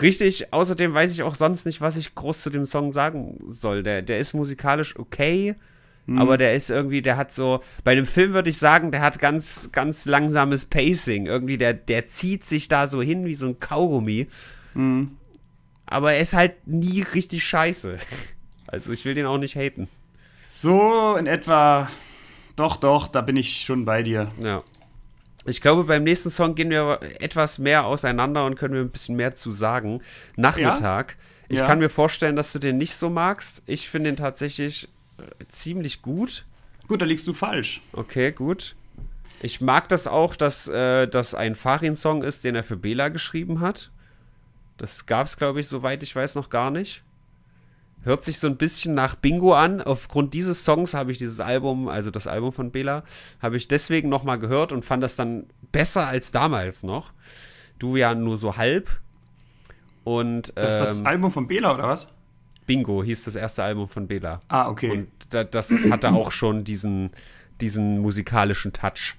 Richtig, außerdem weiß ich
auch sonst nicht, was ich groß zu dem Song sagen soll. Der, der ist musikalisch okay, mhm. aber der ist irgendwie, der hat so, bei dem Film würde ich sagen, der hat ganz, ganz langsames Pacing. Irgendwie, der, der zieht sich da so hin wie so ein Kaugummi. Mhm. Aber er ist halt nie richtig scheiße. Also ich will den auch nicht haten. So in etwa, doch, doch, da bin ich schon bei dir. Ja. Ich glaube, beim nächsten Song gehen wir etwas mehr auseinander und können wir ein bisschen mehr zu sagen. Nachmittag. Ja? Ich ja. kann mir vorstellen, dass du den nicht so magst. Ich finde den tatsächlich äh, ziemlich gut. Gut, da liegst du falsch. Okay, gut. Ich mag das auch, dass äh, das ein Farin-Song ist, den er für Bela geschrieben hat. Das gab es, glaube ich, soweit ich weiß, noch gar nicht. Hört sich so ein bisschen nach Bingo an. Aufgrund dieses Songs habe ich dieses Album, also das Album von Bela, habe ich deswegen nochmal gehört und fand das dann besser als damals noch. Du ja nur so halb. Und, das ist das ähm, Album von Bela oder was? Bingo hieß das erste Album von Bela. Ah, okay. Und da, das hatte auch schon diesen, diesen musikalischen Touch.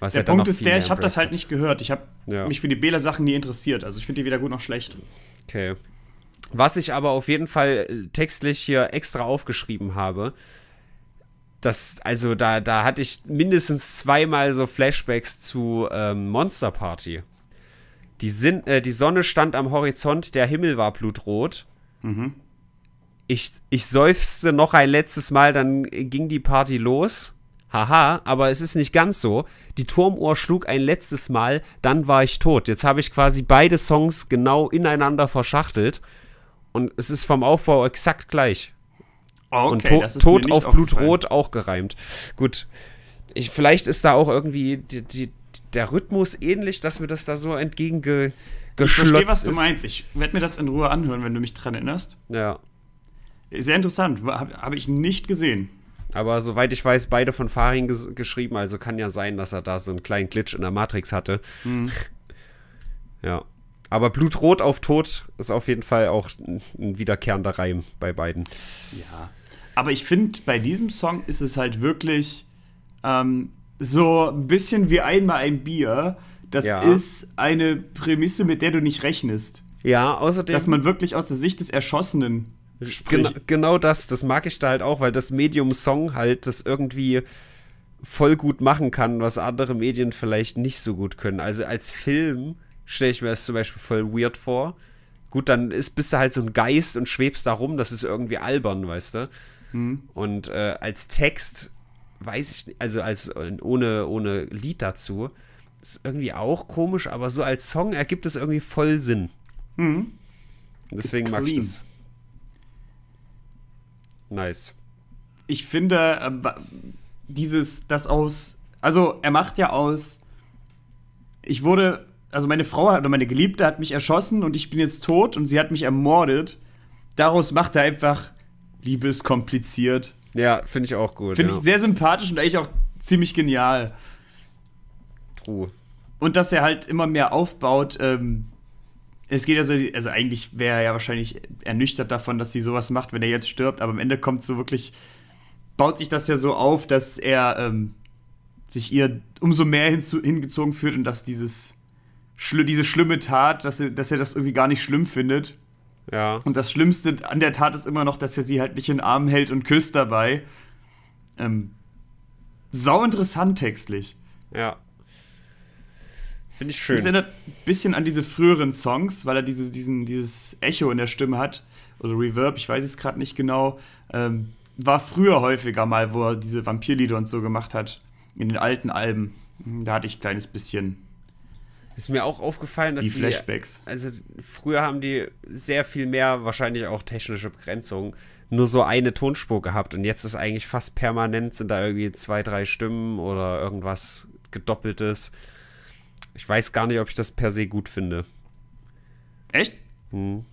Was der Punkt ist der, ich habe das halt
nicht gehört. Ich habe ja. mich für die Bela-Sachen nie interessiert. Also ich finde die weder gut noch schlecht.
Okay. Was ich aber auf jeden Fall äh, textlich hier extra aufgeschrieben habe, das, also da, da hatte ich mindestens zweimal so Flashbacks zu ähm, Monster Party. Die, sind, äh, die Sonne stand am Horizont, der Himmel war blutrot. Mhm. Ich, ich seufzte noch ein letztes Mal, dann ging die Party los. Haha, aber es ist nicht ganz so. Die Turmuhr schlug ein letztes Mal, dann war ich tot. Jetzt habe ich quasi beide Songs genau ineinander verschachtelt. Und es ist vom Aufbau exakt gleich. Ah, okay, und to Tod auf Blutrot auch gereimt. Gut. Ich, vielleicht ist da auch irgendwie die, die, der Rhythmus
ähnlich, dass mir das da so entgegengeschlotzt ist. Ich verstehe, was du meinst. Ich werde mir das in Ruhe anhören, wenn du mich dran erinnerst. Ja. Sehr interessant. Habe hab ich nicht gesehen. Aber
soweit ich weiß, beide von Farin ges geschrieben. Also kann ja sein, dass er da so einen kleinen Glitch in der Matrix hatte. Mhm. Ja aber Blutrot auf Tod ist auf jeden Fall auch ein wiederkehrender Reim bei beiden.
Ja. Aber ich finde, bei diesem Song ist es halt wirklich ähm, so ein bisschen wie einmal ein Bier. Das ja. ist eine Prämisse, mit der du nicht rechnest. Ja, außerdem. Dass man wirklich aus der Sicht des Erschossenen genau, spricht. Genau,
genau das, das mag ich da halt auch, weil das Medium Song halt das irgendwie voll gut machen kann, was andere Medien vielleicht nicht so gut können. Also als Film stelle ich mir das zum Beispiel voll weird vor. Gut, dann ist, bist du halt so ein Geist und schwebst da rum, das ist irgendwie albern, weißt du? Mhm. Und äh, als Text weiß ich also als äh, ohne, ohne Lied dazu, ist irgendwie auch komisch, aber so als Song ergibt es irgendwie voll Sinn. Mhm. Deswegen mag
ich das. Nice. Ich finde, äh, dieses, das aus, also er macht ja aus, ich wurde also meine Frau oder meine Geliebte hat mich erschossen und ich bin jetzt tot und sie hat mich ermordet. Daraus macht er einfach, Liebe ist kompliziert. Ja, finde ich auch gut. Finde ja. ich sehr sympathisch und eigentlich auch ziemlich genial. True. Und dass er halt immer mehr aufbaut, ähm, es geht ja so, also eigentlich wäre er ja wahrscheinlich ernüchtert davon, dass sie sowas macht, wenn er jetzt stirbt, aber am Ende kommt so wirklich, baut sich das ja so auf, dass er ähm, sich ihr umso mehr hinzu, hingezogen fühlt und dass dieses schl diese schlimme Tat, dass er, dass er das irgendwie gar nicht schlimm findet. Ja. Und das Schlimmste an der Tat ist immer noch, dass er sie halt nicht in den Arm hält und küsst dabei. Ähm, sau interessant textlich. Ja. Finde ich schön. Das erinnert ein bisschen an diese früheren Songs, weil er diese, diesen, dieses Echo in der Stimme hat. Oder Reverb, ich weiß es gerade nicht genau. Ähm, war früher häufiger mal, wo er diese Vampirlieder und so gemacht hat. In den alten Alben. Da hatte ich ein kleines bisschen
ist mir auch aufgefallen, dass die Flashbacks. Die, also früher haben die sehr viel mehr wahrscheinlich auch technische Begrenzungen, nur so eine Tonspur gehabt und jetzt ist eigentlich fast permanent sind da irgendwie zwei, drei Stimmen oder irgendwas gedoppeltes. Ich weiß gar nicht, ob ich das per se gut finde. Echt? Hm.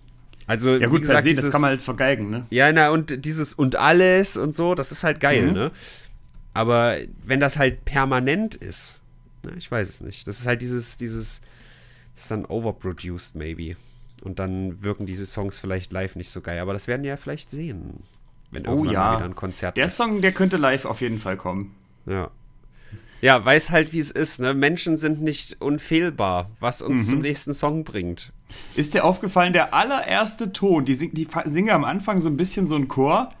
Also, ja, gut, gesagt, per se, dieses, das kann man halt vergeigen, ne? Ja, na, und dieses und alles und so, das ist halt geil, mhm. ne? Aber wenn das halt permanent ist, Ne, ich weiß es nicht. Das ist halt dieses, dieses, das ist dann overproduced maybe. Und dann wirken diese Songs vielleicht live nicht so geil. Aber das werden wir ja vielleicht sehen. Wenn oh ja. wieder ein Konzert Der ist. Song, der könnte live auf jeden Fall kommen. Ja. Ja, weiß halt, wie es ist. Ne? Menschen sind nicht
unfehlbar, was uns mhm. zum nächsten Song bringt. Ist dir aufgefallen, der allererste Ton, die, sing, die singen am Anfang so ein bisschen so ein Chor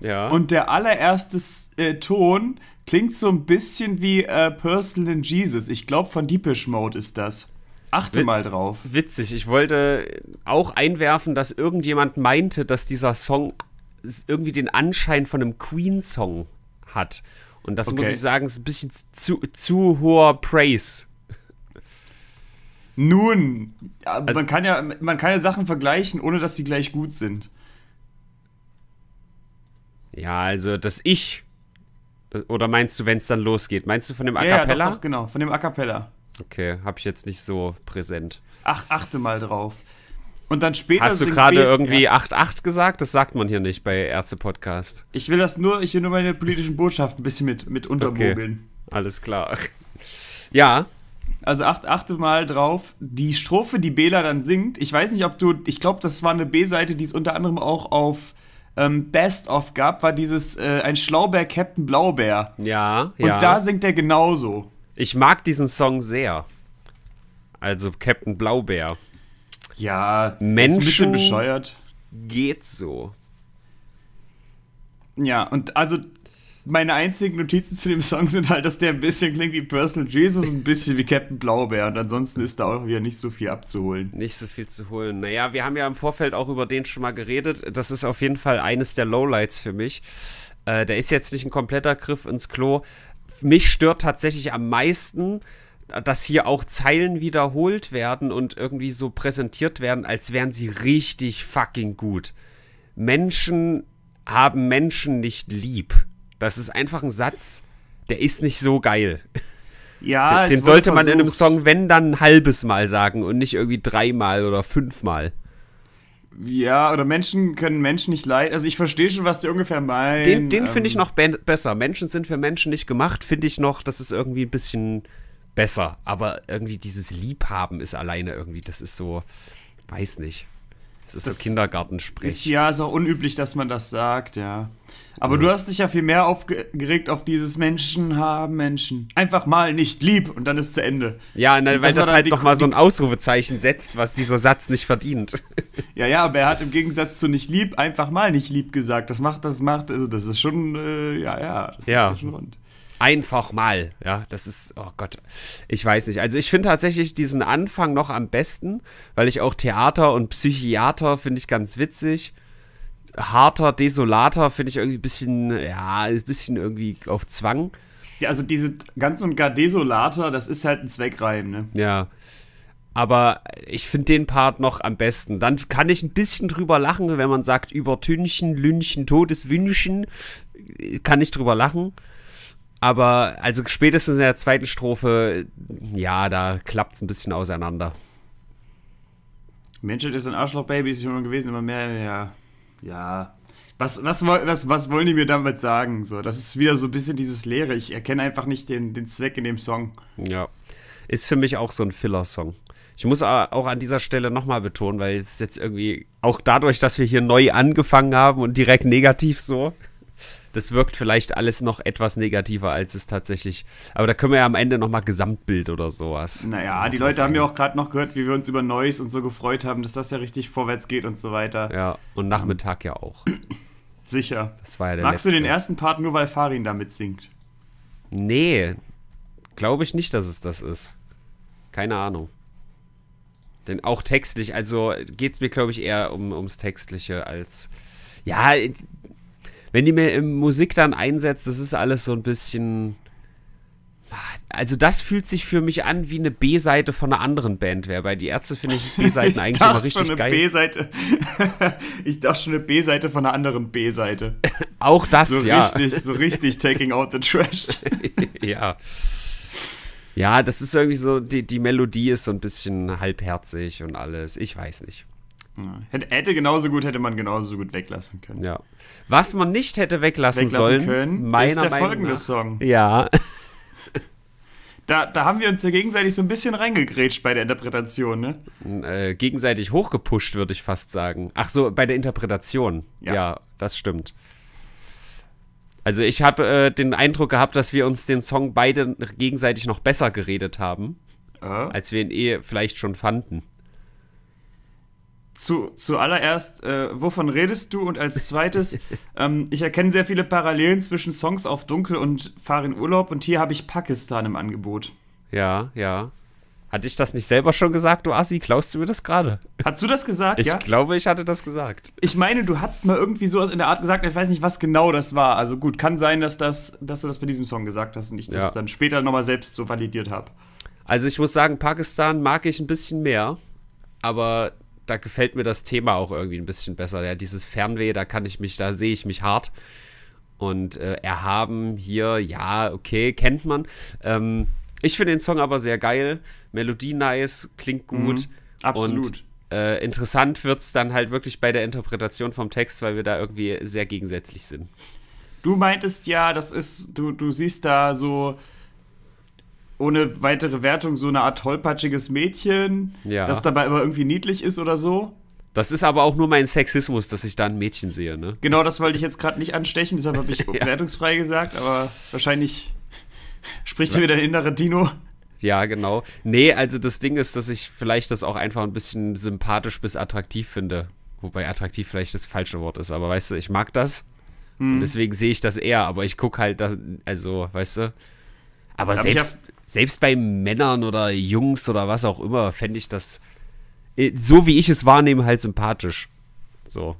ja. Und der allererste äh, Ton klingt so ein bisschen wie äh, Personal in Jesus. Ich glaube, von Deepish Mode ist das. Achte w mal drauf. Witzig, ich
wollte auch einwerfen, dass irgendjemand meinte, dass dieser Song irgendwie den Anschein von einem Queen-Song
hat. Und das okay. muss ich sagen, ist ein bisschen zu, zu hoher Praise. Nun, äh, also, man, kann ja, man kann ja Sachen vergleichen, ohne dass sie gleich gut sind. Ja, also das Ich.
Oder meinst du, wenn es dann losgeht? Meinst du von dem A Cappella? Ja, ja doch,
doch, genau, von dem A Cappella.
Okay, habe ich jetzt nicht so präsent.
Ach, achte mal drauf. Und dann später. Hast du gerade irgendwie
8-8 gesagt? Das sagt man hier nicht bei Ärzte-Podcast.
Ich will das nur, ich will nur meine politischen Botschaften ein bisschen mit, mit untermogeln. Okay. Alles klar. Ja. Also acht, achte mal drauf. Die Strophe, die Bela dann singt, ich weiß nicht, ob du. Ich glaube, das war eine B-Seite, die ist unter anderem auch auf ähm, Best-of gab, war dieses äh, Ein Schlaubär, Captain Blaubär. Ja, Und ja. Und da singt er genauso. Ich mag diesen Song sehr.
Also Captain Blaubär. Ja, Menschen ist ein bisschen bescheuert.
Geht so. Ja, und also meine einzigen Notizen zu dem Song sind halt, dass der ein bisschen klingt wie Personal Jesus, ein bisschen wie Captain Blaubeer. Und ansonsten ist da auch wieder nicht so viel abzuholen. Nicht so viel zu holen. Naja, wir haben ja im Vorfeld auch über den schon
mal geredet. Das ist auf jeden Fall eines der Lowlights für mich. Äh, der ist jetzt nicht ein kompletter Griff ins Klo. Mich stört tatsächlich am meisten, dass hier auch Zeilen wiederholt werden und irgendwie so präsentiert werden, als wären sie richtig fucking gut. Menschen haben Menschen nicht lieb. Das ist einfach ein Satz, der ist nicht so geil. Ja, den, den sollte man versucht. in einem Song, wenn dann ein halbes Mal sagen und nicht irgendwie dreimal oder fünfmal.
Ja, oder Menschen können Menschen nicht leiden. Also ich verstehe schon, was der ungefähr meint. Den, den ähm, finde ich noch besser. Menschen
sind für Menschen nicht gemacht, finde ich noch, das ist irgendwie ein bisschen besser. Aber irgendwie dieses Liebhaben ist alleine irgendwie, das ist so, weiß nicht. Das ist das so Kindergartensprech.
Ist ja so unüblich, dass man das sagt, ja. Aber ja. du hast dich ja viel mehr aufgeregt auf dieses Menschen haben Menschen. Einfach mal nicht lieb und dann ist zu Ende. Ja, nein, weil das, das halt nochmal so ein Ausrufezeichen setzt, was dieser Satz nicht verdient. Ja, ja, aber er hat im Gegensatz zu nicht lieb einfach mal nicht lieb gesagt. Das macht, das macht, also das ist schon, äh, ja, ja, das
ja. schon rund. Einfach mal. Ja, das ist, oh Gott, ich weiß nicht. Also ich finde tatsächlich diesen Anfang noch am besten, weil ich auch Theater und Psychiater finde ich ganz witzig. Harter, desolater finde ich irgendwie ein bisschen, ja, ein bisschen irgendwie auf Zwang. Ja, also diese ganz und gar desolater, das ist halt ein Zweckreim, ne? Ja. Aber ich finde den Part noch am besten. Dann kann ich ein bisschen drüber lachen, wenn man sagt, über Tünchen, Lünchen, Todeswünschen, kann ich drüber lachen. Aber also spätestens in der zweiten Strophe, ja, da klappt es ein bisschen auseinander.
Menschheit ist ein Arschlochbaby, ist schon gewesen, immer mehr, ja. Ja. Was, was, was, was wollen die mir damit sagen? So, das ist wieder so ein bisschen dieses Leere. Ich erkenne einfach nicht den, den Zweck in dem Song. Ja. Ist für mich auch so ein
Filler-Song. Ich muss auch an dieser Stelle nochmal betonen, weil es jetzt irgendwie, auch dadurch, dass wir hier neu angefangen haben und direkt negativ so, das wirkt vielleicht alles noch etwas negativer, als es tatsächlich. Aber da können wir ja am Ende nochmal Gesamtbild oder sowas. Naja, die Leute
haben ja auch gerade noch gehört, wie wir uns über Neues und so gefreut haben, dass das ja richtig vorwärts geht und so weiter. Ja, und Nachmittag ja auch. Sicher. Das war ja der Magst letzte. du den ersten Part nur, weil Farin damit
singt? Nee, glaube ich nicht, dass es das ist. Keine Ahnung. Denn auch textlich, also geht es mir, glaube ich, eher um, ums Textliche als. Ja, wenn die mir äh, Musik dann einsetzt, das ist alles so ein bisschen. Ah, also das fühlt sich für mich an wie eine B-Seite von einer anderen Band wäre. Bei die Ärzte finde ich B-Seiten eigentlich immer richtig geil. B-Seite.
ich dachte schon eine B-Seite von einer anderen B-Seite. Auch das, so ja. Richtig, so richtig taking out the trash.
ja. Ja, das ist irgendwie so, die, die Melodie ist so ein bisschen halbherzig und alles. Ich weiß nicht.
Hätte genauso gut, hätte man genauso gut weglassen können. Ja. Was man nicht hätte weglassen, weglassen sollen, können, meiner ist der Meinung folgende nach. Song. Ja. Da, da haben wir uns ja gegenseitig so ein bisschen reingegrätscht
bei der Interpretation, ne? Äh, gegenseitig hochgepusht, würde ich fast sagen. Ach so, bei der Interpretation. Ja, ja das stimmt. Also ich habe äh, den Eindruck gehabt, dass wir uns den Song beide gegenseitig noch besser geredet haben, äh? als wir
ihn eh vielleicht schon fanden zu, zuallererst, äh, wovon redest du? Und als zweites, ähm, ich erkenne sehr viele Parallelen zwischen Songs auf Dunkel und Fahr in Urlaub und hier habe ich Pakistan im Angebot. Ja, ja. Hatte ich das nicht selber schon gesagt, du Assi? Klaust du mir das gerade? Hast du das gesagt? Ich ja? glaube, ich hatte das gesagt. Ich meine, du hast mal irgendwie sowas in der Art gesagt, ich weiß nicht, was genau das war. Also gut, kann sein, dass, das, dass du das bei diesem Song gesagt hast und ich das dann später nochmal selbst so validiert habe. Also ich muss sagen, Pakistan
mag ich ein bisschen mehr, aber da gefällt mir das Thema auch irgendwie ein bisschen besser. Ja, dieses Fernweh, da kann ich mich, da sehe ich mich hart. Und äh, erhaben hier, ja, okay, kennt man. Ähm, ich finde den Song aber sehr geil. Melodie nice, klingt gut. Mhm, absolut. Und äh, interessant wird es dann halt wirklich bei der Interpretation
vom Text, weil wir da irgendwie sehr gegensätzlich sind. Du meintest ja, das ist, du, du siehst da so ohne weitere Wertung so eine Art tollpatschiges Mädchen, ja. das dabei aber irgendwie niedlich ist oder so. Das ist aber auch nur mein Sexismus, dass ich da ein Mädchen sehe, ne? Genau, das wollte ich jetzt gerade nicht anstechen, deshalb habe ich ja. wertungsfrei gesagt, aber wahrscheinlich spricht hier wieder ein innerer Dino. Ja, genau. Nee, also das
Ding ist, dass ich vielleicht das auch einfach ein bisschen sympathisch bis attraktiv finde. Wobei attraktiv vielleicht das falsche Wort ist, aber weißt du, ich mag das. Hm. Und deswegen sehe ich das eher, aber ich gucke halt, das, also, weißt du. Aber, aber selbst selbst bei Männern oder Jungs oder was auch immer, fände ich das, äh, so wie ich es wahrnehme, halt sympathisch. So.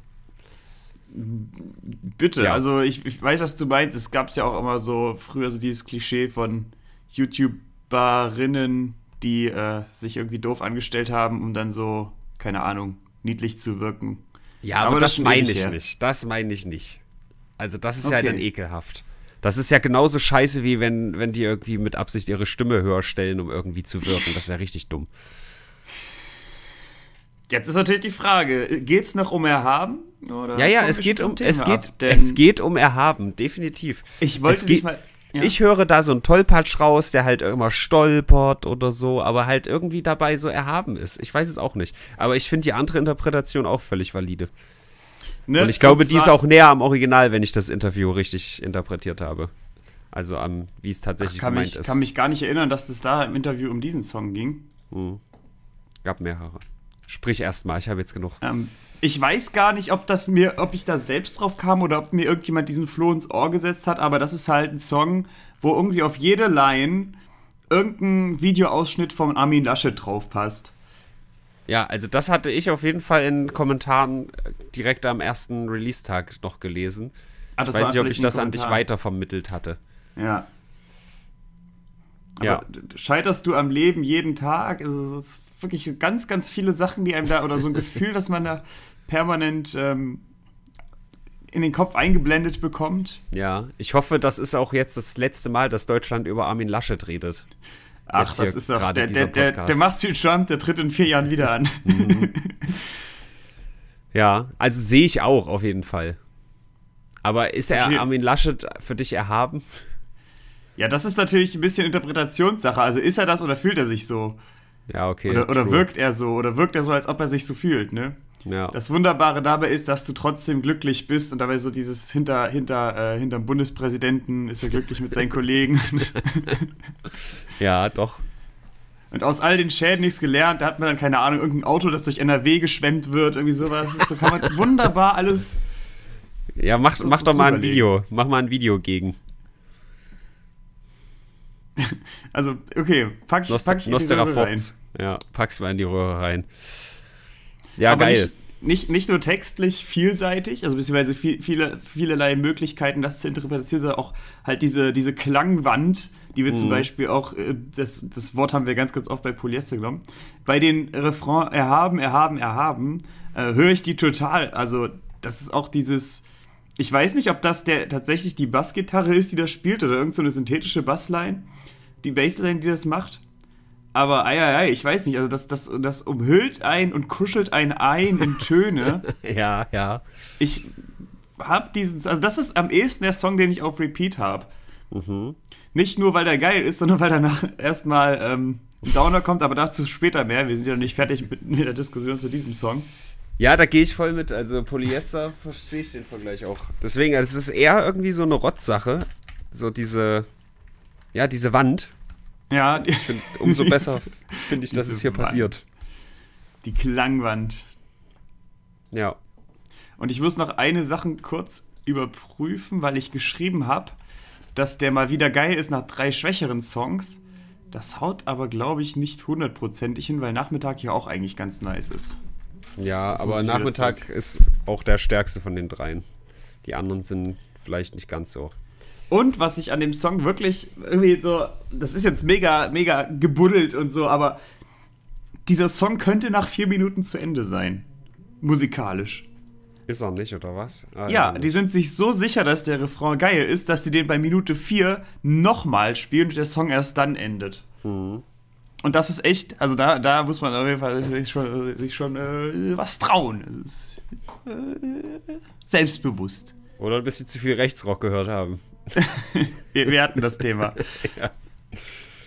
Bitte,
ja. also ich, ich, weiß, was du meinst. Es gab es ja auch immer so früher so dieses Klischee von YouTuberinnen, die äh, sich irgendwie doof angestellt haben, um dann so, keine Ahnung, niedlich zu wirken. Ja, aber, aber das, das meine ich her. nicht.
Das meine ich nicht. Also das ist okay. ja dann ekelhaft. Das ist ja genauso scheiße, wie wenn, wenn die irgendwie mit Absicht ihre Stimme höher stellen, um irgendwie zu wirken. Das ist ja richtig dumm.
Jetzt ist natürlich die Frage, geht es noch um Erhaben? Oder ja, ja, es geht, um, es, geht, ab, es
geht um Erhaben, definitiv. Ich wollte nicht mal. Ja. Ich höre da so einen Tollpatsch raus, der halt immer stolpert oder so, aber halt irgendwie dabei so erhaben ist. Ich weiß es auch nicht. Aber ich finde die andere Interpretation auch völlig valide. Ne? Und ich glaube, die ist auch näher am Original, wenn ich das Interview richtig interpretiert habe. Also am, wie es tatsächlich Ach, gemeint mich, ist. Ich kann mich
gar nicht erinnern, dass es da im Interview um diesen Song ging. Hm. Gab mehrere. Sprich erstmal, ich habe jetzt genug. Ähm, ich weiß gar nicht, ob das mir, ob ich da selbst drauf kam oder ob mir irgendjemand diesen Floh ins Ohr gesetzt hat, aber das ist halt ein Song, wo irgendwie auf jede Line irgendein Videoausschnitt von Armin Laschet draufpasst. Ja, also das hatte ich auf jeden Fall in Kommentaren äh, direkt
am ersten Release-Tag noch gelesen. Ah, ich weiß nicht, ob ich das Kommentar. an dich weitervermittelt hatte. Ja.
Aber ja. scheiterst du am Leben jeden Tag? Also, es ist wirklich ganz, ganz viele Sachen, die einem da, oder so ein Gefühl, dass man da permanent ähm, in den Kopf eingeblendet bekommt.
Ja, ich hoffe, das ist auch jetzt das letzte Mal, dass Deutschland über Armin Laschet redet. Ach, das ist doch, der, der, der, der macht
Südschwamm, der tritt in vier Jahren wieder an.
Mhm. ja, also sehe ich auch auf jeden Fall. Aber ist er Armin Laschet für dich erhaben?
Ja, das ist natürlich ein bisschen Interpretationssache. Also ist er das oder fühlt er sich so? Ja, okay. Oder, oder wirkt er so, oder wirkt er so, als ob er sich so fühlt, ne? Ja. Das Wunderbare dabei ist, dass du trotzdem glücklich bist und dabei so dieses hinter, hinter, äh, hinterm Bundespräsidenten ist er glücklich mit seinen Kollegen. ja, doch. Und aus all den Schäden nichts gelernt, da hat man dann, keine Ahnung, irgendein Auto, das durch NRW geschwemmt wird, irgendwie sowas. So kann man wunderbar alles.
Ja, mach, mach doch mal ein Video. Mach mal ein Video gegen.
Also, okay, pack ich, Nost pack ich Nostera Fotz. rein.
Ja, pack's mal in die Röhre rein. Ja, Aber geil.
Nicht, nicht, nicht, nur textlich vielseitig, also beziehungsweise viel, viele, vielerlei Möglichkeiten, das zu interpretieren, sondern auch halt diese, diese Klangwand, die wir mhm. zum Beispiel auch, äh, das, das Wort haben wir ganz, ganz oft bei Polyester genommen, bei den Refrain erhaben, erhaben, erhaben, äh, höre ich die total. Also, das ist auch dieses, ich weiß nicht, ob das der tatsächlich die Bassgitarre ist, die das spielt, oder irgendeine so synthetische Bassline, die Bassline, die das macht. Aber ei, ei, ei, ich weiß nicht, also das, das, das umhüllt einen und kuschelt einen ein in Töne. ja, ja. Ich hab diesen, also das ist am ehesten der Song, den ich auf Repeat habe. Mhm. Nicht nur, weil der geil ist, sondern weil danach erstmal ähm, ein Downer kommt, aber dazu später mehr. Wir sind ja noch nicht fertig mit, mit der Diskussion zu diesem Song. Ja, da gehe ich voll mit. Also
Polyester verstehe ich den Vergleich auch. Deswegen, also es ist eher irgendwie so eine Rotzsache. So diese, ja, diese Wand, ja, find, umso besser finde ich, dass es hier Wand. passiert.
Die Klangwand. Ja. Und ich muss noch eine Sache kurz überprüfen, weil ich geschrieben habe, dass der mal wieder geil ist nach drei schwächeren Songs. Das haut aber, glaube ich, nicht hundertprozentig hin, weil Nachmittag ja auch eigentlich ganz nice ist. Ja, das aber Nachmittag ist auch der
stärkste von den dreien. Die anderen sind vielleicht nicht ganz so.
Und was ich an dem Song wirklich irgendwie so, das ist jetzt mega, mega gebuddelt und so, aber dieser Song könnte nach vier Minuten zu Ende sein. Musikalisch. Ist er nicht, oder was? Ah, ja, die sind sich so sicher, dass der Refrain geil ist, dass sie den bei Minute vier nochmal spielen und der Song erst dann endet. Mhm. Und das ist echt, also da, da muss man auf jeden Fall sich schon, sich schon äh, was trauen. Ist,
äh,
selbstbewusst. Oder ein bisschen zu viel Rechtsrock gehört haben. wir, wir, hatten das Thema. ja.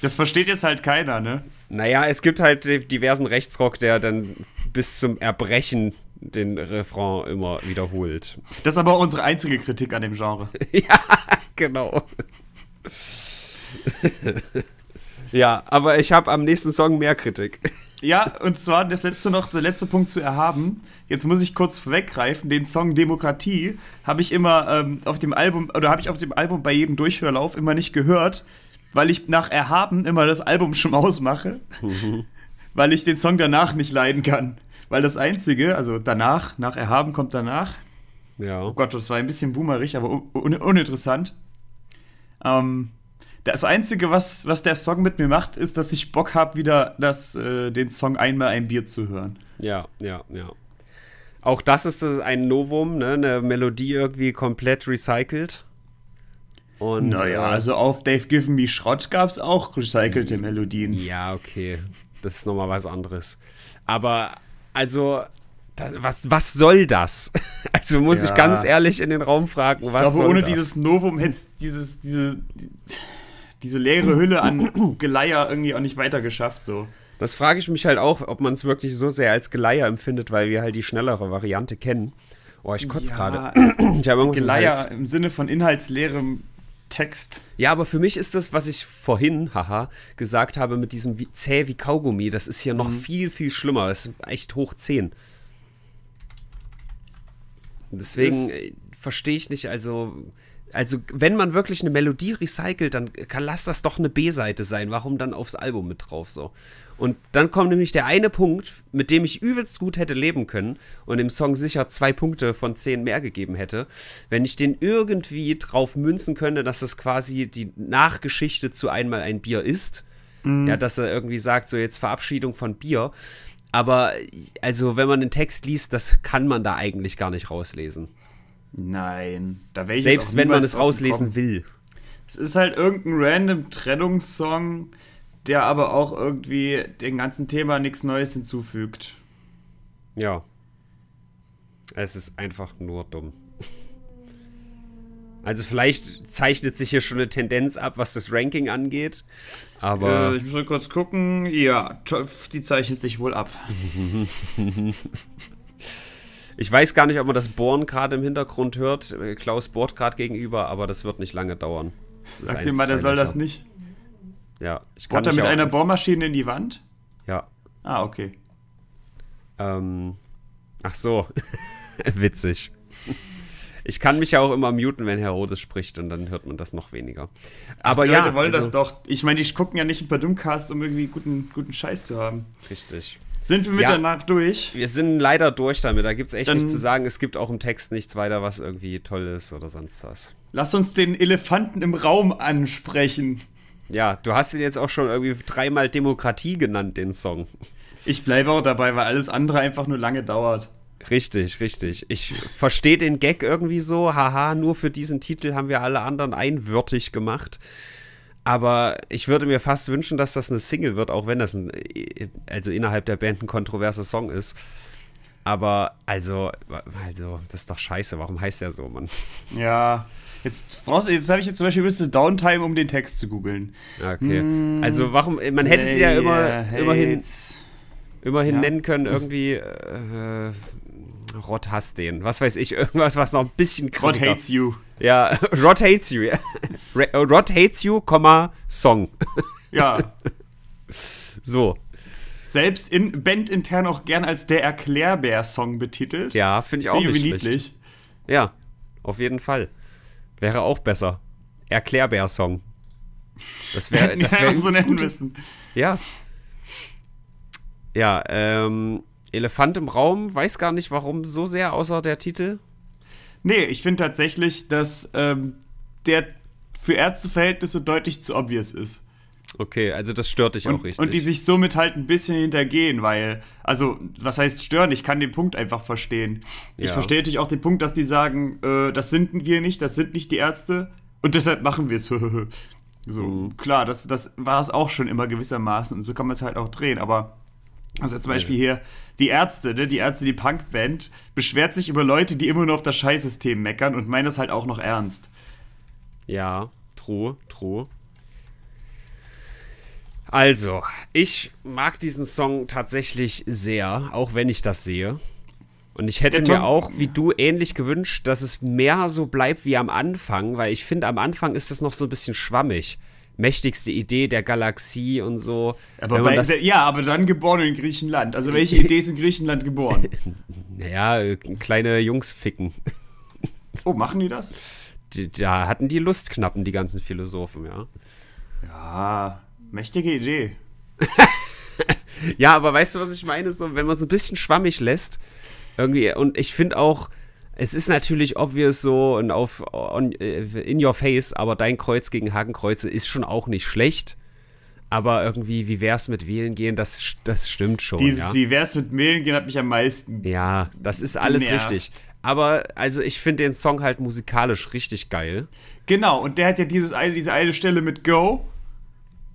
Das versteht jetzt halt keiner, ne? Naja, es gibt halt
diversen Rechtsrock, der dann bis zum Erbrechen den Refrain immer wiederholt. Das ist aber unsere einzige Kritik an dem Genre. ja, genau. Ja, aber ich habe am nächsten Song mehr Kritik.
Ja, und zwar das letzte noch, der letzte Punkt zu erhaben. Jetzt muss ich kurz weggreifen. den Song Demokratie habe ich immer ähm, auf dem Album, oder habe ich auf dem Album bei jedem Durchhörlauf immer nicht gehört, weil ich nach Erhaben immer das Album schon ausmache, weil ich den Song danach nicht leiden kann. Weil das Einzige, also danach, nach Erhaben kommt danach. Ja. Oh Gott, das war ein bisschen boomerig, aber un uninteressant. Ähm, das Einzige, was, was der Song mit mir macht, ist, dass ich Bock habe, wieder das, äh, den Song einmal ein Bier zu hören. Ja, ja, ja. Auch das ist ein
Novum, ne? eine Melodie irgendwie komplett recycelt. Und, naja, äh, also
auf Dave Given Me Schrott gab es auch recycelte Melodien. Ja, okay. Das ist nochmal
was anderes. Aber, also, das, was, was soll das? Also muss ja. ich ganz
ehrlich in den Raum fragen, ich was glaube, soll ohne dieses Novum hätte dieses, diese, diese leere Hülle an Geleier irgendwie auch nicht weitergeschafft. So. Das frage ich mich halt auch, ob man es wirklich so sehr als Geleier empfindet, weil wir halt die schnellere Variante kennen. Oh,
ich kotze ja, gerade. ich habe Geleier im,
im Sinne von inhaltsleerem Text. Ja,
aber für mich ist das, was ich vorhin, haha, gesagt habe mit diesem wie, zäh wie Kaugummi, das ist hier noch mhm. viel, viel schlimmer. Das ist echt hoch 10. Deswegen äh, verstehe ich nicht, also also wenn man wirklich eine Melodie recycelt, dann kann, lass das doch eine B-Seite sein. Warum dann aufs Album mit drauf so? Und dann kommt nämlich der eine Punkt, mit dem ich übelst gut hätte leben können und dem Song sicher zwei Punkte von zehn mehr gegeben hätte, wenn ich den irgendwie drauf münzen könnte, dass das quasi die Nachgeschichte zu einmal ein Bier ist. Mhm. Ja, dass er irgendwie sagt, so jetzt Verabschiedung von Bier. Aber also, wenn man den Text liest, das kann man da eigentlich gar nicht
rauslesen. Nein. Da Selbst wenn man es rauslesen will. Es ist halt irgendein random Trennungssong, der aber auch irgendwie dem ganzen Thema nichts Neues hinzufügt. Ja. Es ist einfach
nur dumm. Also vielleicht zeichnet sich hier schon eine Tendenz ab, was das Ranking angeht. Aber äh, ich muss kurz gucken. Ja, die zeichnet sich wohl ab. Ich weiß gar nicht, ob man das Bohren gerade im Hintergrund hört. Klaus bohrt gerade gegenüber, aber das wird nicht lange dauern. Sag dir mal, der soll das nicht. Ja, ich kann Bohrt er mit einer
Bohrmaschine in die Wand? Ja.
Ah, okay. Ähm, ach so. Witzig. Ich kann mich ja auch immer muten, wenn Herr Rodes spricht und dann hört man das noch weniger. Aber Ach, ja, Leute wollen also, das
doch. Ich meine, die gucken ja nicht ein paar Dummcasts, um irgendwie guten, guten Scheiß zu haben.
Richtig. Sind wir mit ja, danach durch? Wir sind leider durch damit. Da gibt es echt Dann nichts zu sagen. Es gibt auch im Text nichts weiter, was irgendwie toll ist oder sonst was.
Lass uns den Elefanten im Raum
ansprechen. Ja, du hast ihn jetzt auch schon irgendwie dreimal Demokratie genannt, den Song. Ich bleibe auch dabei, weil alles andere einfach nur lange dauert. Richtig, richtig. Ich verstehe den Gag irgendwie so. Haha, nur für diesen Titel haben wir alle anderen einwürdig gemacht. Aber ich würde mir fast wünschen, dass das eine Single wird, auch wenn das ein, also innerhalb der Band ein kontroverser Song ist. Aber also, also, das ist doch scheiße. Warum heißt der so, Mann?
Ja. Jetzt, jetzt habe ich jetzt zum Beispiel müsste Downtime, um den Text zu googeln. Okay. Hm. Also warum, man hätte hey, die ja immer, yeah, immerhin, immerhin ja. nennen können,
irgendwie äh, äh Rott hasst den. Was weiß ich, irgendwas, was noch ein
bisschen Rod hates you.
Ja, Rod hates you. Äh, Rod hates you, Song.
Ja. So. Selbst in Band intern auch gern als der Erklärbär-Song betitelt. Ja, finde ich auch find nicht schlecht. niedlich. Ja, auf jeden Fall. Wäre auch besser. Erklärbär-Song.
Das wäre das wär ja, so nennen müssen. Ja. Ja, ähm, Elefant im Raum, weiß gar nicht warum so sehr, außer der Titel.
Nee, ich finde tatsächlich, dass ähm, der für Ärzteverhältnisse deutlich zu obvious ist. Okay, also das stört dich und, auch richtig. Und die sich somit halt ein bisschen hintergehen, weil, also, was heißt stören? Ich kann den Punkt einfach verstehen. Ja. Ich verstehe natürlich auch den Punkt, dass die sagen, äh, das sind wir nicht, das sind nicht die Ärzte und deshalb machen wir es. so, mhm. klar, das, das war es auch schon immer gewissermaßen und so kann man es halt auch drehen, aber also zum Beispiel hier die Ärzte, ne? die Ärzte, die Punkband, beschwert sich über Leute, die immer nur auf das Scheißsystem meckern und meint das halt auch noch ernst. Ja, true, true. Also, ich mag diesen Song
tatsächlich sehr, auch wenn ich das sehe. Und ich hätte mir auch, wie du, ähnlich gewünscht, dass es mehr so bleibt wie am Anfang, weil ich finde, am Anfang ist das noch so ein bisschen schwammig mächtigste Idee der Galaxie und so. Aber bei,
ja, aber dann geboren in Griechenland. Also welche Idee ist in Griechenland geboren?
naja, kleine Jungs ficken. Oh, machen die das? Da hatten die Lustknappen, die ganzen Philosophen, ja. Ja, mächtige Idee. ja, aber weißt du, was ich meine? So, wenn man es ein bisschen schwammig lässt, irgendwie, und ich finde auch, es ist natürlich obvious so und auf on, äh, in your face, aber dein Kreuz gegen Hakenkreuze ist schon auch nicht schlecht. Aber irgendwie, wie wär's mit Wählen gehen, das, das stimmt schon. Dieses, ja. wie
wär's mit Wählen gehen, hat mich am meisten. Ja, das ist alles genervt. richtig. Aber also ich finde den Song halt musikalisch richtig geil. Genau, und der hat ja dieses eine, diese eine Stelle mit Go.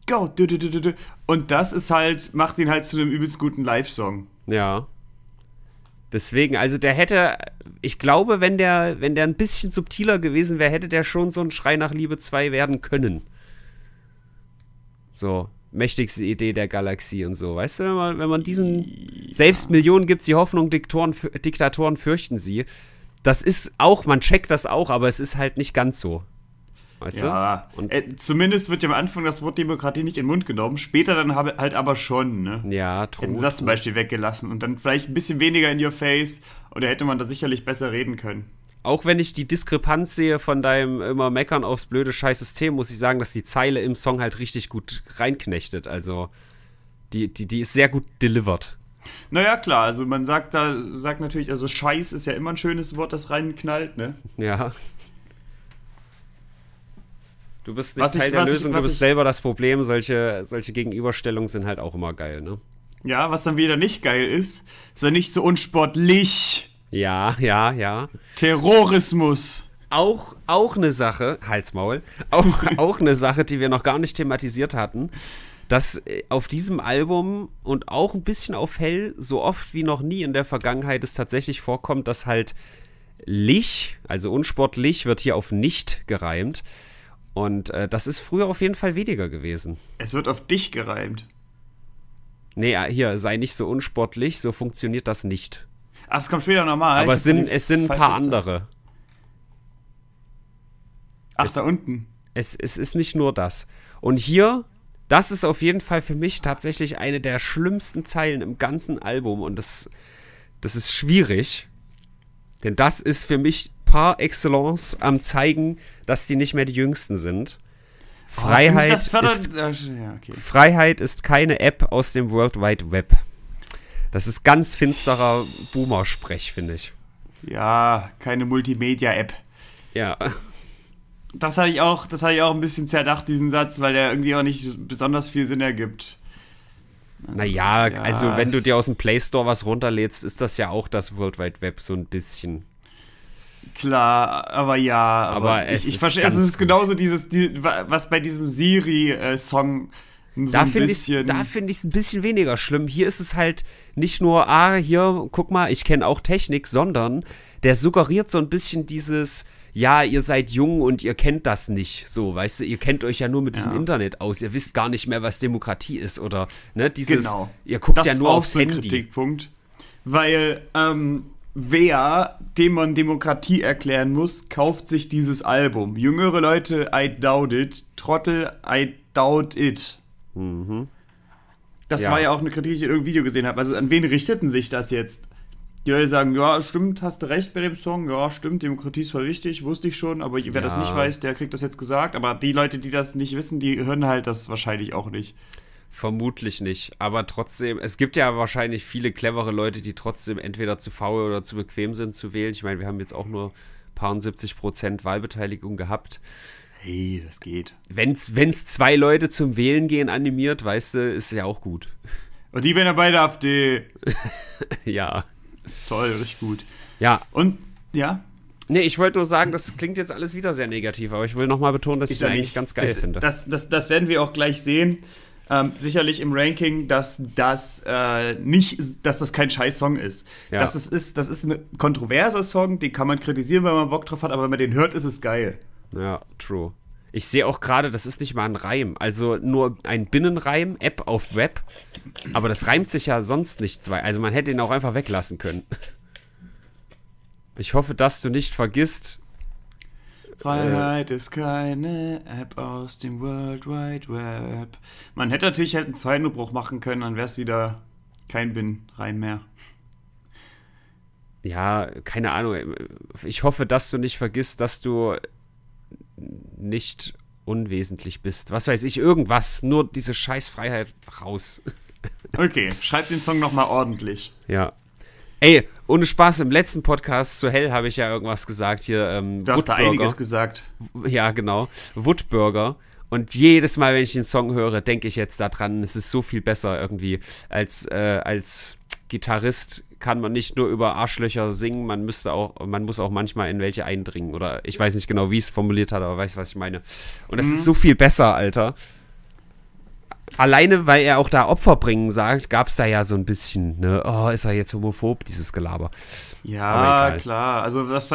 Go. Du, du, du, du, Und das ist halt, macht ihn halt zu einem übelst guten Live-Song. Ja. Deswegen, also der hätte, ich glaube,
wenn der, wenn der ein bisschen subtiler gewesen wäre, hätte der schon so ein Schrei nach Liebe 2 werden können. So, mächtigste Idee der Galaxie und so. Weißt du, wenn man, wenn man diesen, ja. selbst Millionen gibt es die Hoffnung, Diktatoren, Diktatoren fürchten sie. Das ist auch, man checkt das auch, aber es ist halt nicht ganz so. Weißt ja, du? Und äh,
zumindest wird ja am Anfang das Wort Demokratie nicht in den Mund genommen, später dann halt aber schon, ne? Ja, true. Hätten sie das zum Beispiel weggelassen und dann vielleicht ein bisschen weniger in your face oder hätte man da sicherlich besser reden können.
Auch wenn ich die Diskrepanz sehe von deinem immer Meckern aufs blöde Scheißsystem, muss ich sagen, dass die Zeile im Song halt richtig gut reinknechtet. Also, die, die, die ist sehr gut delivered.
Naja, klar, also man sagt da, sagt natürlich, also Scheiß ist ja immer ein schönes Wort, das reinknallt, ne? Ja. Du bist nicht was Teil ich, der Lösung, ich, du bist ich,
selber das Problem. Solche, solche Gegenüberstellungen sind halt auch immer geil, ne?
Ja, was dann wieder nicht geil ist, ist ja nicht so unsportlich. Ja, ja, ja.
Terrorismus. Auch, auch eine Sache, Halsmaul, auch, auch eine Sache, die wir noch gar nicht thematisiert hatten, dass äh, auf diesem Album und auch ein bisschen auf Hell so oft wie noch nie in der Vergangenheit es tatsächlich vorkommt, dass halt Lich, also unsportlich, wird hier auf nicht gereimt. Und äh, das ist früher auf jeden Fall weniger gewesen. Es wird auf dich gereimt. Nee, äh, hier, sei nicht so unsportlich, so funktioniert das nicht.
Ach, es kommt später nochmal. Aber es sind, es sind ein paar andere.
Ach, es, da unten. Es, es ist nicht nur das. Und hier, das ist auf jeden Fall für mich tatsächlich eine der schlimmsten Zeilen im ganzen Album. Und das, das ist schwierig. Denn das ist für mich par excellence am zeigen, dass die nicht mehr die Jüngsten sind. Oh, Freiheit, ist, ja, okay. Freiheit ist keine App aus dem World Wide Web. Das ist ganz finsterer Boomer-Sprech, finde ich. Ja, keine
Multimedia-App. Ja. Das habe ich auch, das habe ich auch ein bisschen zerdacht, diesen Satz, weil der irgendwie auch nicht besonders viel Sinn ergibt. Also, naja, ja, also wenn
du dir aus dem Play Store was runterlädst, ist das ja auch das World Wide Web so ein bisschen.
Klar, aber ja. Aber, aber ich, ich verstehe, also es ist genauso dieses, die, was bei diesem Siri-Song so da finde ich da finde ich es ein bisschen weniger schlimm. Hier ist es
halt nicht nur ah hier guck mal, ich kenne auch Technik, sondern der suggeriert so ein bisschen dieses ja, ihr seid jung und ihr kennt das nicht, so, weißt du, ihr kennt euch ja nur mit diesem Internet aus, ihr wisst gar nicht mehr, was Demokratie ist oder ne, dieses genau. ihr guckt das ja nur aufs so Handy.
Kritikpunkt, weil ähm, wer, dem man Demokratie erklären muss, kauft sich dieses Album? Jüngere Leute, I doubt it. Trottel, I doubt it. Mhm. Das ja. war ja auch eine Kritik, die ich in irgendeinem Video gesehen habe. Also an wen richteten sich das jetzt? Die Leute sagen, ja, stimmt, hast du recht bei dem Song, ja, stimmt, Demokratie ist voll wichtig, wusste ich schon, aber wer ja. das nicht weiß, der kriegt das jetzt gesagt. Aber die Leute, die das nicht wissen, die hören halt das wahrscheinlich auch nicht. Vermutlich nicht. Aber trotzdem, es gibt ja
wahrscheinlich viele clevere Leute, die trotzdem entweder zu faul oder zu bequem sind zu wählen. Ich meine, wir haben jetzt auch nur paar 70% Wahlbeteiligung gehabt. Hey, das geht. Wenn es zwei Leute zum Wählen gehen animiert, weißt du, ist ja auch gut. Und die werden ja beide AfD. ja. Toll, richtig gut. Ja. Und,
ja? Nee, ich wollte nur sagen, das klingt jetzt alles wieder sehr negativ, aber ich will nochmal betonen, dass ist ich es ja eigentlich ganz geil das, finde. Das, das, das werden wir auch gleich sehen ähm, sicherlich im Ranking, dass das äh, nicht, dass das kein scheiß Song ist. Ja. Das ist, das ist ein kontroverser Song, den kann man kritisieren, wenn man Bock drauf hat, aber wenn man den hört, ist es geil.
Ja, true.
Ich sehe auch gerade, das ist nicht
mal ein Reim. Also nur ein Binnenreim, App auf Web. Aber das reimt sich ja sonst nicht. zwei. Also man hätte ihn auch einfach weglassen können. Ich hoffe, dass du
nicht vergisst, Freiheit äh, ist keine App aus dem World Wide Web. Man hätte natürlich halt einen Zeilenbruch machen können, dann wäre es wieder kein Bin rein mehr. Ja, keine Ahnung. Ich
hoffe, dass du nicht vergisst, dass du nicht unwesentlich bist. Was weiß ich, irgendwas. Nur diese Scheißfreiheit raus. Okay, schreib den Song nochmal ordentlich. Ja. Ey, ohne Spaß, im letzten Podcast zu Hell habe ich ja irgendwas gesagt hier. Ähm, du hast Woodburger. da einiges gesagt. Ja, genau. Woodburger. Und jedes Mal, wenn ich den Song höre, denke ich jetzt daran, es ist so viel besser irgendwie. Als, äh, als Gitarrist kann man nicht nur über Arschlöcher singen, man müsste auch, man muss auch manchmal in welche eindringen. Oder ich weiß nicht genau, wie ich es formuliert hat, aber weiß, was ich meine. Und es mhm. ist so viel besser, Alter alleine, weil er auch da Opfer bringen sagt, gab es da ja so ein bisschen, ne, oh, ist er jetzt homophob, dieses Gelaber. Ja,
klar. Also, das,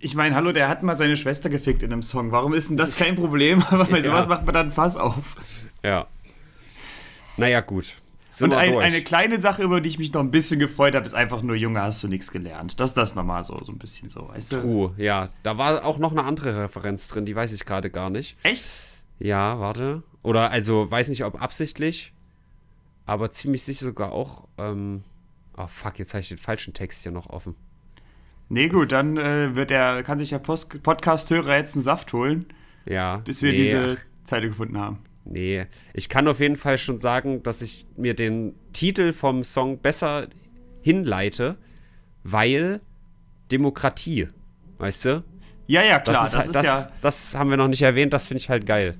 ich meine, hallo, der hat mal seine Schwester gefickt in einem Song. Warum ist denn das kein Problem? Aber bei sowas ja. macht man dann Fass auf. Ja. Naja, gut. Sind Und ein, eine kleine Sache, über die ich mich noch ein bisschen gefreut habe, ist einfach nur, Junge, hast du nichts gelernt. Das ist das nochmal so, so ein bisschen so, weißt du? True,
ja. Da war auch noch eine andere Referenz drin, die weiß ich gerade gar nicht. Echt? Ja, warte. Oder also, weiß nicht, ob absichtlich, aber ziemlich sicher sogar auch.
Ähm, oh fuck, jetzt habe ich den falschen Text hier noch offen. Nee, gut, dann äh, wird der, kann sich der Podcast-Hörer jetzt einen Saft holen. Ja. Bis wir nee. diese Zeile gefunden
haben. Nee, ich kann auf jeden Fall schon sagen, dass ich mir den Titel vom Song besser hinleite, weil Demokratie, weißt du?
Ja, ja, klar. Das, ist, das, halt, ist das, ja das haben wir noch nicht erwähnt, das finde ich halt geil.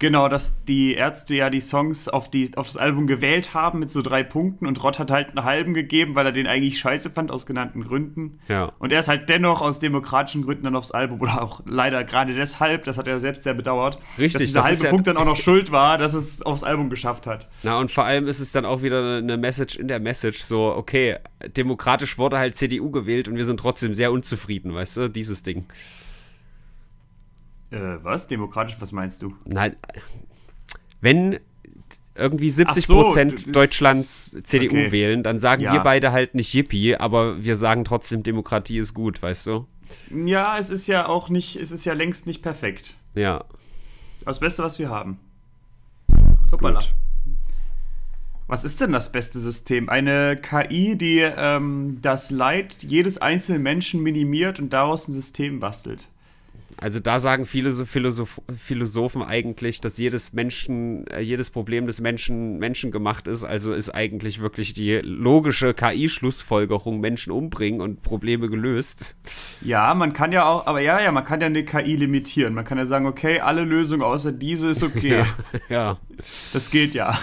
Genau, dass die Ärzte ja die Songs auf, die, auf das Album gewählt haben mit so drei Punkten und Rod hat halt einen halben gegeben, weil er den eigentlich scheiße fand, aus genannten Gründen. Ja. Und er ist halt dennoch aus demokratischen Gründen dann aufs Album oder auch leider gerade deshalb, das hat er selbst sehr bedauert, Richtig, dass dieser das halbe ja Punkt dann auch noch schuld war, dass es aufs Album geschafft hat.
Na, und vor allem ist es dann auch wieder eine Message in der Message, so, okay, demokratisch wurde halt CDU gewählt und wir sind trotzdem sehr unzufrieden, weißt du, dieses Ding. Äh, was? Demokratisch, was meinst du? Nein, wenn irgendwie 70 so, Prozent Deutschlands CDU okay. wählen, dann sagen ja. wir beide halt nicht Yippie, aber wir sagen trotzdem, Demokratie ist gut, weißt du?
Ja, es ist ja auch nicht, es ist ja längst nicht perfekt. Ja. Das Beste, was wir haben. Hoppala. Gut. Was ist denn das beste System? Eine KI, die ähm, das Leid jedes einzelnen Menschen minimiert und daraus ein System bastelt. Also da sagen viele Philosoph Philosophen eigentlich, dass jedes
Menschen, äh, jedes Problem des Menschen menschengemacht ist. Also ist eigentlich wirklich die
logische KI-Schlussfolgerung Menschen umbringen und Probleme gelöst. Ja, man kann ja auch, aber ja, ja, man kann ja eine KI limitieren. Man kann ja sagen, okay, alle Lösungen außer diese ist okay. ja, ja. Das geht ja.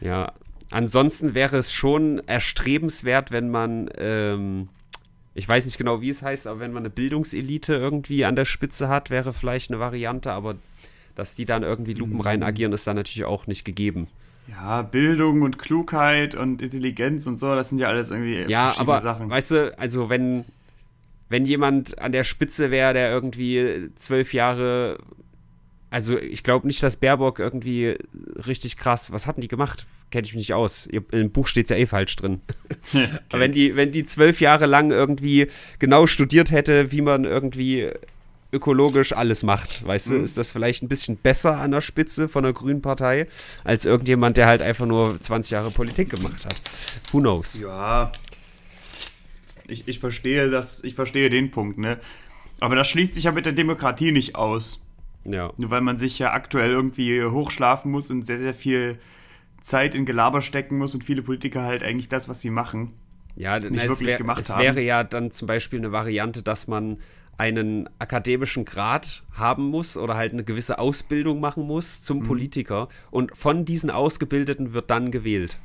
Ja. Ansonsten wäre es schon
erstrebenswert, wenn man ähm, ich weiß nicht genau, wie es heißt, aber wenn man eine Bildungselite irgendwie an der Spitze hat, wäre vielleicht eine Variante, aber dass die dann irgendwie lupenrein mhm. agieren, ist da natürlich auch nicht gegeben.
Ja, Bildung und Klugheit und Intelligenz und so, das sind ja alles irgendwie ja, aber, Sachen. Weißt du, also wenn, wenn jemand an der
Spitze wäre, der irgendwie zwölf Jahre also ich glaube nicht, dass Baerbock irgendwie richtig krass, was hatten die gemacht? Kenne ich mich nicht aus. Im Buch steht es ja eh falsch drin. okay. Aber wenn die, wenn die zwölf Jahre lang irgendwie genau studiert hätte, wie man irgendwie ökologisch alles macht, weißt mhm. du, ist das vielleicht ein bisschen besser an der Spitze von der Grünen Partei, als irgendjemand, der halt einfach nur 20 Jahre Politik gemacht hat. Who
knows? Ja. Ich, ich verstehe das, ich verstehe den Punkt, ne? Aber das schließt sich ja mit der Demokratie nicht aus. Ja. Nur weil man sich ja aktuell irgendwie hochschlafen muss und sehr, sehr viel Zeit in Gelaber stecken muss und viele Politiker halt eigentlich das, was sie machen,
ja, nicht na, wirklich wär, gemacht es haben. Es wäre ja dann zum Beispiel eine Variante, dass man einen akademischen Grad haben muss oder halt eine gewisse Ausbildung machen muss zum mhm. Politiker und von diesen Ausgebildeten wird dann gewählt.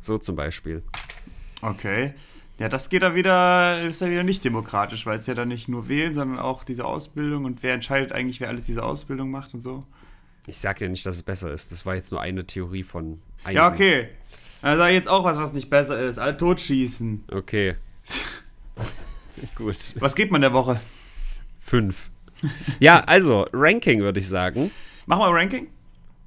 So zum Beispiel.
Okay. Ja, das geht da wieder, ist ja wieder nicht demokratisch, weil es ja dann nicht nur wählen, sondern auch diese Ausbildung und wer entscheidet eigentlich, wer alles diese Ausbildung macht und so. Ich sag dir nicht, dass
es besser ist. Das war jetzt nur eine Theorie von einigen. Ja, okay.
Also jetzt auch was, was nicht besser ist.
Alle totschießen. Okay. Gut. Was geht man der Woche? Fünf. Ja, also, Ranking würde ich sagen.
Mach mal Ranking.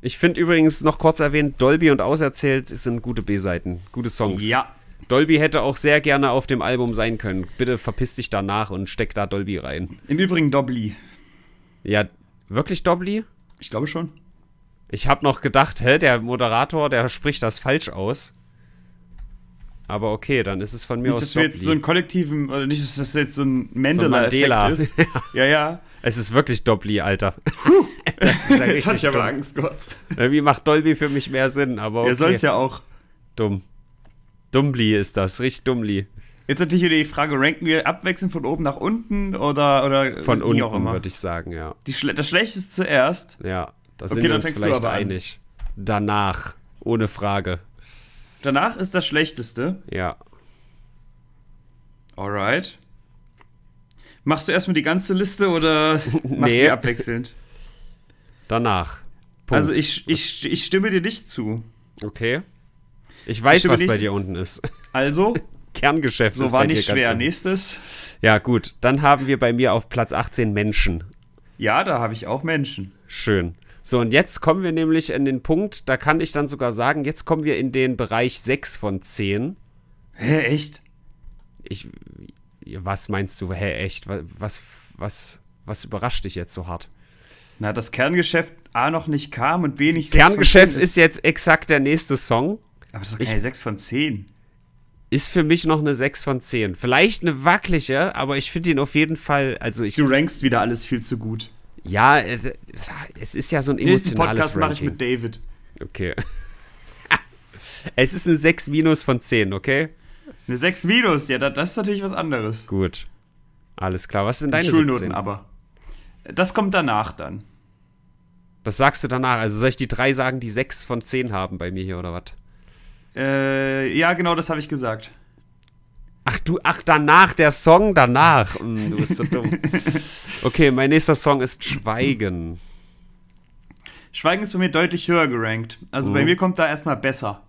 Ich finde übrigens noch kurz erwähnt, Dolby und Auserzählt sind gute B-Seiten, gute Songs. Ja, Dolby hätte auch sehr gerne auf dem Album sein können. Bitte verpiss dich danach und steck da Dolby rein. Im Übrigen Dobly. Ja, wirklich Dobly? Ich glaube schon. Ich habe noch gedacht, hä, der Moderator, der spricht das falsch aus. Aber okay, dann ist es von mir nicht, aus. Dass das jetzt so ein
kollektiven, oder nicht, dass das jetzt so ein Mandela-Effekt so ist.
ja, ja. Es ist wirklich Dobly, Alter.
das ist ja richtig jetzt hatte ich aber dumm. Angst kurz.
Irgendwie macht Dolby für mich mehr Sinn, aber okay. Er soll es ja auch. Dumm. Dummli
ist das, richtig Dummli. Jetzt natürlich wieder die Frage, ranken wir abwechselnd von oben nach unten oder, oder von unten auch immer? würde ich sagen, ja. Schle das Schlechteste zuerst. Ja, da okay, sind wir uns vielleicht einig.
An. Danach, ohne Frage.
Danach ist das Schlechteste.
Ja. Alright. Machst du erstmal die ganze Liste oder nee. abwechselnd? Danach. Also Punkt. Also ich, ich, ich stimme dir nicht zu. Okay. Ich weiß, was bei dir unten ist. Also, Kerngeschäft so ist war bei nicht dir schwer. Nächstes. Ja, gut. Dann haben wir bei mir auf Platz 18 Menschen. Ja, da habe ich auch Menschen. Schön. So, und jetzt kommen wir nämlich in den Punkt, da kann ich dann sogar sagen, jetzt kommen wir in den Bereich 6 von 10. Hä, echt? Ich, was meinst du, hä, echt? Was, was, was überrascht dich jetzt so hart? Na, das Kerngeschäft A noch nicht kam und B nicht. Kerngeschäft ist jetzt exakt der nächste Song. Aber das ist okay, ich, 6 von 10. Ist für mich noch eine 6 von 10. Vielleicht eine wackelige, aber ich finde ihn auf jeden Fall. Also ich, du rankst wieder alles viel zu gut. Ja, äh, es ist ja so ein emotionales Nächsten Podcast mache ich mit
David. Okay.
es ist eine 6 minus von 10, okay? Eine 6 minus, ja, das ist natürlich was anderes. Gut. Alles klar. Was sind deine Schulnoten 17? aber? Das kommt danach dann. Das sagst du danach. Also soll ich die drei sagen, die sechs von zehn haben bei mir hier oder was?
Äh, ja, genau das habe ich gesagt.
Ach du, ach danach, der Song danach. Mm, du bist so dumm. Okay, mein nächster Song ist Schweigen. Schweigen ist bei mir deutlich
höher gerankt. Also mhm. bei mir kommt da erstmal besser.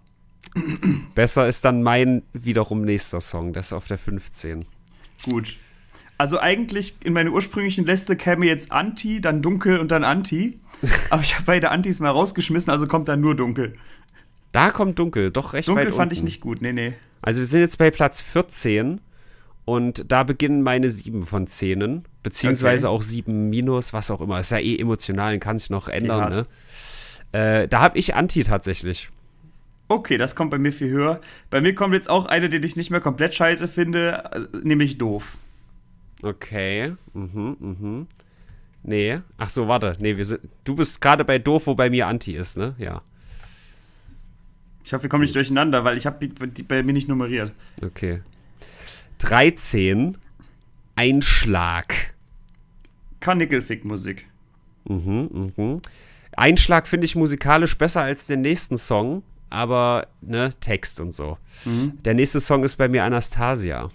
Besser ist dann mein
wiederum nächster Song, das ist auf der 15. Gut. Also eigentlich in meine ursprünglichen Liste käme jetzt Anti, dann Dunkel und dann Anti. Aber ich habe beide Antis mal rausgeschmissen, also kommt dann nur Dunkel. Da kommt Dunkel, doch recht Dunkel weit fand unten. ich nicht gut, nee, nee.
Also wir sind jetzt bei Platz 14 und da beginnen meine 7 von 10, beziehungsweise okay. auch 7 minus, was auch immer. Ist ja eh emotional, kann sich noch ändern, ne?
äh, da habe ich Anti tatsächlich. Okay, das kommt bei mir viel höher. Bei mir kommt jetzt auch eine, die ich nicht mehr komplett scheiße finde, äh, nämlich doof. Okay, mhm,
mhm. Nee, ach so, warte. Nee, wir sind, du bist gerade bei doof, wo bei mir Anti ist, ne? Ja.
Ich hoffe, wir kommen nicht durcheinander, weil ich habe die, bei mir nicht nummeriert.
Okay. 13. Einschlag. karnickelfick musik Mhm, mhm. Einschlag finde ich musikalisch besser als den nächsten Song, aber ne, Text und so. Mhm. Der nächste
Song ist bei mir Anastasia.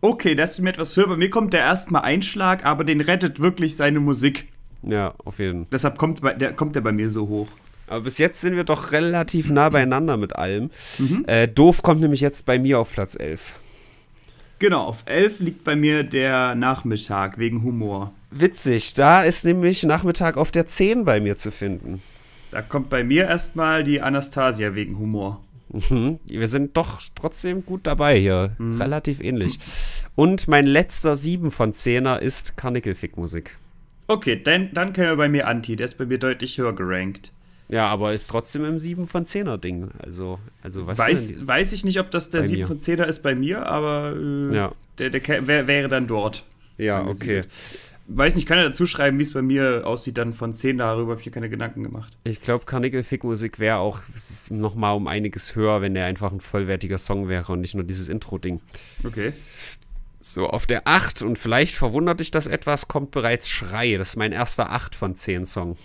Okay, das ist mir etwas höher. Bei mir kommt der erstmal Einschlag, aber den rettet wirklich seine Musik. Ja, auf jeden Fall. Deshalb kommt, bei, der, kommt der bei mir so
hoch. Aber bis jetzt sind wir doch relativ nah beieinander mit allem. Mhm. Äh, doof kommt nämlich jetzt bei mir auf Platz 11. Genau, auf 11 liegt bei mir der Nachmittag wegen Humor. Witzig, da ist nämlich Nachmittag auf der 10 bei mir zu finden. Da kommt bei mir erstmal die Anastasia wegen Humor. Mhm. Wir sind doch trotzdem gut dabei hier. Mhm. Relativ ähnlich. Und mein letzter 7 von 10er ist Karnickelfick-Musik. Okay, dann, können wir bei mir Anti. Der ist bei mir deutlich höher gerankt. Ja, aber ist trotzdem im 7 von 10er Ding. Also, also was weiß, weiß ich nicht, ob das der 7 mir. von
10er ist bei mir, aber äh, ja. der, der wär, wäre dann dort. Ja, okay. Weiß nicht, kann er dazu schreiben, wie es bei mir aussieht, dann von 10 darüber habe ich mir keine Gedanken gemacht.
Ich glaube, Carnival Fick Musik wäre auch nochmal um einiges höher, wenn der einfach ein vollwertiger Song wäre und nicht nur dieses Intro-Ding. Okay. So, auf der 8, und vielleicht verwundert dich das etwas, kommt bereits Schrei. Das ist mein erster 8 von 10 Song.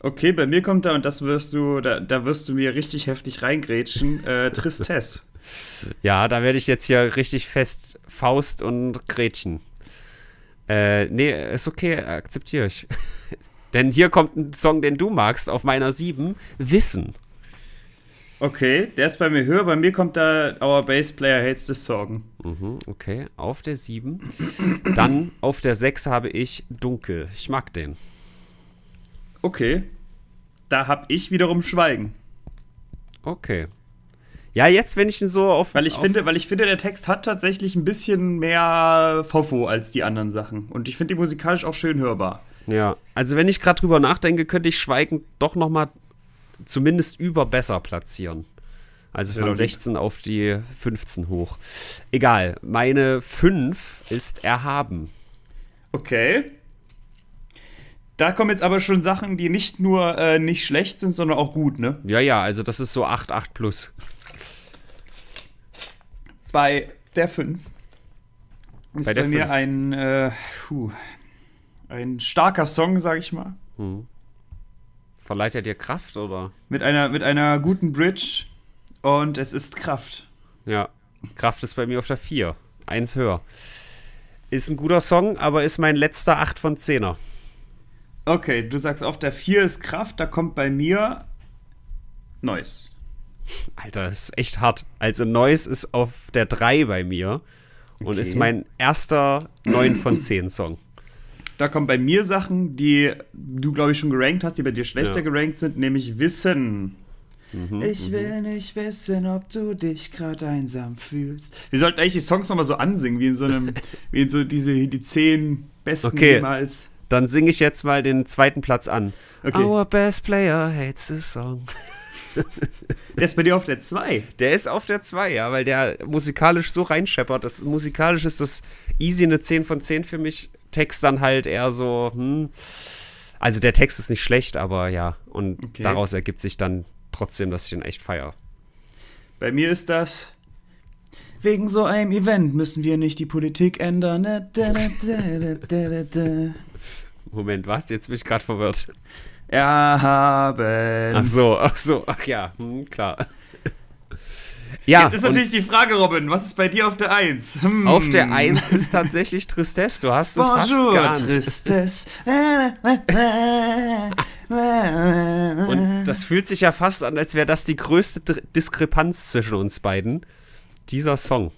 Okay, bei mir kommt da, und das wirst
du, da, da wirst du mir richtig heftig reingrätschen, äh, Tristesse.
ja, da werde ich jetzt hier richtig fest Faust und Gretchen. Äh, nee, ist okay, akzeptiere ich. Denn hier kommt ein Song, den du magst, auf meiner 7, Wissen. Okay, der ist bei mir höher, bei mir kommt da Our Bass Player Hates the Sorgen. Mhm, okay, auf der 7. Dann auf der 6 habe ich Dunkel. Ich mag den. Okay. Da
habe ich wiederum Schweigen. Okay. Ja, jetzt, wenn ich ihn so auf. Weil ich, auf finde, weil ich finde, der Text hat tatsächlich ein bisschen mehr Fofo als die anderen Sachen. Und ich finde die musikalisch auch schön hörbar. Ja, also wenn ich gerade drüber nachdenke, könnte ich Schweigen doch noch
mal zumindest über besser platzieren. Also von 16 auf die
15 hoch. Egal, meine 5 ist erhaben. Okay. Da kommen jetzt aber schon Sachen, die nicht nur äh, nicht schlecht sind, sondern auch gut, ne? Ja, ja, also das ist so 8, 8 plus. Bei der 5 ist bei, bei mir fünf. ein, äh, puh, ein starker Song, sag ich mal. Hm.
Verleiht er dir Kraft, oder?
Mit einer, mit einer guten Bridge und es ist Kraft.
Ja, Kraft ist bei mir auf der 4. Eins höher. Ist ein guter Song, aber ist mein letzter 8 von 10er. Okay, du sagst auf der 4 ist Kraft, da kommt bei mir Neues. Alter, das ist echt hart. Also Neues ist auf der 3 bei mir und okay. ist mein erster 9 von 10 Song.
Da kommen bei mir Sachen, die du, glaube ich, schon gerankt hast, die bei dir schlechter ja. gerankt sind, nämlich Wissen. Mhm, ich mhm. will nicht wissen, ob du dich gerade einsam fühlst. Wir sollten eigentlich die Songs nochmal so ansingen, wie in so einem, wie in so diese, die zehn besten okay. jemals. Dann singe ich jetzt mal den zweiten Platz an. Okay. Our
best player hates this song. der ist bei dir auf der 2. Der ist auf der 2, ja, weil der musikalisch so reinscheppert. Das, musikalisch ist das easy eine 10 von 10 für mich. Text dann halt eher so, hm. Also der Text ist nicht schlecht, aber ja. Und okay. daraus ergibt sich dann trotzdem, dass ich den echt feiere. Bei mir ist das.
Wegen so einem Event müssen wir nicht die Politik ändern.
Moment, was? Jetzt bin ich gerade verwirrt. Erhaben. Ach so, ach so, ach ja, hm, klar. Ja, Jetzt ist natürlich die
Frage, Robin, was ist bei dir auf der Eins? Hm. Auf der Eins ist tatsächlich Tristesse, du hast es Bonjour, fast geahnt. Tristesse. Und das
fühlt sich ja fast an, als wäre das die größte Diskrepanz zwischen uns beiden.
Dieser Song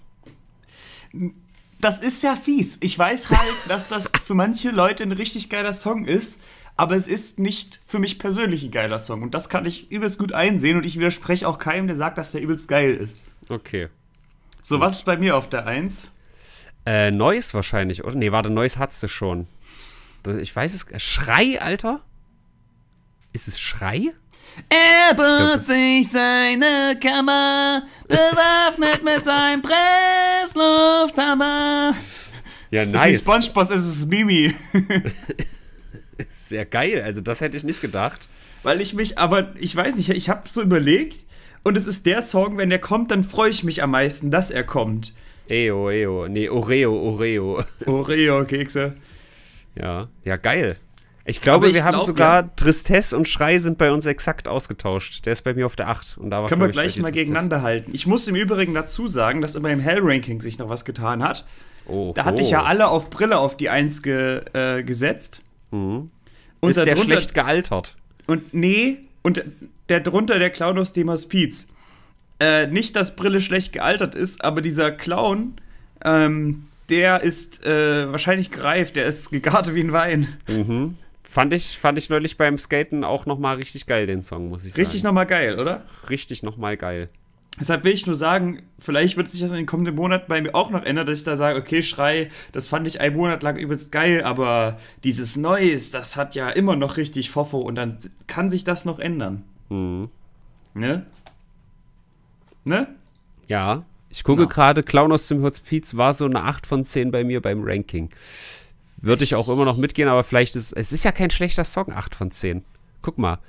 das ist ja fies. Ich weiß halt, dass das für manche Leute ein richtig geiler Song ist, aber es ist nicht für mich persönlich ein geiler Song. Und das kann ich übelst gut einsehen und ich widerspreche auch keinem, der sagt, dass der übelst geil ist. Okay. So, was ist bei mir auf der 1? Äh, Neues wahrscheinlich, oder? Nee, warte, Neues hat's du
schon. Ich weiß es. Schrei, Alter? Ist es Schrei?
Er baut sich seine Kammer, bewaffnet mit seinem Presslufthammer. Ja, es nice. ist nicht Spongebob, es ist Mimi. Sehr geil, also das hätte ich nicht gedacht. Weil ich mich, aber ich weiß nicht, ich habe so überlegt und es ist der Song, wenn der kommt, dann freue ich mich am meisten, dass er kommt. Eo, Eo, nee, Oreo, Oreo. Oreo, Kekse.
Ja, ja, geil. Ich glaube, ich wir glaub, haben sogar ja. Tristesse und Schrei sind bei uns
exakt ausgetauscht. Der ist bei mir auf der 8 und da war Können wir gleich mal Tristesse. gegeneinander halten. Ich muss im Übrigen dazu sagen, dass in meinem Hell-Ranking sich noch was getan hat. Oh, da hatte ich ja alle auf Brille auf die 1 ge, äh, gesetzt. Mhm.
Und ist der schlecht
gealtert? Und nee, und der drunter der Clown aus dem Hospiz. Äh, nicht, dass Brille schlecht gealtert ist, aber dieser Clown, ähm, der ist äh, wahrscheinlich gereift, der ist
gegart wie ein Wein. Mhm. Fand ich, fand ich neulich beim Skaten auch nochmal richtig geil, den Song, muss ich
sagen. Richtig nochmal geil, oder? Richtig nochmal geil. Deshalb will ich nur sagen, vielleicht wird sich das in den kommenden Monaten bei mir auch noch ändern, dass ich da sage, okay, Schrei, das fand ich einen Monat lang übelst geil, aber dieses Neues, das hat ja immer noch richtig Fofo und dann kann sich das noch ändern. Mhm. Ne? Ne? Ja.
Ich gucke genau. gerade, Clown aus dem Hospiz war so eine 8 von 10 bei mir beim Ranking. Würde ich auch immer noch mitgehen, aber vielleicht ist es ist ja kein schlechter Song, 8 von 10. Guck mal.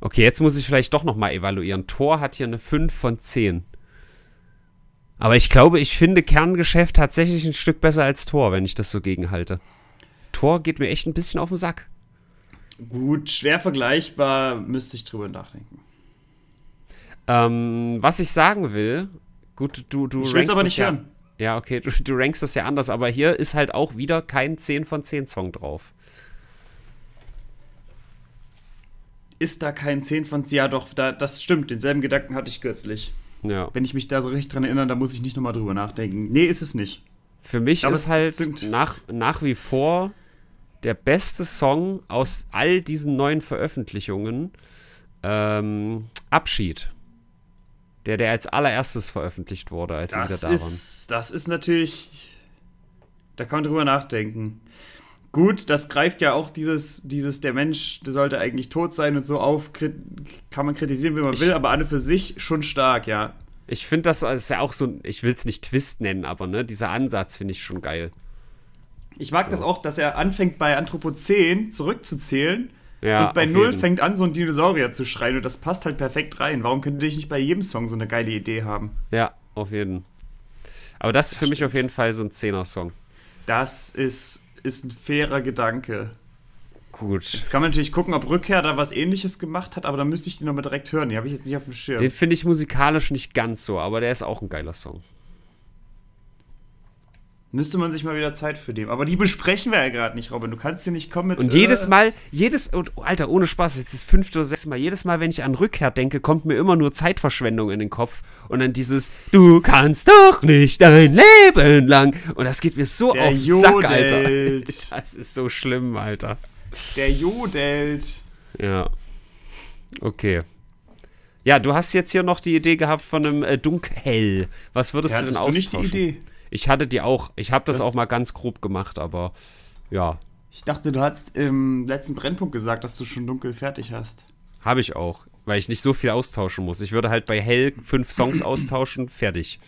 Okay, jetzt muss ich vielleicht doch nochmal evaluieren. Tor hat hier eine 5 von 10. Aber ich glaube, ich finde Kerngeschäft tatsächlich ein Stück besser als Tor, wenn ich das so gegenhalte. Tor geht mir echt ein bisschen auf den Sack.
Gut, schwer vergleichbar, müsste ich
drüber nachdenken. Ähm, was ich sagen will, gut, du, du ich rankst. Ich will es aber nicht ja, hören. Ja, okay, du, du rankst das ja anders, aber hier ist halt auch wieder kein 10 von 10
Song drauf. Ist da kein 10 von 10? Ja, doch, da, das stimmt. Denselben Gedanken hatte ich kürzlich. Ja. Wenn ich mich da so richtig dran erinnere, da muss ich nicht nochmal drüber nachdenken. Nee, ist es nicht. Für mich aber ist halt nach, nach wie vor
der beste Song aus all diesen neuen Veröffentlichungen ähm, Abschied. Der, der als allererstes veröffentlicht wurde, als das wieder da ist,
Das ist natürlich. Da kann man drüber nachdenken. Gut, das greift ja auch dieses, dieses, der Mensch der sollte eigentlich tot sein und so auf, kann man kritisieren, wie man ich, will, aber alle für sich schon stark, ja. Ich finde das, das ist ja auch so, ich will es nicht Twist nennen, aber ne,
dieser Ansatz finde ich schon geil.
Ich mag so. das auch, dass er anfängt bei Anthropozän zurückzuzählen ja, und bei Null jeden. fängt an, so ein Dinosaurier zu schreien und das passt halt perfekt rein. Warum könnte ich nicht bei jedem Song so eine geile Idee haben?
Ja, auf jeden.
Aber das ist für mich auf jeden Fall so ein Zehner-Song. Das ist, ist ein fairer Gedanke. Gut. Jetzt kann man natürlich gucken, ob Rückkehr da was ähnliches gemacht hat, aber dann müsste ich den nochmal direkt hören. Den habe ich jetzt nicht auf dem Schirm. Den
finde ich musikalisch nicht ganz so, aber
der ist auch ein geiler Song. Müsste man sich mal wieder Zeit für dem. Aber die besprechen wir ja gerade nicht, Robin. Du kannst hier nicht kommen mit. Und jedes äh, Mal, jedes, und oh, Alter, ohne Spaß, jetzt ist fünfte oder sechste Mal, jedes
Mal, wenn ich an Rückkehr denke, kommt mir immer nur Zeitverschwendung in den Kopf. Und dann dieses, du kannst doch nicht dein Leben lang. Und das geht mir so Der auf den Sack, Alter. Das ist so schlimm, Alter.
Der jodelt.
Ja. Okay. Ja, du hast jetzt hier noch die Idee gehabt von einem äh, Dunkel. Was würdest ja, du denn austauschen? Du nicht die Idee. Ich hatte die auch. Ich habe das, das auch mal ganz grob gemacht, aber ja.
Ich dachte, du hast im letzten Brennpunkt gesagt, dass du schon dunkel fertig hast.
Habe ich auch,
weil ich nicht so viel austauschen muss. Ich würde halt bei hell fünf Songs austauschen, fertig.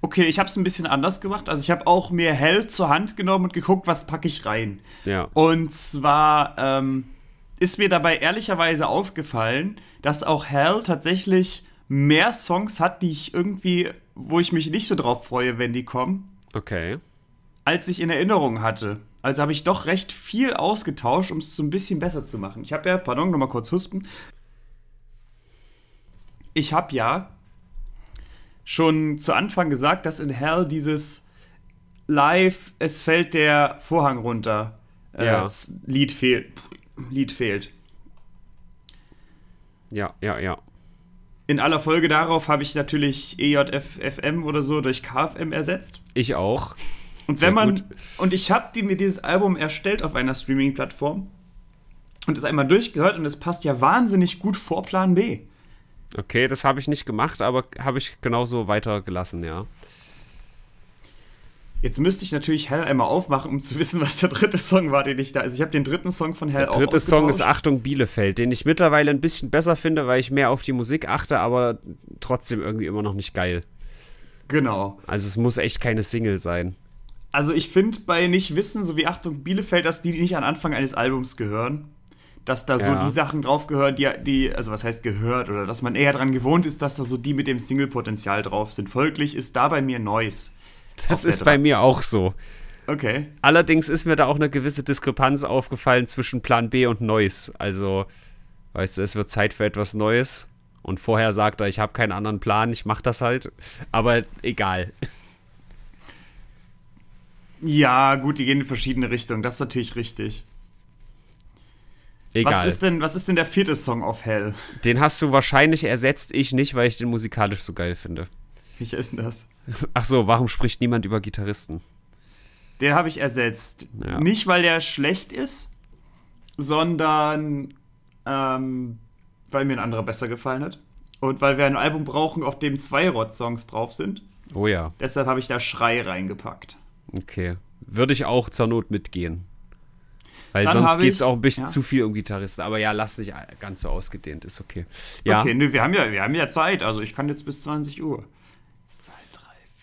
Okay, ich habe es ein bisschen anders gemacht. Also ich habe auch mir hell zur Hand genommen und geguckt, was packe ich rein. Ja. Und zwar ähm, ist mir dabei ehrlicherweise aufgefallen, dass auch hell tatsächlich mehr Songs hat, die ich irgendwie wo ich mich nicht so drauf freue, wenn die kommen. Okay. Als ich in Erinnerung hatte. Also habe ich doch recht viel ausgetauscht, um es so ein bisschen besser zu machen. Ich habe ja, pardon, nochmal kurz huspen. Ich habe ja schon zu Anfang gesagt, dass in Hell dieses Live, es fällt der Vorhang runter. Äh, ja. Äh, Lied, fehl Lied fehlt. Ja, ja, ja in aller Folge darauf habe ich natürlich EJFM oder so durch KFM ersetzt. Ich auch. Und Sehr man gut. und ich habe die, mir dieses Album erstellt auf einer Streaming-Plattform und es einmal durchgehört und es passt ja wahnsinnig gut
vor Plan B. Okay, das habe ich nicht gemacht, aber habe ich genauso weitergelassen, ja.
Jetzt müsste ich natürlich Hell einmal aufmachen, um zu wissen, was der dritte Song war, den ich da. Also ich habe den dritten Song von Hell der auch. Der dritte Song ist
Achtung Bielefeld, den ich mittlerweile ein bisschen besser finde, weil ich mehr auf die Musik achte, aber trotzdem irgendwie immer noch nicht geil.
Genau. Also es muss echt keine Single sein. Also ich finde bei nicht wissen, so wie Achtung Bielefeld, dass die nicht an Anfang eines Albums gehören dass da ja. so die Sachen drauf gehören, die, die, also was heißt gehört, oder dass man eher daran gewohnt ist, dass da so die mit dem Single-Potenzial drauf sind. Folglich ist da bei mir Noise. Das ist bei mir auch so. Okay. Allerdings ist mir da auch eine
gewisse Diskrepanz aufgefallen zwischen Plan B und Neues. Also, weißt du, es wird Zeit für etwas Neues. Und vorher sagt er, ich habe keinen anderen Plan, ich mache das halt. Aber egal.
Ja, gut, die gehen in verschiedene Richtungen. Das ist natürlich richtig. Egal. Was ist denn, was ist denn der vierte Song of Hell?
Den hast du wahrscheinlich ersetzt, ich nicht, weil ich den musikalisch so geil finde. Ich esse das. Ach so, warum spricht niemand über Gitarristen?
Den habe ich ersetzt. Ja. Nicht, weil der schlecht ist, sondern ähm, weil mir ein anderer besser gefallen hat. Und weil wir ein Album brauchen, auf dem zwei Rot-Songs drauf sind. Oh ja. Deshalb habe ich da Schrei reingepackt.
Okay. Würde ich auch zur Not mitgehen. Weil Dann sonst geht es auch ein bisschen ja. zu viel um Gitarristen. Aber ja, lass nicht ganz so ausgedehnt, ist okay. Ja. Okay, nö, wir haben ja, wir haben ja Zeit. Also ich kann jetzt bis 20 Uhr.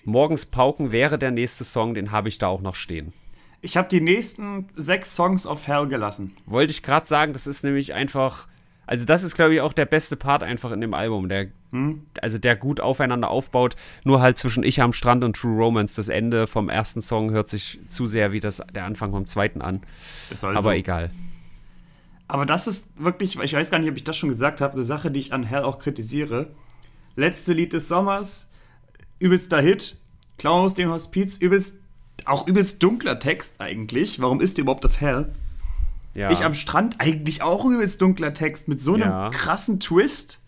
Morgens Pauken wäre der nächste Song, den habe ich da auch noch stehen. Ich habe die nächsten sechs Songs auf Hell gelassen. Wollte ich gerade sagen, das ist nämlich einfach. Also, das ist, glaube ich, auch der beste Part einfach in dem Album. Der, hm? Also, der gut aufeinander aufbaut. Nur halt zwischen Ich am Strand und True Romance. Das Ende vom ersten Song hört sich zu sehr wie das, der Anfang vom zweiten an. Also Aber egal.
Aber das ist wirklich, ich weiß gar nicht, ob ich das schon gesagt habe, eine Sache, die ich an Hell auch kritisiere. Letzte Lied des Sommers, übelster Hit. Clown aus dem Hospiz, übelst, auch übelst dunkler Text eigentlich. Warum ist der überhaupt auf Hell? Ja. Ich am Strand, eigentlich auch übelst dunkler Text mit so einem ja. krassen Twist.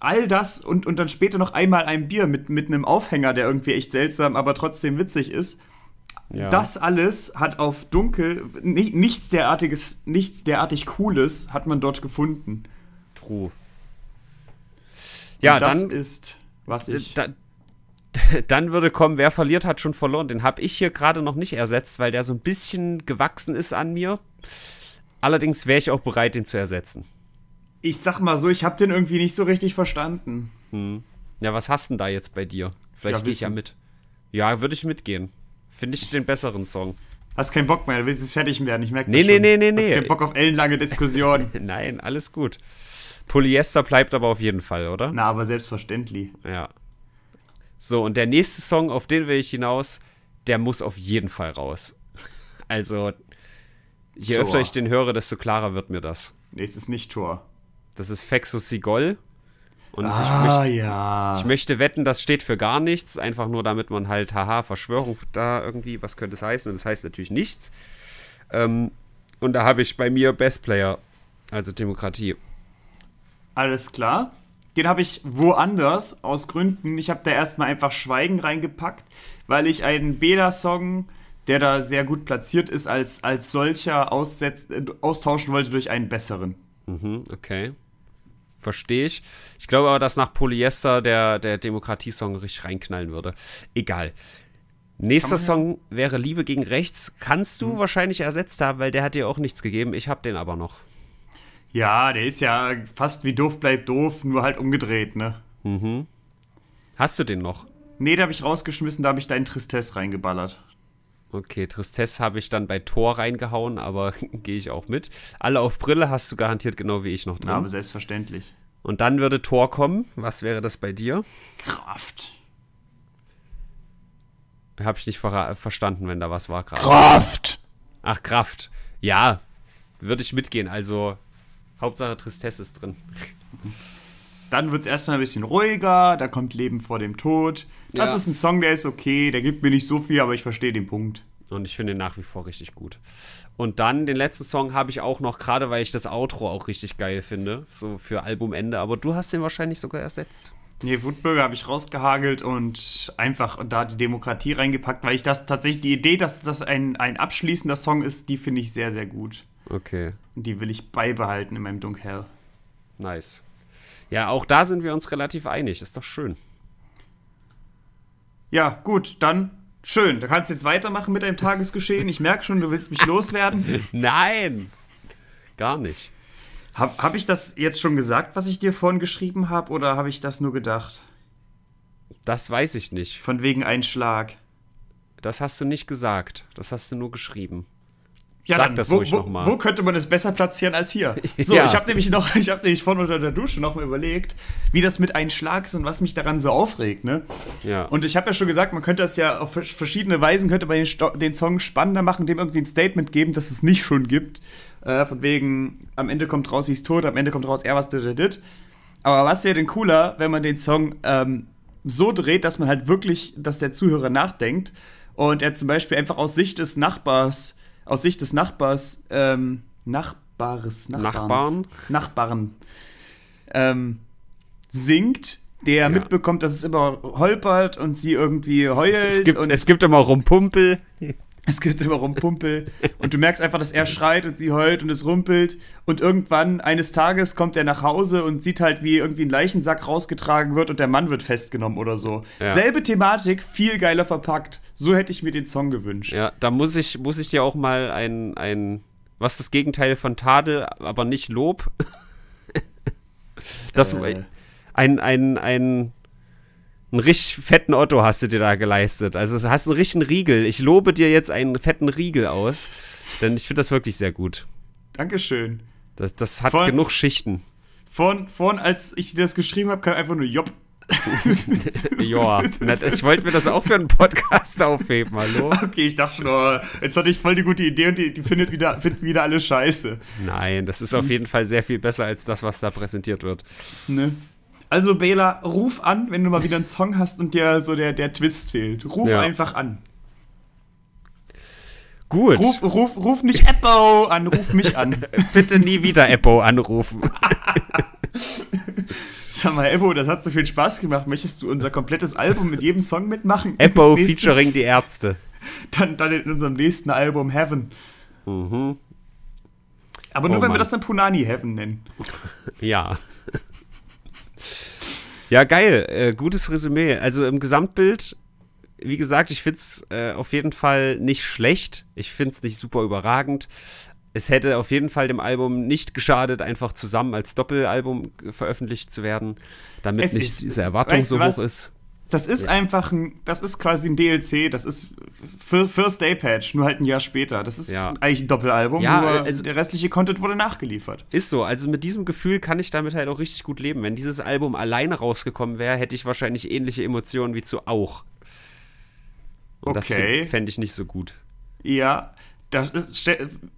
All das und, und dann später noch einmal ein Bier mit, mit einem Aufhänger, der irgendwie echt seltsam, aber trotzdem witzig ist. Ja. Das alles hat auf Dunkel, nichts derartiges, nichts derartig Cooles hat man dort gefunden. True. Ja, und das dann, ist, was ich. Da, dann
würde kommen, wer verliert, hat schon verloren. Den habe ich hier gerade noch nicht ersetzt, weil der so ein bisschen gewachsen ist an mir. Allerdings wäre ich auch bereit, den zu ersetzen.
Ich sag mal so, ich habe den irgendwie nicht so richtig verstanden.
Hm. Ja, was hast du denn da jetzt bei dir? Vielleicht ja, gehe ich ja mit. Ja, würde ich mitgehen. Finde ich den besseren Song. Hast keinen Bock mehr, du willst es fertig werden, ich merke nee, das nee, schon. Nee, nee, nee, Hast keinen Bock auf ellenlange Diskussionen. Nein, alles gut. Polyester bleibt aber auf jeden Fall, oder? Na, aber selbstverständlich. Ja. So, und der nächste Song, auf den will ich hinaus, der muss auf jeden Fall raus. Also, je so. öfter ich den höre, desto klarer wird mir das. Nächstes nicht Tor. Das ist Fexo Sigol. Und ah, ich, möcht, ja. ich möchte wetten, das steht für gar nichts, einfach nur damit man halt, haha, Verschwörung da irgendwie, was könnte es heißen? Und das heißt natürlich nichts.
Ähm, und da habe ich bei mir Best Player, also Demokratie. Alles klar den habe ich woanders aus Gründen. Ich habe da erstmal einfach Schweigen reingepackt, weil ich einen Beda-Song, der da sehr gut platziert ist, als, als solcher aussetz, äh, austauschen wollte durch einen besseren. Mhm, okay.
Verstehe ich. Ich glaube aber, dass nach Polyester der, der Demokratie-Song richtig reinknallen würde. Egal. Nächster Song wäre Liebe gegen Rechts. Kannst du mhm. wahrscheinlich ersetzt haben, weil der hat dir auch nichts gegeben. Ich habe den aber noch. Ja, der ist ja fast wie doof
bleibt doof, nur halt umgedreht, ne? Mhm. Hast du den noch? Nee, da habe ich rausgeschmissen, da habe ich deinen Tristesse reingeballert. Okay, Tristesse habe ich dann bei Tor reingehauen,
aber gehe ich auch mit. Alle auf Brille hast du garantiert genau wie ich noch drin. Ja, aber selbstverständlich. Und dann würde Tor kommen. Was wäre das bei dir? Kraft. Habe ich nicht ver verstanden, wenn da was war gerade. Kraft! Ach, Kraft.
Ja, würde ich mitgehen. Also Hauptsache Tristesse ist drin. Dann wird es erstmal ein bisschen ruhiger, da kommt Leben vor dem Tod. Das ja. ist ein Song, der ist okay, der gibt mir nicht so viel, aber ich verstehe den Punkt. Und ich finde ihn nach wie vor richtig gut.
Und dann den letzten Song habe ich auch noch, gerade weil ich das Outro auch richtig geil finde, so für Albumende.
Aber du hast den wahrscheinlich sogar ersetzt. Nee, Woodburger habe ich rausgehagelt und einfach da die Demokratie reingepackt, weil ich das tatsächlich, die Idee, dass das ein, ein abschließender Song ist, die finde ich sehr, sehr gut. Okay. Und die will ich beibehalten in meinem Dunkel. Nice. Ja, auch da sind wir uns relativ einig. Ist doch schön. Ja, gut, dann schön. Du kannst jetzt weitermachen mit deinem Tagesgeschehen. Ich merke schon, du willst mich loswerden. Nein, gar nicht. Habe hab ich das jetzt schon gesagt, was ich dir vorhin geschrieben habe, oder habe ich das nur gedacht? Das weiß ich nicht. Von wegen Einschlag. Das hast du nicht gesagt. Das hast du nur geschrieben. Ja, Sag dann, das wo, ruhig nochmal. Wo könnte man es besser platzieren als hier? So, ja. ich habe nämlich noch, ich habe nämlich vorhin unter der Dusche nochmal überlegt, wie das mit einem Schlag ist und was mich daran so aufregt, ne? Ja. Und ich habe ja schon gesagt, man könnte das ja auf verschiedene Weisen, könnte man den, den Song spannender machen, dem irgendwie ein Statement geben, dass es nicht schon gibt. Äh, von wegen, am Ende kommt raus, sie ist tot, am Ende kommt raus, er was, dit, dit. Aber was wäre denn cooler, wenn man den Song ähm, so dreht, dass man halt wirklich, dass der Zuhörer nachdenkt und er zum Beispiel einfach aus Sicht des Nachbars aus Sicht des Nachbars, ähm, Nachbars, Nachbarn, Nachbarn ähm, singt, der ja. mitbekommt, dass es immer holpert und sie irgendwie heult. Es gibt, und es gibt immer Rumpumpel. Es geht immer rumpumpel. Und du merkst einfach, dass er schreit und sie heult und es rumpelt. Und irgendwann, eines Tages, kommt er nach Hause und sieht halt, wie irgendwie ein Leichensack rausgetragen wird und der Mann wird festgenommen oder so. Ja. Selbe Thematik, viel geiler verpackt. So hätte ich mir den Song gewünscht.
Ja, da muss ich, muss ich dir auch mal ein, ein, was das Gegenteil von Tadel, aber nicht Lob. das, äh. ein, ein, ein, einen richtig fetten Otto hast du dir da geleistet. Also hast einen richtigen Riegel. Ich lobe dir jetzt einen fetten Riegel aus, denn ich finde das wirklich sehr gut.
Dankeschön. Das, das hat vorn, genug Schichten. Vorn, vorn, als ich dir das geschrieben habe, kam einfach nur Jopp. ja, ich wollte mir das auch für einen Podcast aufheben, hallo? Okay, ich dachte schon, oh, jetzt hatte ich voll die gute Idee und die, die findet wieder, finden wieder alle scheiße. Nein, das ist auf hm. jeden Fall sehr viel besser als das, was da präsentiert wird. Ne? Also Bela, ruf an, wenn du mal wieder einen Song hast und dir so der, der Twist fehlt. Ruf ja. einfach an. Gut. Ruf, ruf, ruf nicht Eppo an, ruf mich an. Bitte nie wieder Eppo anrufen. Sag mal, Eppo, das hat so viel Spaß gemacht. Möchtest du unser komplettes Album mit jedem Song mitmachen? Eppo featuring die Ärzte. Dann, dann in unserem nächsten Album Heaven. Mhm. Aber nur, oh wenn wir das dann Punani Heaven nennen. Ja.
Ja, geil. Äh, gutes Resümee. Also im Gesamtbild, wie gesagt, ich finde es äh, auf jeden Fall nicht schlecht. Ich finde es nicht super überragend. Es hätte auf jeden Fall dem Album nicht geschadet, einfach zusammen als Doppelalbum veröffentlicht
zu werden, damit es nicht ist, diese Erwartung weißt du so was? hoch ist. Das ist ja. einfach ein, das ist quasi ein DLC, das ist First Day Patch, nur halt ein Jahr später. Das ist ja. eigentlich ein Doppelalbum, ja, nur also, der restliche Content wurde nachgeliefert. Ist so, also mit diesem Gefühl kann ich damit halt auch richtig gut
leben. Wenn dieses Album alleine rausgekommen wäre, hätte ich wahrscheinlich ähnliche Emotionen wie zu Auch. Und okay. das fände ich nicht so gut.
Ja, das ist,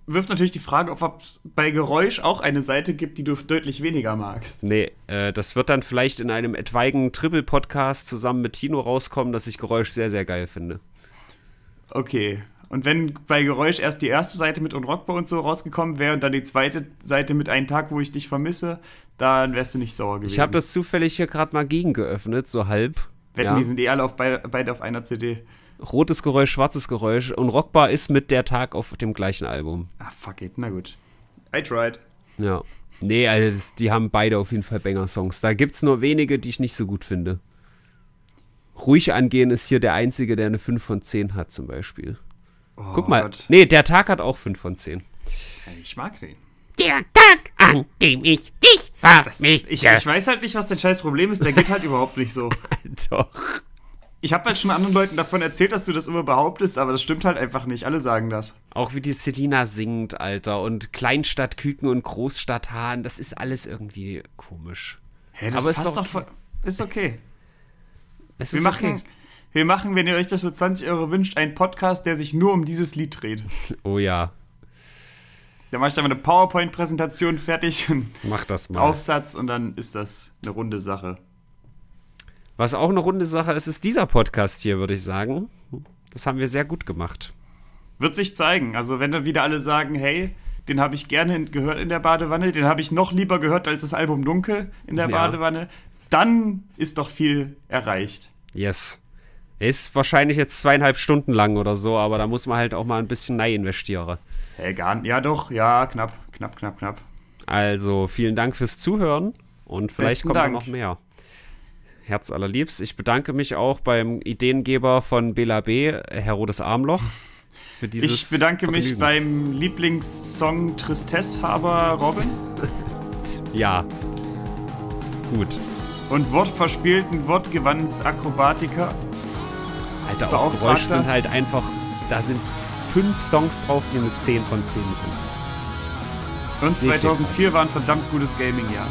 wirft natürlich die Frage auf, ob es bei Geräusch auch eine Seite gibt, die du deutlich weniger magst.
Nee, äh, das wird dann vielleicht in einem etwaigen Triple-Podcast zusammen mit Tino rauskommen, dass ich Geräusch sehr,
sehr geil finde. Okay. Und wenn bei Geräusch erst die erste Seite mit Unrockbar und so rausgekommen wäre und dann die zweite Seite mit einem Tag, wo ich dich vermisse, dann wärst du nicht sauer gewesen. Ich habe das
zufällig hier gerade mal gegen geöffnet, so halb. Wetten, ja. die sind
eh alle auf beide, beide auf einer
CD rotes Geräusch, schwarzes Geräusch. Und Rockbar ist mit der Tag auf dem gleichen Album. Ah, fuck it, na gut. I tried. Ja. Nee, also das, die haben beide auf jeden Fall Banger-Songs. Da gibt es nur wenige, die ich nicht so gut finde. Ruhig angehen ist hier der einzige, der eine 5 von 10 hat, zum Beispiel. Oh, Guck mal. Gott. Nee, der Tag hat auch 5 von 10.
Ich mag den. Der Tag, an dem ich dich ah, vermisse. Ich, ich weiß halt nicht, was dein scheiß Problem ist. Der geht halt überhaupt nicht so. Doch ich habe halt schon anderen Leuten davon erzählt, dass du das immer behauptest, aber das stimmt halt einfach nicht. Alle sagen das. Auch wie die Selina singt,
Alter. Und Kleinstadt Küken und Großstadt Hahn, das ist alles irgendwie komisch.
Hä, das aber passt ist doch okay. Ist okay. Es wir, ist machen, okay. wir machen, wenn ihr euch das für 20 Euro wünscht, einen Podcast, der sich nur um dieses Lied dreht. Oh ja. Dann mache ich da mal eine PowerPoint-Präsentation fertig Mach das mal. Aufsatz und dann ist das eine runde Sache.
Was auch eine runde Sache ist, ist dieser Podcast hier, würde ich
sagen. Das haben wir sehr gut gemacht. Wird sich zeigen. Also, wenn dann wieder alle sagen, hey, den habe ich gerne gehört in der Badewanne, den habe ich noch lieber gehört als das Album Dunkel in der ja. Badewanne, dann ist doch viel erreicht.
Yes. Ist wahrscheinlich jetzt zweieinhalb Stunden lang oder so, aber da muss man halt auch mal ein bisschen neu investieren. Hey, gar nicht. Ja, doch. Ja, knapp, knapp, knapp, knapp. Also, vielen Dank fürs Zuhören und vielleicht Besten kommt noch mehr herzallerliebst. Ich bedanke mich auch beim Ideengeber von Bela B., Herodes Armloch. Für dieses ich bedanke mich
beim Lieblingssong Tristesshaber Robin. ja. Gut. Und wortverspielten, Wortgewandsakrobatiker. Alter, auch Geräusche sind halt einfach. Da
sind fünf Songs drauf, die eine 10 von 10
sind. Und 2004 war ein verdammt gutes Gaming-Jahr.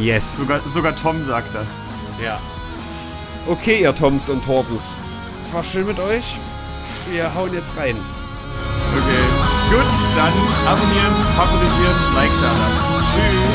Yes. Sogar, sogar Tom sagt das.
Ja. Okay, ihr Toms und Torbens. Es war schön mit euch. Wir hauen jetzt rein. Okay. Gut, dann abonnieren, favorisieren, Like da Tschüss.